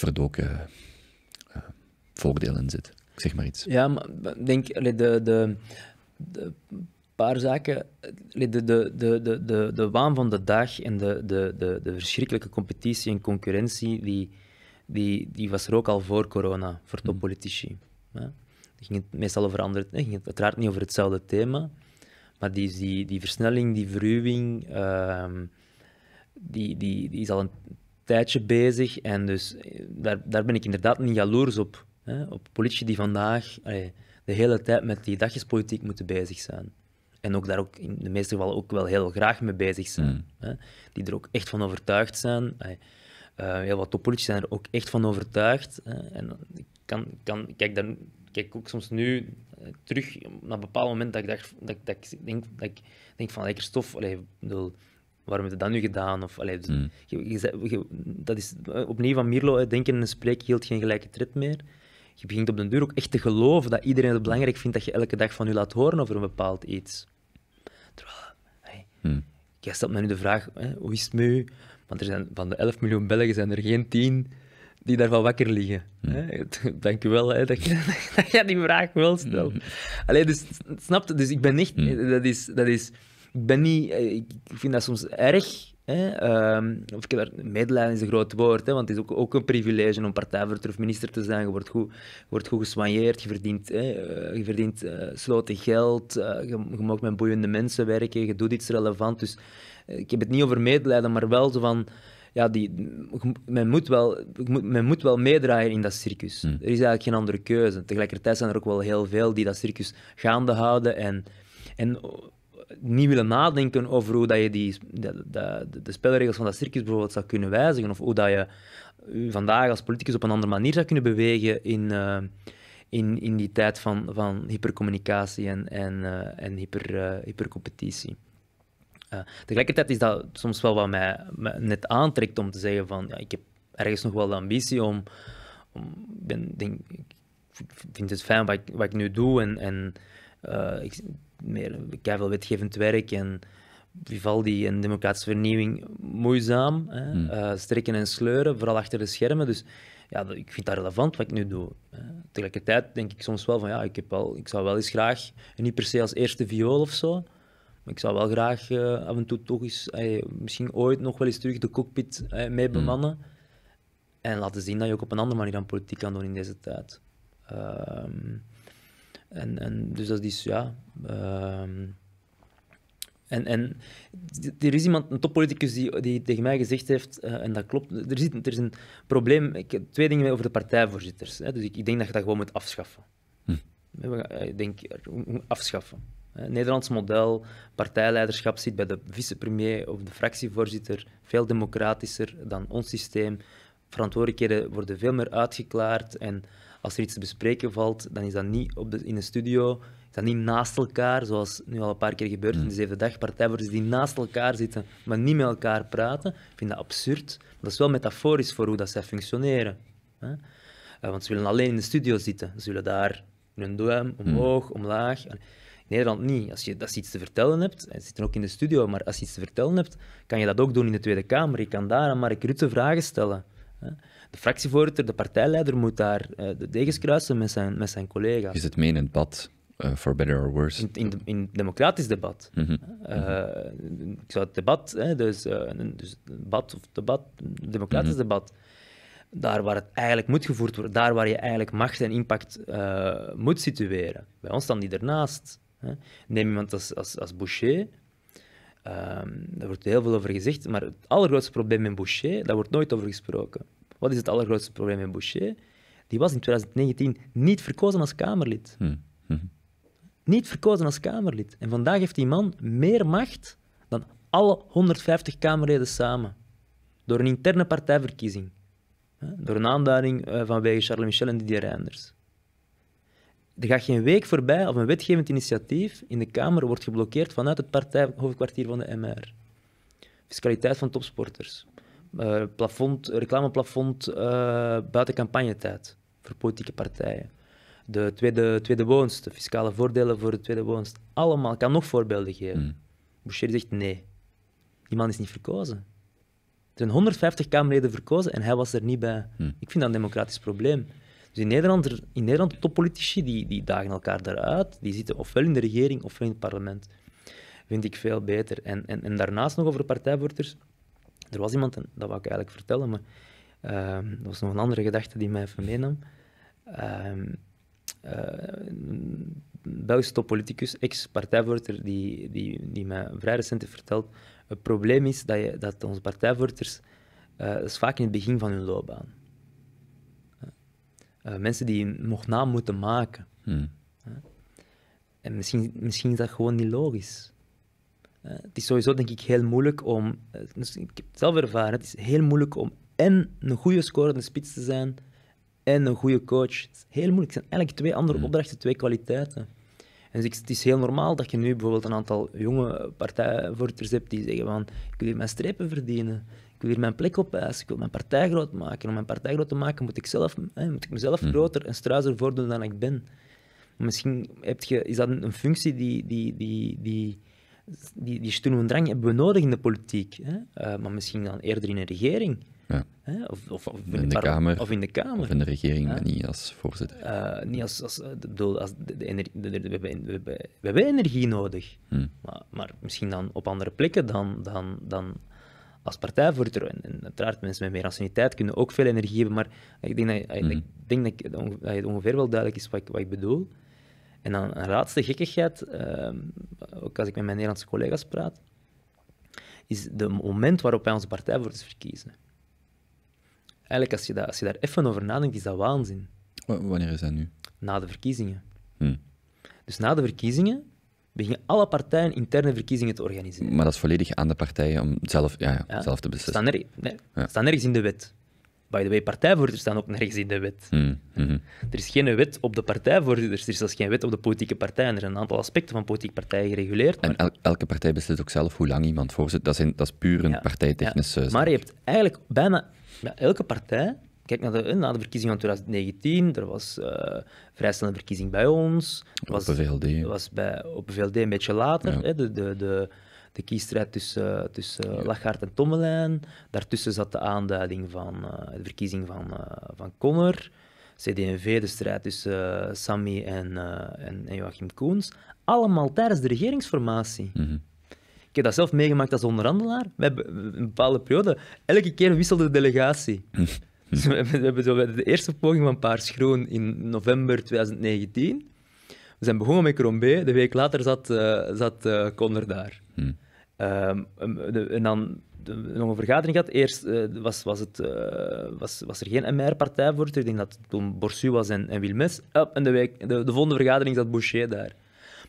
verdoken voordelen eh, eh, voordeel in zit. zeg maar iets. Ja, maar denk, de, de, de paar zaken. De, de, de, de, de, de waan van de dag en de, de, de, de verschrikkelijke competitie en concurrentie, die, die, die was er ook al voor corona, voor mhm. toppolitici. Ja. Ging het meestal over andere, ging het uiteraard niet over hetzelfde thema, maar die, die, die versnelling, die verruwing, ehm, die, die, die is al een tijdje bezig. En dus eh, daar, daar ben ik inderdaad niet jaloers op. Hè? Op politici die vandaag de hele tijd met die dagjespolitiek moeten bezig zijn. En ook daar ook in de meeste gevallen ook wel heel graag mee bezig zijn. Hmm. Hè? Die er ook echt van overtuigd zijn. Allee, uh, heel wat toppolitici zijn er ook echt van overtuigd. Hè? En ik kan, kan, kijk, dan, kijk ook soms nu eh, terug naar een bepaald moment dat ik, dacht, dat, dat, ik, denk, dat ik denk van lekker stof. Allee, bedoel, waarom heb je dat nu gedaan? Of, allee, dus hmm. je, je, dat is eh, opnieuw van Mirlo, denken in een spreek hield geen gelijke tred meer. Je begint op den duur ook echt te geloven dat iedereen het hmm. belangrijk vindt dat je elke dag van je laat horen over een bepaald iets. Terwijl, hey, hmm. stelt mij nu de vraag, hè, hoe is het nu? Want er zijn, van de 11 miljoen Belgen zijn er geen 10 die daarvan wakker liggen. Mm. Hè? Dank wel hè, dat, je, dat, die vraag wel stelt. Alleen, dus snap Dus ik ben echt... Dat is... Dat is ik ben niet, eh, ik vind dat soms erg. Hè? Ehm, of ik medelijden is een groot woord, hè? want het is ook, ook een privilege om partijvoorzitter of minister te zijn. Je wordt goed, je wordt goed geswanjeerd, je verdient, hè? Eh, je verdient uh, sloten geld, je, mag met boeiende mensen werken, je doet iets relevant. Dus ik heb het niet over medelijden, maar wel zo van ja, die, men, moet wel, men moet wel meedraaien in dat circus. Hmm. Er is eigenlijk geen andere keuze. Tegelijkertijd zijn er ook wel heel veel die dat circus gaande houden en, en niet willen nadenken over hoe dat je die, de, de, de, spelregels van dat circus bijvoorbeeld zou kunnen wijzigen. Of hoe dat je vandaag als politicus op een andere manier zou kunnen bewegen in, eh, in, in die tijd van, van hypercommunicatie en, en, eh, en hyper, eh, hypercompetitie. tegelijkertijd is dat soms wel wat mij, net aantrekt om te zeggen van ja, ik heb ergens nog wel de ambitie om, ben, denk, ik vind het fijn wat ik, wat ik nu doe en, en ik, meer veel wetgevend werk en Vivaldi en democratische vernieuwing moeizaam. Hè? Hmm. Eh, strikken en sleuren, vooral achter de schermen. Dus ja, ik vind dat relevant wat ik nu doe. Eh, tegelijkertijd denk ik soms wel van ja, ik, heb wel, ik zou wel eens graag, niet per se als eerste viool of zo, maar ik zou wel graag eh, af en toe toch eens, misschien ooit nog wel eens terug de cockpit mee hmm. bemannen. En laten zien dat je ook op een andere manier aan politiek kan doen in deze tijd. Um, en, en dus dat is, ja... Ehm, en, en er is iemand, een toppoliticus, die, die tegen mij gezegd heeft, eh, en dat klopt, er, zit, er is een probleem, ik heb twee dingen over de partijvoorzitters. Hè, dus ik, ik, denk dat je dat gewoon moet afschaffen. Hm. Eh, ik denk, eh, afschaffen. Het Nederlands model, partijleiderschap zit bij de vicepremier of de fractievoorzitter, veel democratischer dan ons systeem. Verantwoordelijkheden worden veel meer uitgeklaard en als er iets te bespreken valt, dan is dat niet op de, in de studio, is dat niet naast elkaar, zoals nu al een paar keer gebeurt in de mm. zevende dag, partijvoerders die naast elkaar zitten, maar niet met elkaar praten. Ik vind dat absurd. Dat is wel metaforisch voor hoe dat zij functioneren. Hè? Eh, want ze willen alleen in de studio zitten. Ze willen daar hun duim mm. omhoog, omlaag. In Nederland niet. Als je, als iets te vertellen hebt, en ze zitten ook in de studio, maar als je iets te vertellen hebt, kan je dat ook doen in de Tweede Kamer. Je kan daar aan Mark Rutte vragen stellen de fractievoorzitter, de partijleider, moet daar eh, de degens kruisen met zijn, met zijn collega's. Is het mee in het bad, for eh, better or worse. In, in, het democratisch debat. Mhm. Eh, ik zou het debat, hè, dus, uh, dus debat of debat, democratisch mhm. debat, daar waar het eigenlijk moet gevoerd worden, daar waar je eigenlijk macht en impact moet situeren. Bij ons staan die ernaast. Hè. Neem iemand als, als, als Boucher, ehm, daar wordt heel veel over gezegd, maar het allergrootste probleem met Boucher, daar wordt nooit over gesproken. Wat is het allergrootste probleem in Boucher? Die was in 2019 niet verkozen als Kamerlid. Hm, hm. Niet verkozen als Kamerlid. En vandaag heeft die man meer macht dan alle 150 Kamerleden samen. Door een interne partijverkiezing. Door een aanduiding eh, vanwege Charles Michel en Didier Reinders. Er gaat geen week voorbij of een wetgevend initiatief in de Kamer wordt geblokkeerd vanuit het partijhoofdkwartier van de MR. Fiscaliteit van topsporters. Eh, plafond, reclameplafond eh, buiten campagnetijd voor politieke partijen. De tweede, tweede woonst, de fiscale voordelen voor de tweede woonst. Allemaal, ik kan nog voorbeelden geven. Mm. Boucher zegt nee. Die man is niet verkozen. Er zijn 150 Kamerleden verkozen en hij was er niet bij. Hmm. Ik vind dat een democratisch probleem. Dus in Nederland, in Nederland toppolitici die, die dagen elkaar daaruit. Die zitten ofwel in de regering ofwel in het parlement. Vind ik veel beter. En, en, en daarnaast nog over partijvoorters. Er was iemand, en dat wou ik eigenlijk vertellen, maar dat ehm, was nog een andere gedachte die mij even meenam. een ehm, eh, Belgische toppoliticus, ex-partijvoorzitter, die, die, die mij vrij recent heeft verteld. Het probleem is dat, je, dat onze partijvoorzitters, eh, dat is vaak in het begin van hun loopbaan. Eh, mensen die nog naam moeten maken. Hmm. En misschien, misschien is dat gewoon niet logisch. Eh, het is sowieso denk ik heel moeilijk om, eh, dus ik heb het zelf ervaren, het is heel moeilijk om en een goede scorende spits te zijn en een goede coach. Het is heel moeilijk. Het zijn eigenlijk twee andere mm. opdrachten, twee kwaliteiten. En dus het is heel normaal dat je nu bijvoorbeeld een aantal jonge partijvoorzitters hebt die zeggen van ik wil hier mijn strepen verdienen, ik wil hier mijn plek opeisen, ik wil mijn partij groot maken. Om mijn partij groot te maken moet ik, zelf, moet ik mezelf mm. groter en struiser voordoen dan ik ben. Misschien heb je, is dat een functie die, die, die, die die, die drang hebben we nodig in de politiek. Hè? Eh, maar misschien dan eerder in een regering. Hè? Of, of, in de kamer, of, in de regering, maar niet als voorzitter. Eh, niet als... als, eh, als de, we, hebben, we, hebben, we, hebben, energie nodig. Hmm. Maar, maar, misschien dan op andere plekken dan, dan, dan als partijvoorzitter. En, uiteraard, mensen met meer anciëniteit kunnen ook veel energie hebben. Maar ik denk dat, ik hmm. denk dat, het ongeveer wel duidelijk is wat wat ik bedoel. En dan een laatste gekkigheid, ehm, ook als ik met mijn Nederlandse collega's praat, is de moment waarop wij onze partij partijvoorzitter verkiezen. Eigenlijk, als je, als je daar even over nadenkt, is dat waanzin. wanneer is dat nu? Na de verkiezingen. Hmm. Dus na de verkiezingen beginnen alle partijen interne verkiezingen te organiseren. Maar dat is volledig aan de partijen om zelf, ja, ja, zelf te beslissen. Staan er, nee, ja. staan in de wet. By the way, partijvoorzitters staan ook nergens in de wet. Mm, mhm. Er is geen wet op de partijvoorzitters, er is zelfs geen wet op de politieke partijen. Er zijn een aantal aspecten van politieke partijen gereguleerd. En elke partij beslist ook zelf hoe lang iemand voorzit. Dat is, dat puur een partijtechnisch. partijtechnische Maar je hebt eigenlijk bijna elke partij... Kijk, naar de, eh, na de verkiezingen van 2019, er was uh, vrij verkiezing bij ons. Was, op VLD. was bij, op VLD een beetje later, hè, de, de, de de kiesstrijd tussen, tussen ja. en Tommelijn. Daartussen zat de aanduiding van eh, de verkiezing van, uh, van Connor. CD&V, de strijd tussen uh, eh, Sammy en, en, en, Joachim Koens. Allemaal tijdens de regeringsformatie. Mhm. Ik heb dat zelf meegemaakt als onderhandelaar. We hebben een bepaalde periode, elke keer wisselde de delegatie. Mhm. Dus we hebben zo de eerste poging van Paars Groen in november 2019. We zijn begonnen met Crombé. De week later zat, uh, zat Connor daar. Hmm. en dan de, nog een vergadering gehad. Eerst eh, was, was, het, eh, was, was er geen MR-partij voor. Ik denk dat toen Borsu was en, en Wilmes. en de, de, de, volgende vergadering zat Boucher daar.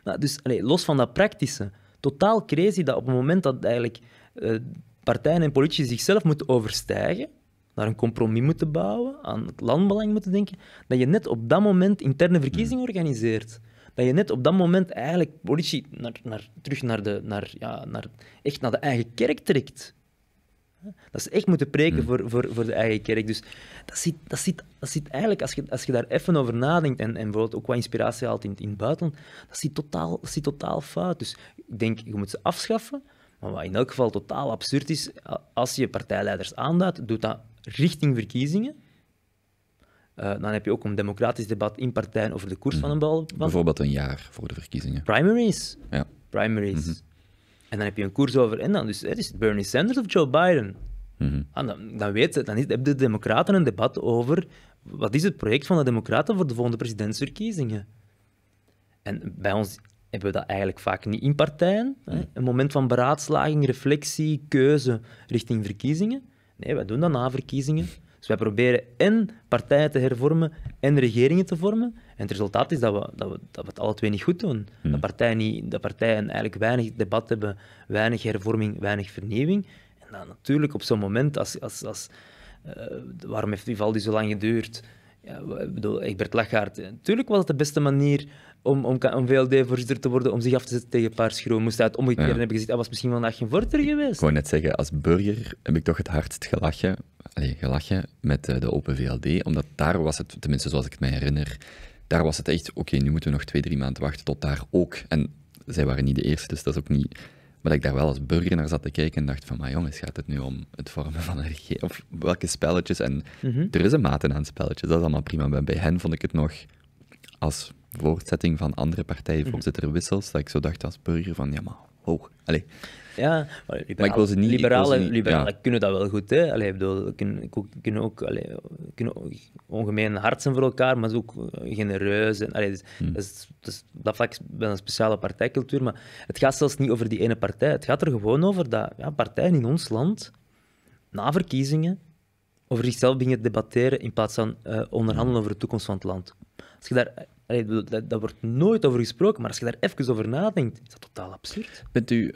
Nou, dus los van dat praktische, totaal crazy dat op het moment dat eigenlijk eh, partijen en politici zichzelf moeten overstijgen, naar een compromis moeten bouwen, aan het landbelang moeten denken, dat je net op dat moment interne verkiezingen hmm. organiseert dat je net op dat moment eigenlijk politie naar, naar, terug naar de, naar, ja, naar, echt naar de eigen kerk trekt. Dat ze echt moeten preken hmm. voor, voor, voor de eigen kerk. Dus dat zit, dat zit, dat zit eigenlijk, als je, als je daar even over nadenkt en, en bijvoorbeeld ook wat inspiratie haalt in, in het buitenland, dat zit, totaal, dat zit totaal fout. Dus ik denk, je moet ze afschaffen. Maar wat in elk geval totaal absurd is, als je partijleiders aanduidt, doet dat richting verkiezingen. Eh, dan heb je ook een democratisch debat in partijen over de koers mhm. van een bal. Bijvoorbeeld een jaar voor de verkiezingen. Primaries. Ja. Primaries. Mhm. En dan heb je een koers over. En dan dus, is dus het Bernie Sanders of Joe Biden? Mhm. Ah, dan, dan, weet, dan hebben de Democraten een debat over. wat is het project van de Democraten voor de volgende presidentsverkiezingen? En bij ons hebben we dat eigenlijk vaak niet in partijen. Hè? Een moment van beraadslaging, reflectie, keuze richting verkiezingen. Nee, wij doen dat na verkiezingen. Dus wij proberen én partijen te hervormen en regeringen te vormen. En het resultaat is dat we, dat we, dat we het alle twee niet goed doen. Hmm. Dat, partijen niet, dat partijen eigenlijk weinig debat hebben, weinig hervorming, weinig vernieuwing. En dan natuurlijk op zo'n moment, als, als, als, uh, waarom heeft die zo lang geduurd? Ja, ik bedoel, Egbert Lachaert, natuurlijk eh, was het de beste manier om, om, VLD-voorzitter te worden, om zich af te zetten tegen Paars Groen. Moest hij het omgekeerd ja. hebben gezegd, dat was misschien vandaag geen voorzitter geweest. Ik wou net zeggen, als burger heb ik toch het hardst gelachen, allez, gelachen met eh, de Open VLD, omdat daar was het, tenminste zoals ik het me herinner, daar was het echt, oké, nu moeten we nog twee, drie maanden wachten tot daar ook. En zij waren niet de eerste, dus dat is ook niet... Maar dat ik daar wel als burger naar zat te kijken en dacht van, maar jongens, gaat het nu om het vormen van een regering? Of welke spelletjes? En mhm. er is een mate aan spelletjes, dat is allemaal prima. Bij hen vond ik het nog als voortzetting van andere partijen, mhm. wissels? dat ik zo dacht als burger van, ja maar, hoog, allez. Ja, maar, ik wil ze niet... Liberalen, kunnen dat wel goed, hè. Allee, bedoel, kunnen, kunnen ook allee, kunnen ongemeen hard zijn voor elkaar, maar ze ook eh, genereus. En, dus- hmm. dus- dus dat vlak is een speciale partijcultuur, maar het gaat zelfs niet over die ene partij. Het gaat er gewoon over dat ja, partijen in ons land, na verkiezingen, over zichzelf beginnen debatteren in plaats van eh, onderhandelen over de toekomst van het land. Als je daar Allee, dat, wordt nooit over gesproken, maar als je daar even over nadenkt, is dat totaal absurd. Bent u,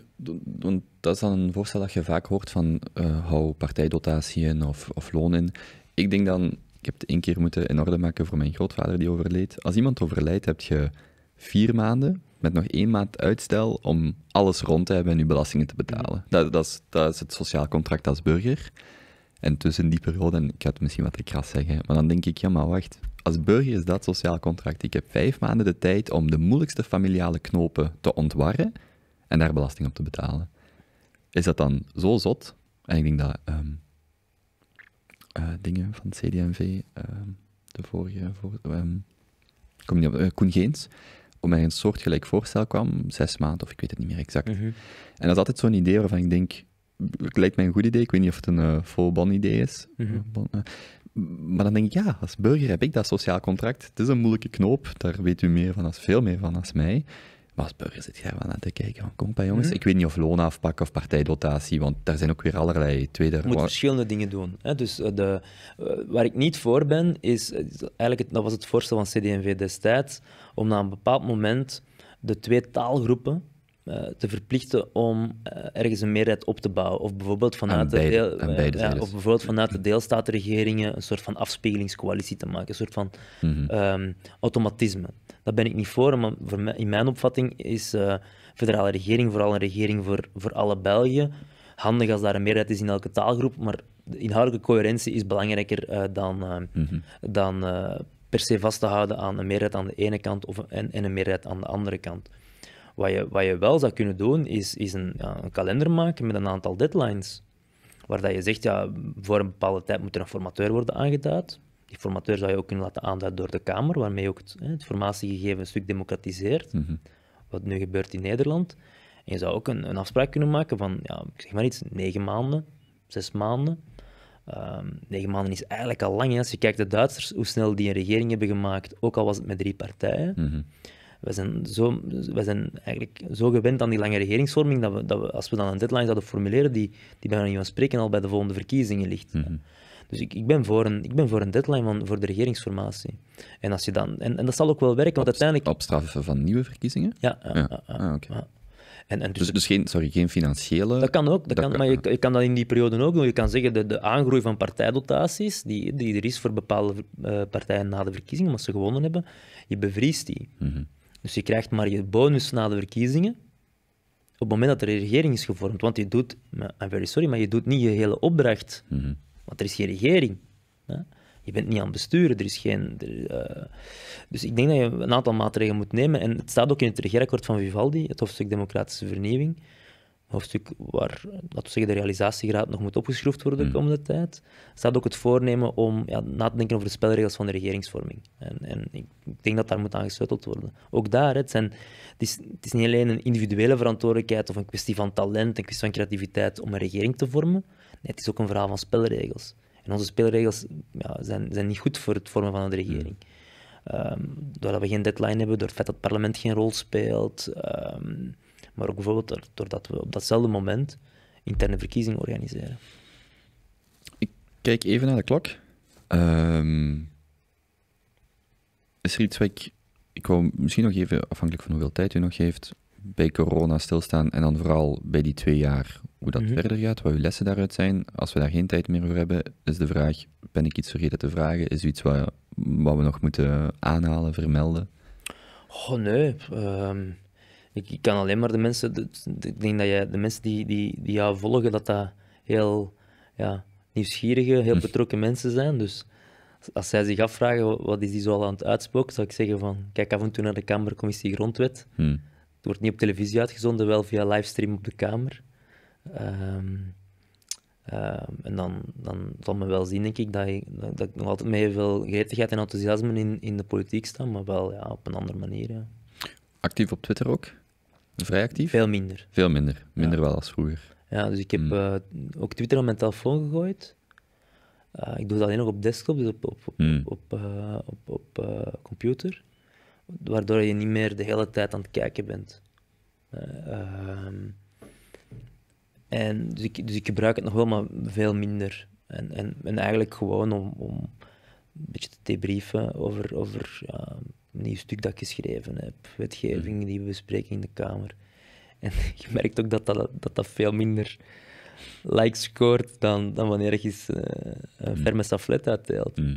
want dat is dan een voorstel dat je vaak hoort van eh, hou partijdotatie of, of loon in. Ik denk dan, ik heb het één keer moeten in orde maken voor mijn grootvader die overleed. Als iemand overlijdt, heb je vier maanden met nog één maand uitstel om alles rond te hebben en je belastingen te betalen. Mm. Dat, dat, is, het sociaal contract als burger. En tussen die periode, en ik ga het misschien wat te kras zeggen, maar dan denk ik, ja maar wacht, als burger is dat sociaal contract. Ik heb vijf maanden de tijd om de moeilijkste familiale knopen te ontwarren en daar belasting op te betalen. Is dat dan zo zot? En ik denk dat ehm, eh, dingen van het CDMV, ehm, de vorige, voor, um, kom niet op, eh, Koen Geens, om mij een soortgelijk voorstel kwam, zes maanden of ik weet het niet meer exact. Mhm. En dat is altijd zo'n idee waarvan ik denk, het lijkt mij een goed idee, ik weet niet of het een eh, full bon idee is, mhm maar dan denk ik, ja, als burger heb ik dat sociaal contract. Het is een moeilijke knoop, daar weet u meer van, als, veel meer van als mij. Maar als burger zit jij wel aan te kijken van, kom bij jongens, mhm. ik weet niet of loonafpak of partijdotatie, want daar zijn ook weer allerlei tweede... Je moet verschillende dingen doen. Hè? Dus eh, de, eh, waar ik niet voor ben, is, eigenlijk, dat was het voorstel van CD&V destijds, om na een bepaald moment de twee taalgroepen eh, te verplichten om eh, ergens een meerderheid op te bouwen. Of bijvoorbeeld vanuit, beide, de, deel, eh, of bijvoorbeeld vanuit de deelstaatregeringen een soort van afspiegelingscoalitie te maken, een soort van mhm. ehm, automatisme. Daar ben ik niet voor, maar voor mij, in mijn opvatting is federale regering vooral een regering voor, voor alle België. Handig als daar een meerderheid is in elke taalgroep, maar de inhoudelijke coherentie is belangrijker dan, mhm. dan per se vast te houden aan een meerderheid aan de ene kant of, en, en een meerderheid aan de andere kant. Wat je, wat je wel zou kunnen doen, is, is een, ja, een kalender maken met een aantal deadlines. Waar dat je zegt, ja, voor een bepaalde tijd moet er een formateur worden aangeduid. Die formateur zou je ook kunnen laten aanduiden door de Kamer, waarmee je ook het, hè, het formatiegegeven een stuk democratiseert. Mhm. Wat nu gebeurt in Nederland. En je zou ook een, een afspraak kunnen maken van, ja, zeg maar iets, negen maanden, zes maanden. Ehm, negen maanden is eigenlijk al lang. Als je kijkt de Duitsers, hoe snel die een regering hebben gemaakt, ook al was het met drie partijen. Mhm we zijn, zo, we zijn eigenlijk zo gewend aan die lange regeringsvorming dat we, dat we als we dan een deadline zouden formuleren, die, die bij niet van spreken al bij de volgende verkiezingen ligt. Mhm. Dus ik, ik, ben voor een, ik ben voor een deadline van, voor de regeringsformatie. En, als je dan, en, en dat zal ook wel werken, want uiteindelijk... Op van nieuwe verkiezingen? Ja. Ah, en, en dus, dus, geen, sorry, geen financiële... Dat kan ook, dat, kan, maar je, je, kan dat in die periode ook doen. Je kan zeggen, de, de aangroei van partijdotaties, die, die er is voor bepaalde eh, partijen na de verkiezingen, omdat ze gewonnen hebben, je bevriest die. Mhm. Dus je krijgt maar je bonus na de verkiezingen op het moment dat er een regering is gevormd. Want je doet, I'm very sorry, maar je doet niet je hele opdracht. Mhm. Want er is geen regering. Hè? Je bent niet aan het besturen, er is geen... Eh, dus ik denk dat je een aantal maatregelen moet nemen. En het staat ook in het regeerakkoord van Vivaldi, het hoofdstuk Democratische Vernieuwing hoofdstuk waar, laten we zeggen, de realisatiegraad nog moet opgeschroefd worden de hmm. komende tijd, staat ook het voornemen om ja, na te denken over de spelregels van de regeringsvorming. En, en ik, denk dat daar moet aan gesleuteld worden. Ook daar, het, zijn, het, is, is niet alleen een individuele verantwoordelijkheid of een kwestie van talent, een kwestie van creativiteit om een regering te vormen. Nee, het is ook een verhaal van spelregels. En onze spelregels ja, zijn, zijn niet goed voor het vormen van een regering. Hmm. Ehm, doordat we geen deadline hebben, door het feit dat het parlement geen rol speelt... Ehm, maar ook bijvoorbeeld doordat we op datzelfde moment interne verkiezingen organiseren. Ik kijk even naar de klok. Um, is er iets wat ik... Ik wou misschien nog even, afhankelijk van hoeveel tijd u nog heeft, bij corona stilstaan en dan vooral bij die twee jaar, hoe dat mhm. verder gaat, wat uw lessen daaruit zijn. Als we daar geen tijd meer voor hebben, is de vraag, ben ik iets vergeten te vragen? Is iets wat, wat we nog moeten aanhalen, vermelden? Oh nee, um, ik, kan alleen maar de mensen, ik denk dat jij, de mensen die, die, die jou volgen, dat dat heel ja, nieuwsgierige, heel hm. betrokken mensen zijn. Dus als zij zich afvragen wat is die zo aan het uitspoken, zou ik zeggen van kijk af en toe naar de Kamercommissie Grondwet. Hm. Het wordt niet op televisie uitgezonden, wel via livestream op de Kamer. Ehm, ehm, en dan, dan zal men wel zien, denk ik, dat ik, dat, ik nog altijd met heel veel gretigheid en enthousiasme in, in de politiek sta, maar wel ja, op een andere manier. Actief op Twitter ook? Vrij actief? Veel minder. Veel minder. Minder wel als vroeger. Ja, dus ik heb hmm. eh, ook Twitter op mijn telefoon gegooid. Eh, ik doe dat alleen nog op desktop, dus op, op, op, hmm. op, eh, computer. Waardoor je niet meer de hele tijd aan het kijken bent. Ehm, en dus ik, dus ik gebruik het nog wel, maar veel minder. En, en, eigenlijk gewoon om, om een beetje te debriefen over, over ehm, nieuw stuk dat ik geschreven heb, wetgeving die mhm. we bespreken in de Kamer. En je merkt ook dat dat, dat, dat veel minder likes scoort dan, dan wanneer je uh, een mhm. ferme staflet uitdeelt. Mhm.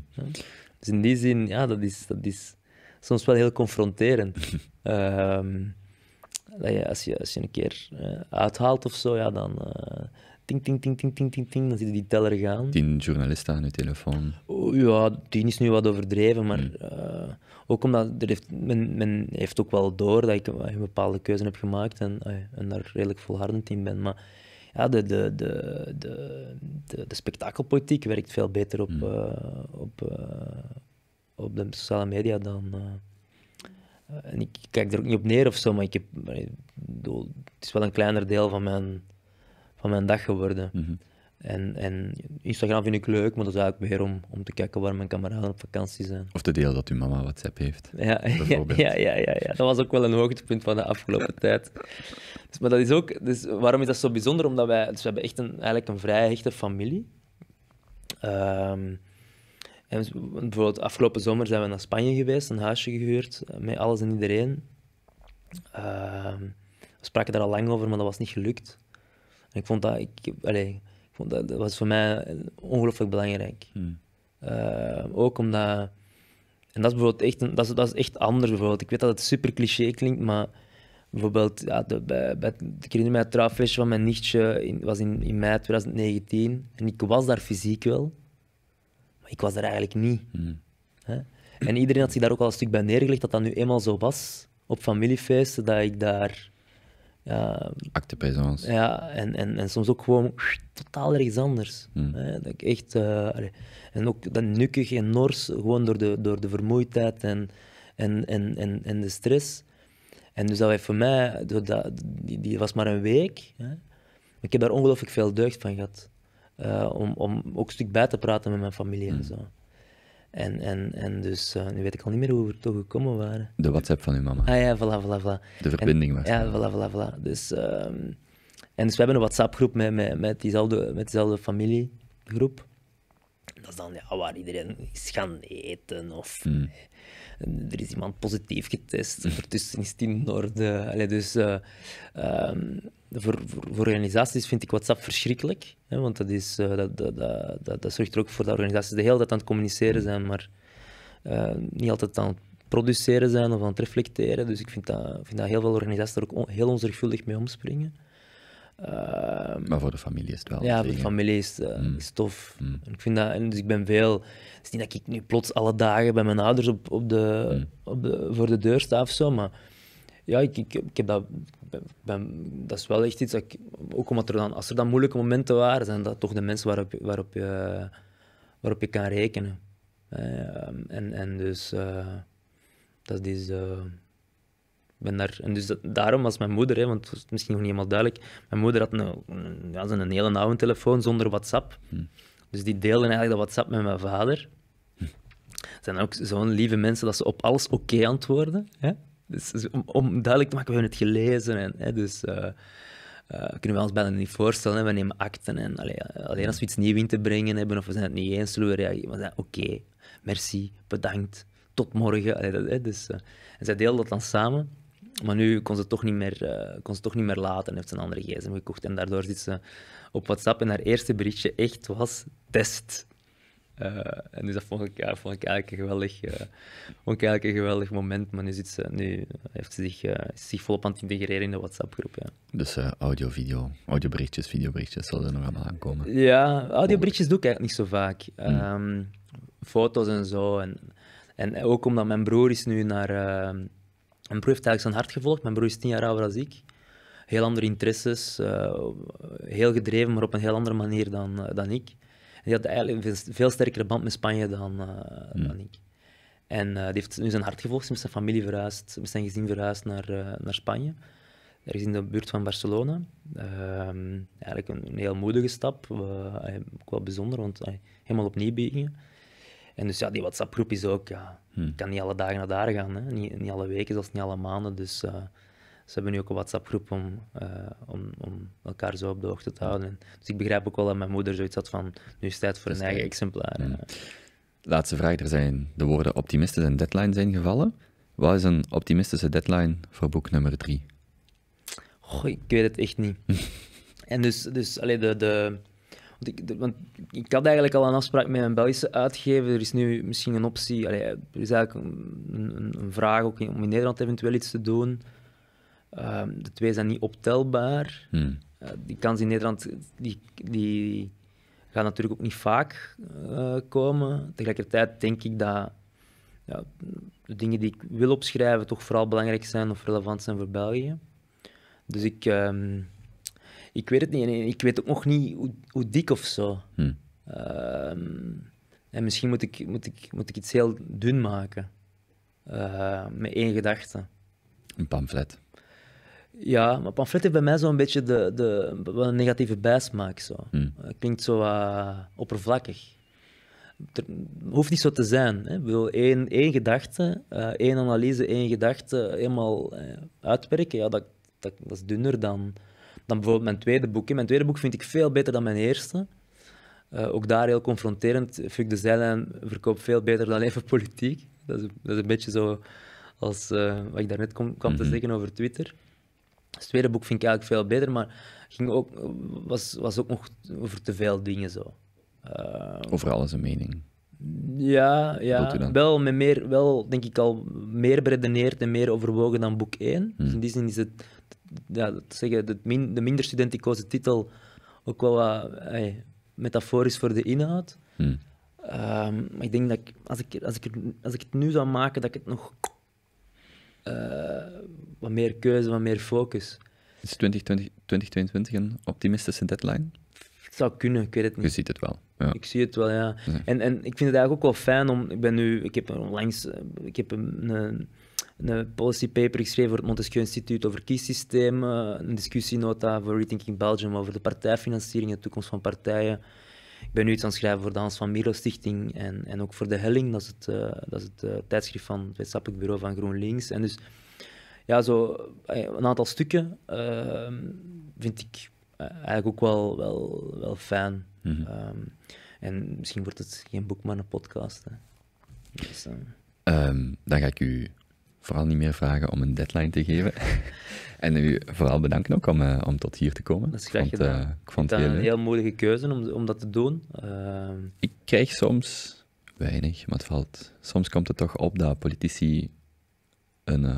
Dus in die zin, ja, dat is, dat is soms wel heel confronterend. Ehm, als, je, als je een keer uh, uithaalt of zo, ja, dan, eh, ting, ting, ting, ting, ting, ting, ting, dan zitten die teller gaan. Tien journalisten aan je telefoon. Oh, ja, tien is nu wat overdreven, maar hmm. eh, ook omdat er heeft, men, men, heeft ook wel door dat ik een bepaalde keuze heb gemaakt en, uh, en daar redelijk volhardend in ben. Maar ja, de, de, de, de, de, de spektakelpolitiek werkt veel beter op, hmm. eh, op, op de sociale media dan... en ik kijk er ook niet op neer of zo, maar ik heb, ik bedoel, het is wel een kleiner deel van mijn van mijn dag geworden. Mhm. en, en, Instagram vind ik leuk, maar dat is eigenlijk meer om, om te kijken waar mijn kameraden op vakantie zijn. Of te deel dat uw mama WhatsApp heeft. Ja, bijvoorbeeld. Ja, ja, ja, ja, dat was ook wel een hoogtepunt van de afgelopen tijd. Dus, maar dat is ook, dus waarom is dat zo bijzonder? Omdat wij, dus we hebben echt een, eigenlijk een vrij hechte familie. Um, en bijvoorbeeld afgelopen zomer zijn we naar Spanje geweest, een huisje gehuurd eh, met alles en iedereen. Ehm, we spraken daar al lang over, maar dat was niet gelukt. En ik vond dat, ik, ik vond dat, dat, was voor mij ongelooflijk belangrijk. Hmm. Eh, ook omdat, en dat is bijvoorbeeld echt, een, dat dat is echt anders bijvoorbeeld. Ik weet dat het super cliché klinkt, maar bijvoorbeeld, ja, de, bij, ik herinner mij het trouwfeestje van mijn nichtje, in, was in, in mei 2019. En ik was daar fysiek wel, maar ik was daar eigenlijk niet. Hmm. En iedereen had zich daar ook al een stuk bij neergelegd dat dat nu eenmaal zo was op familiefeesten, dat ik daar ja, ehm, Acte Ja, en, en, en soms ook gewoon totaal ergens anders. Hmm. dat ik echt, eh, en ook dat nukkig en nors, gewoon door de, door de vermoeidheid en, en, en, en, en de stress. En dus dat voor mij, dat, die, die was maar een week. Hè. Ik heb daar ongelooflijk veel deugd van gehad. Eh, om, om ook een stuk bij te praten met mijn familie en hmm. zo. En, en, en dus, eh, nu weet ik al niet meer hoe we er toch gekomen waren. De WhatsApp van uw mama. Ah ja, voilà, voilà, voilà. De verbinding was. Ja, voilà, voilà, voilà. Dus, ehm en dus we hebben een WhatsApp-groep met, met, met, diezelfde, met diezelfde familiegroep. Dat is dan ja, waar iedereen is gaan eten of hmm. eh, er is iemand positief getest. Ondertussen is het in orde. dus uh, voor, organisaties vind ik WhatsApp verschrikkelijk. Hè, want dat, is, eh, dat, dat, dat, dat, zorgt er ook voor dat organisaties de hele tijd aan het communiceren zijn, maar eh, niet altijd aan het produceren zijn of aan het reflecteren. Dus ik vind dat, vind dat heel veel organisaties er ook heel onzorgvuldig mee omspringen. Ehm, maar voor de familie is het wel. Ja, voor de familie is, eh, mm. tof. Mm. ik vind dat, dus ik ben veel. Het is niet dat ik nu plots alle dagen bij mijn ouders op, op de, mm. op de, voor de deur sta of zo, maar ja, ik, ik, heb dat, ben, dat is wel echt iets dat ook omdat er dan, als er dan moeilijke momenten waren, zijn dat toch de mensen waarop, waarop, je, waarop je kan rekenen. Ehm, en, en dus, eh, dat is, eh, ben daar, en dus daarom was mijn moeder, hè, want het is misschien nog niet helemaal duidelijk, mijn moeder had een, een een hele oude telefoon zonder WhatsApp. Hm. Dus die deelde eigenlijk dat WhatsApp met mijn vader. Hm. zijn ook zo'n lieve mensen dat ze op alles oké antwoorden. Hè? Dus om, om, duidelijk te maken, we hebben het gelezen. En, hè, dus eh, eh, kunnen we ons bijna niet voorstellen. Hè? We nemen akten en alleen als we iets nieuw in te brengen hebben of we zijn het niet eens, zullen we reageren. Oké, merci, bedankt, tot morgen. hè, dus, eh, en zij deelden dat dan samen. Maar nu kon ze het toch niet meer, kon ze toch niet meer laten. Heeft een andere gsm gekocht. En daardoor zit ze op WhatsApp. En haar eerste berichtje echt was test. Eh, en dus dat vond ik, ja, vond eigenlijk een geweldig, eh, geweldig moment. Maar nu, zit ze, nu heeft ze zich, eh, zich volop aan het integreren in de WhatsApp-groep. Ja. Dus audio, video, audioberichtjes, videoberichtjes zullen er nog allemaal aankomen? Ja, audioberichtjes doe ik eigenlijk niet zo vaak. Hmm. Ehm, foto's en zo. En, en ook omdat mijn broer is nu naar... Ehm, mijn broer heeft eigenlijk zijn hart gevolgd. Mijn broer is tien jaar ouder dan ik heel andere interesses, heel gedreven, maar op een heel andere manier dan, dan ik die had eigenlijk een veel sterkere band met Spanje dan, eh, hmm. dan ik. En eh, die heeft nu zijn hart gevolgd, met zijn familie verhuisd, met zijn gezin verhuisd naar, eh, naar Spanje is in de buurt van Barcelona. Ehm, eigenlijk een, heel moedige stap, ook wel bijzonder, want uh, helemaal opnieuw begingen. En dus ja, die WhatsApp-groep is ook, ja, hmm. kan niet alle dagen naar daar gaan, hè. Niet, niet alle weken, zelfs niet alle maanden. Dus ze hebben nu ook een WhatsApp-groep om, eh, om, om elkaar zo op de hoogte te houden. dus ik begrijp ook wel dat mijn moeder zoiets had van, nu is het tijd voor een eigen exemplaar. Laatste vraag, er zijn de woorden optimistisch en deadline zijn gevallen. Wat is een optimistische deadline voor boek nummer drie? Goh, ik weet het echt niet. en dus, dus alleen de, de, want ik, want ik had eigenlijk al een afspraak met een Belgische uitgever. Er is nu misschien een optie. er is eigenlijk een, een, vraag ook om in Nederland eventueel iets te doen. Ehm, de twee zijn niet optelbaar. Hmm. Eh, die kans in Nederland die, die gaat natuurlijk ook niet vaak eh, komen. Tegelijkertijd denk ik dat ja, de dingen die ik wil opschrijven toch vooral belangrijk zijn of relevant zijn voor België. Dus ik, ehm, ik weet het niet. ik weet ook nog niet hoe, dik of zo. Hmm. Ehm, en misschien moet ik, moet, ik, moet ik iets heel dun maken. Eh, met één gedachte. Een pamflet. Ja, maar pamflet heeft bij mij zo'n beetje de, de, een negatieve bijsmaak. Zo. Hmm. Klinkt zo oppervlakkig. Het hoeft niet zo te zijn. Hè. Ik bedoel, één, één gedachte, eh, één analyse, één gedachte, eenmaal eh, uitwerken, ja, dat, dat, is dunner dan, dan bijvoorbeeld mijn tweede boek. Mijn tweede boek vind ik veel beter dan mijn eerste. Eh, ook daar heel confronterend. Vind ik de zijlijn verkoopt veel beter dan even politiek. Dat is, dat is een beetje zo als wat ik daarnet net kwam te mhm. zeggen over Twitter. Het tweede boek vind ik eigenlijk veel beter, maar ging ook, was, was ook nog over te veel dingen zo. Uh, over alles een mening. Ja, ja. wel, met meer, wel denk ik al meer beredeneerd en meer overwogen dan boek 1. Dus hmm. in die zin is het, ja, zeggen, de, min, de minder studenticoze titel ook wel wat metaforisch voor de inhoud. Hmm. Ehm, maar ik denk dat als, ik, als, ik, als ik het nu zou maken, dat ik het nog eh, wat meer keuze, wat meer focus. Is 2020, 2022 een optimistische deadline? Het zou kunnen, ik weet het niet. Je ziet het wel. Ja. Ik zie het wel, ja. En, en ik vind het eigenlijk ook wel fijn om. Ik ben nu. Ik heb onlangs. Eh, ik heb een, een, een policy paper geschreven voor het Montesquieu Instituut over kiessystemen. Een discussienota voor Rethinking Belgium over de partijfinanciering en de toekomst van partijen. Ik ben nu iets aan het schrijven voor de Hans van Milo Stichting en, en ook voor De Helling. Dat is het, eh, dat is het eh, tijdschrift van het wetenschappelijk bureau van GroenLinks. En dus, ja, zo eh, een aantal stukken ehm, vind ik eigenlijk ook wel, wel, wel fijn. Mhm. Ehm, en misschien wordt het geen boek, maar een podcast. Dus, ehm, dan ga ik u vooral niet meer vragen om een deadline te geven. en u vooral bedanken ook om, eh, om tot hier te komen. Dat is graag eh, ik vond het heel een heel moeilijke keuze om, om dat te doen. Eh, ik krijg soms weinig, maar het valt. Soms komt het toch op dat politici een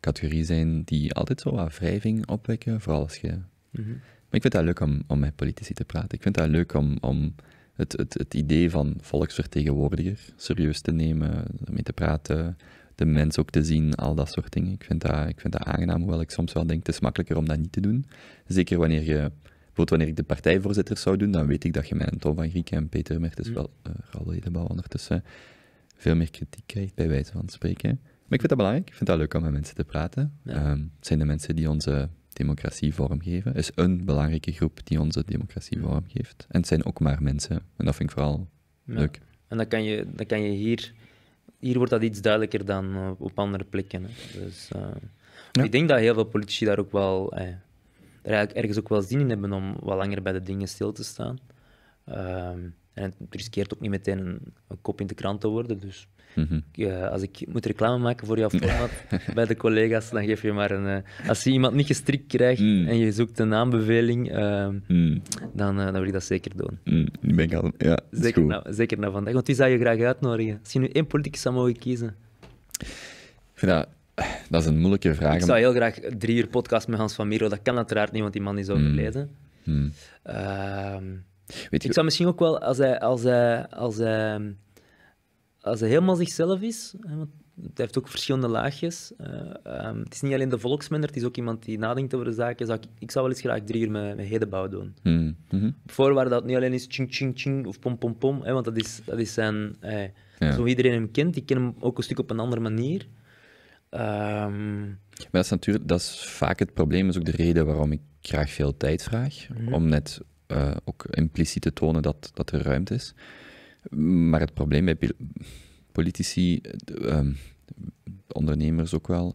categorie zijn die altijd zo wat wrijving opwekken, vooral als je... Mhm. Maar ik vind dat leuk om, om met politici te praten. Ik vind dat leuk om, om het, het, het idee van volksvertegenwoordiger serieus te nemen, ermee te praten, de mens ook te zien, al dat soort dingen. Ik vind dat, ik vind dat aangenaam, hoewel ik soms wel denk, het is makkelijker om dat niet te doen. Zeker wanneer je, bijvoorbeeld wanneer ik de partijvoorzitters zou doen, dan weet ik dat je met Tom van Grieken en Peter Mertens mm. wel, uh, eh, Raoul Edebouw ondertussen, veel meer kritiek krijgt, bij wijze van spreken. Maar ik vind dat belangrijk, ik vind dat leuk om met mensen te praten. Ehm, het zijn de mensen die onze democratie vormgeven. is een belangrijke groep die onze democratie mm. vormgeeft. En het zijn ook maar mensen. En dat vind ik vooral leuk. En dan kan, je, dan kan je hier hier wordt dat iets duidelijker dan eh, op andere plekken. Dus, eh, ik denk dat heel veel politici daar ook wel eh, er ergens ook wel zin in hebben om wat langer bij de dingen stil te staan. Ehm, en het riskeert ook niet meteen een, een kop in de krant te worden. Dus Mhm. Eh, als ik moet reclame maken voor jouw format bij de collega's, dan geef je maar een. Eh, als je iemand niet gestrikt krijgt mm. en je zoekt een aanbeveling, eh, mm. dan, dan wil ik dat zeker doen. Mm. Nu ben ik al. Ja, zeker, zeker na vandaag. Want wie zou je graag uitnodigen? Als je nu één politicus zou mogen kiezen. Ik vind dat dat is een moeilijke vraag. Ik zou heel graag drie uur podcast met Hans van Miro. Dat kan uiteraard niet, want die man is overleden. Hmm. Uh, Weet ik je... zou misschien ook wel, als hij, als hij, als hij als hij helemaal zichzelf is, want het heeft ook verschillende laagjes. Eh, ehm, het is niet alleen de volksminder, het is ook iemand die nadenkt over de zaken. ik, ik, zou wel eens graag drie uur met, met hedenbouw doen. Mm -hmm. Mhm. Voorwaar dat niet alleen is ching ching ching of pom pom pom, hè, want dat is, dat is zijn... Eh, zo iedereen hem kent, die ken hem ook een stuk op een andere manier. Um... dat is natuurlijk dat is vaak het probleem, is ook de reden waarom ik graag veel tijd vraag. Mhm. Om net eh, ook impliciet te tonen dat, dat er ruimte is. Maar het probleem bij politici, ehm, ondernemers ook wel,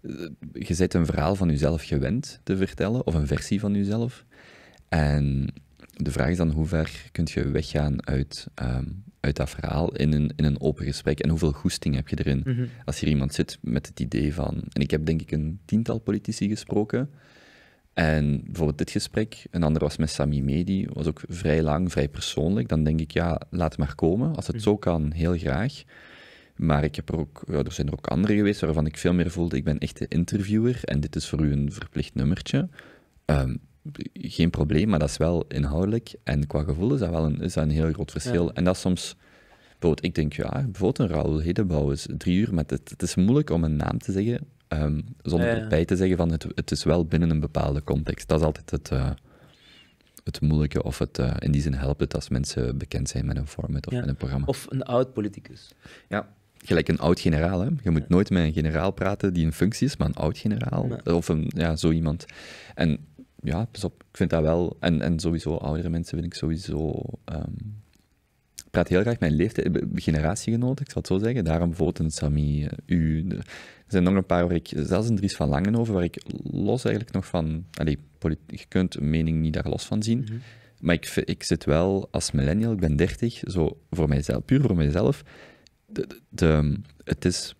eh, je bent een verhaal van jezelf gewend te vertellen, of een versie van jezelf. En de vraag is dan hoe ver kun je weggaan uit, ehm, uit dat verhaal in een, in een open gesprek en hoeveel goesting heb je erin? Mhm. Als hier iemand zit met het idee van, en ik heb denk ik een tiental politici gesproken, en bijvoorbeeld dit gesprek, een ander was met Sami Medi, was ook vrij lang, vrij persoonlijk. Dan denk ik, ja, laat maar komen. Als het mhm. zo kan, heel graag. Maar ik heb er ook, ja, er zijn er ook andere geweest waarvan ik veel meer voelde, ik ben echt de interviewer en dit is voor u een verplicht nummertje. Ehm, geen probleem, maar dat is wel inhoudelijk. En qua gevoel is dat wel een, is een heel groot verschil. En dat soms, bijvoorbeeld, ik denk, ja, bijvoorbeeld een Raoul Hedebouw is drie uur, maar het, het is moeilijk om een naam te zeggen Ehm, zonder ja. erbij te zeggen van het, het is wel binnen een bepaalde context. Dat is altijd het, eh, het moeilijke. Of het, eh, in die zin helpt het als mensen bekend zijn met een format of met een programma. Of een oud politicus. Ja. Gelijk een oud generaal. Hè? Je moet nooit met een generaal praten die een functie is, maar een oud generaal. Of een, ja, zo iemand. En ja, pas op, ik vind dat wel. En, en sowieso, oudere mensen vind ik sowieso. ik ehm, praat heel graag mijn leeftijd, eh, generatiegenoten, ik zal het zo zeggen. Daarom bijvoorbeeld Sami, u, zijn nog een paar waar ik, zelfs in Dries van Langenhoven, waar ik los eigenlijk nog van, allee, je kunt een mening niet daar los van zien, mhm. maar ik, ik zit wel als millennial, ik ben 30, zo voor mijzelf, puur voor mijzelf, de, het is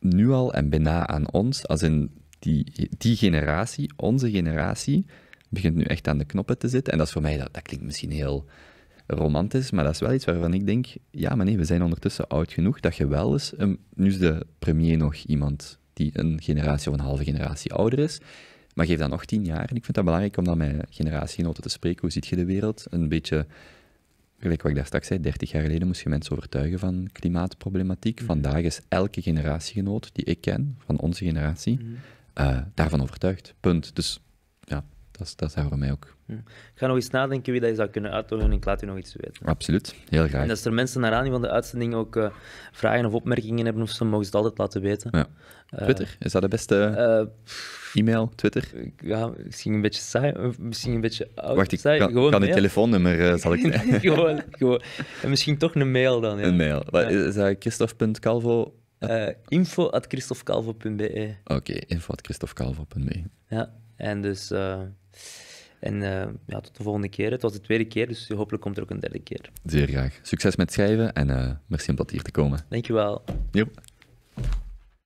nu al en bijna aan ons, als in die, die generatie, onze generatie, begint nu echt aan de knoppen te zitten. En dat is voor mij, dat, dat klinkt misschien heel romantisch, maar dat is wel iets waarvan ik denk, ja, maar nee, we zijn ondertussen oud genoeg dat je wel eens... Een, nu is de premier nog iemand die een generatie of een halve generatie ouder is, maar geef dat nog tien jaar. En ik vind dat belangrijk om dan met generatiegenoten te spreken. Hoe ziet je de wereld? Een beetje, gelijk wat ik daar straks zei, dertig jaar geleden moest je mensen overtuigen van klimaatproblematiek. Mhm. Vandaag is elke generatiegenoot die ik ken, van onze generatie, mhm. eh, daarvan overtuigd. Punt. Dus ja, dat is, dat zijn voor mij ook. Ik ga nog eens nadenken wie dat je zou kunnen uitnodigen en ik laat u nog iets weten. Absoluut, heel graag. En als er mensen naar aanleiding van de uitzending ook eh, vragen of opmerkingen hebben of ze mogen ze het altijd laten weten. Ja. Eh, Twitter, is dat de beste eh, e-mail, Twitter? Ja, misschien een beetje saai, misschien een beetje Wacht, ik kan, gewoon kan het telefoonnummer, zal ik gewoon, gewoon. En misschien toch een mail dan. Ja. Een mail. Ja. Is dat christof.calvo. info at Oké, okay, info at Ja, en dus... En eh, ja, tot de volgende keer. Het was de tweede keer, dus hopelijk komt er ook een derde keer. Zeer graag. Succes met schrijven en eh, merci om dat hier te komen. Dankjewel. Yep.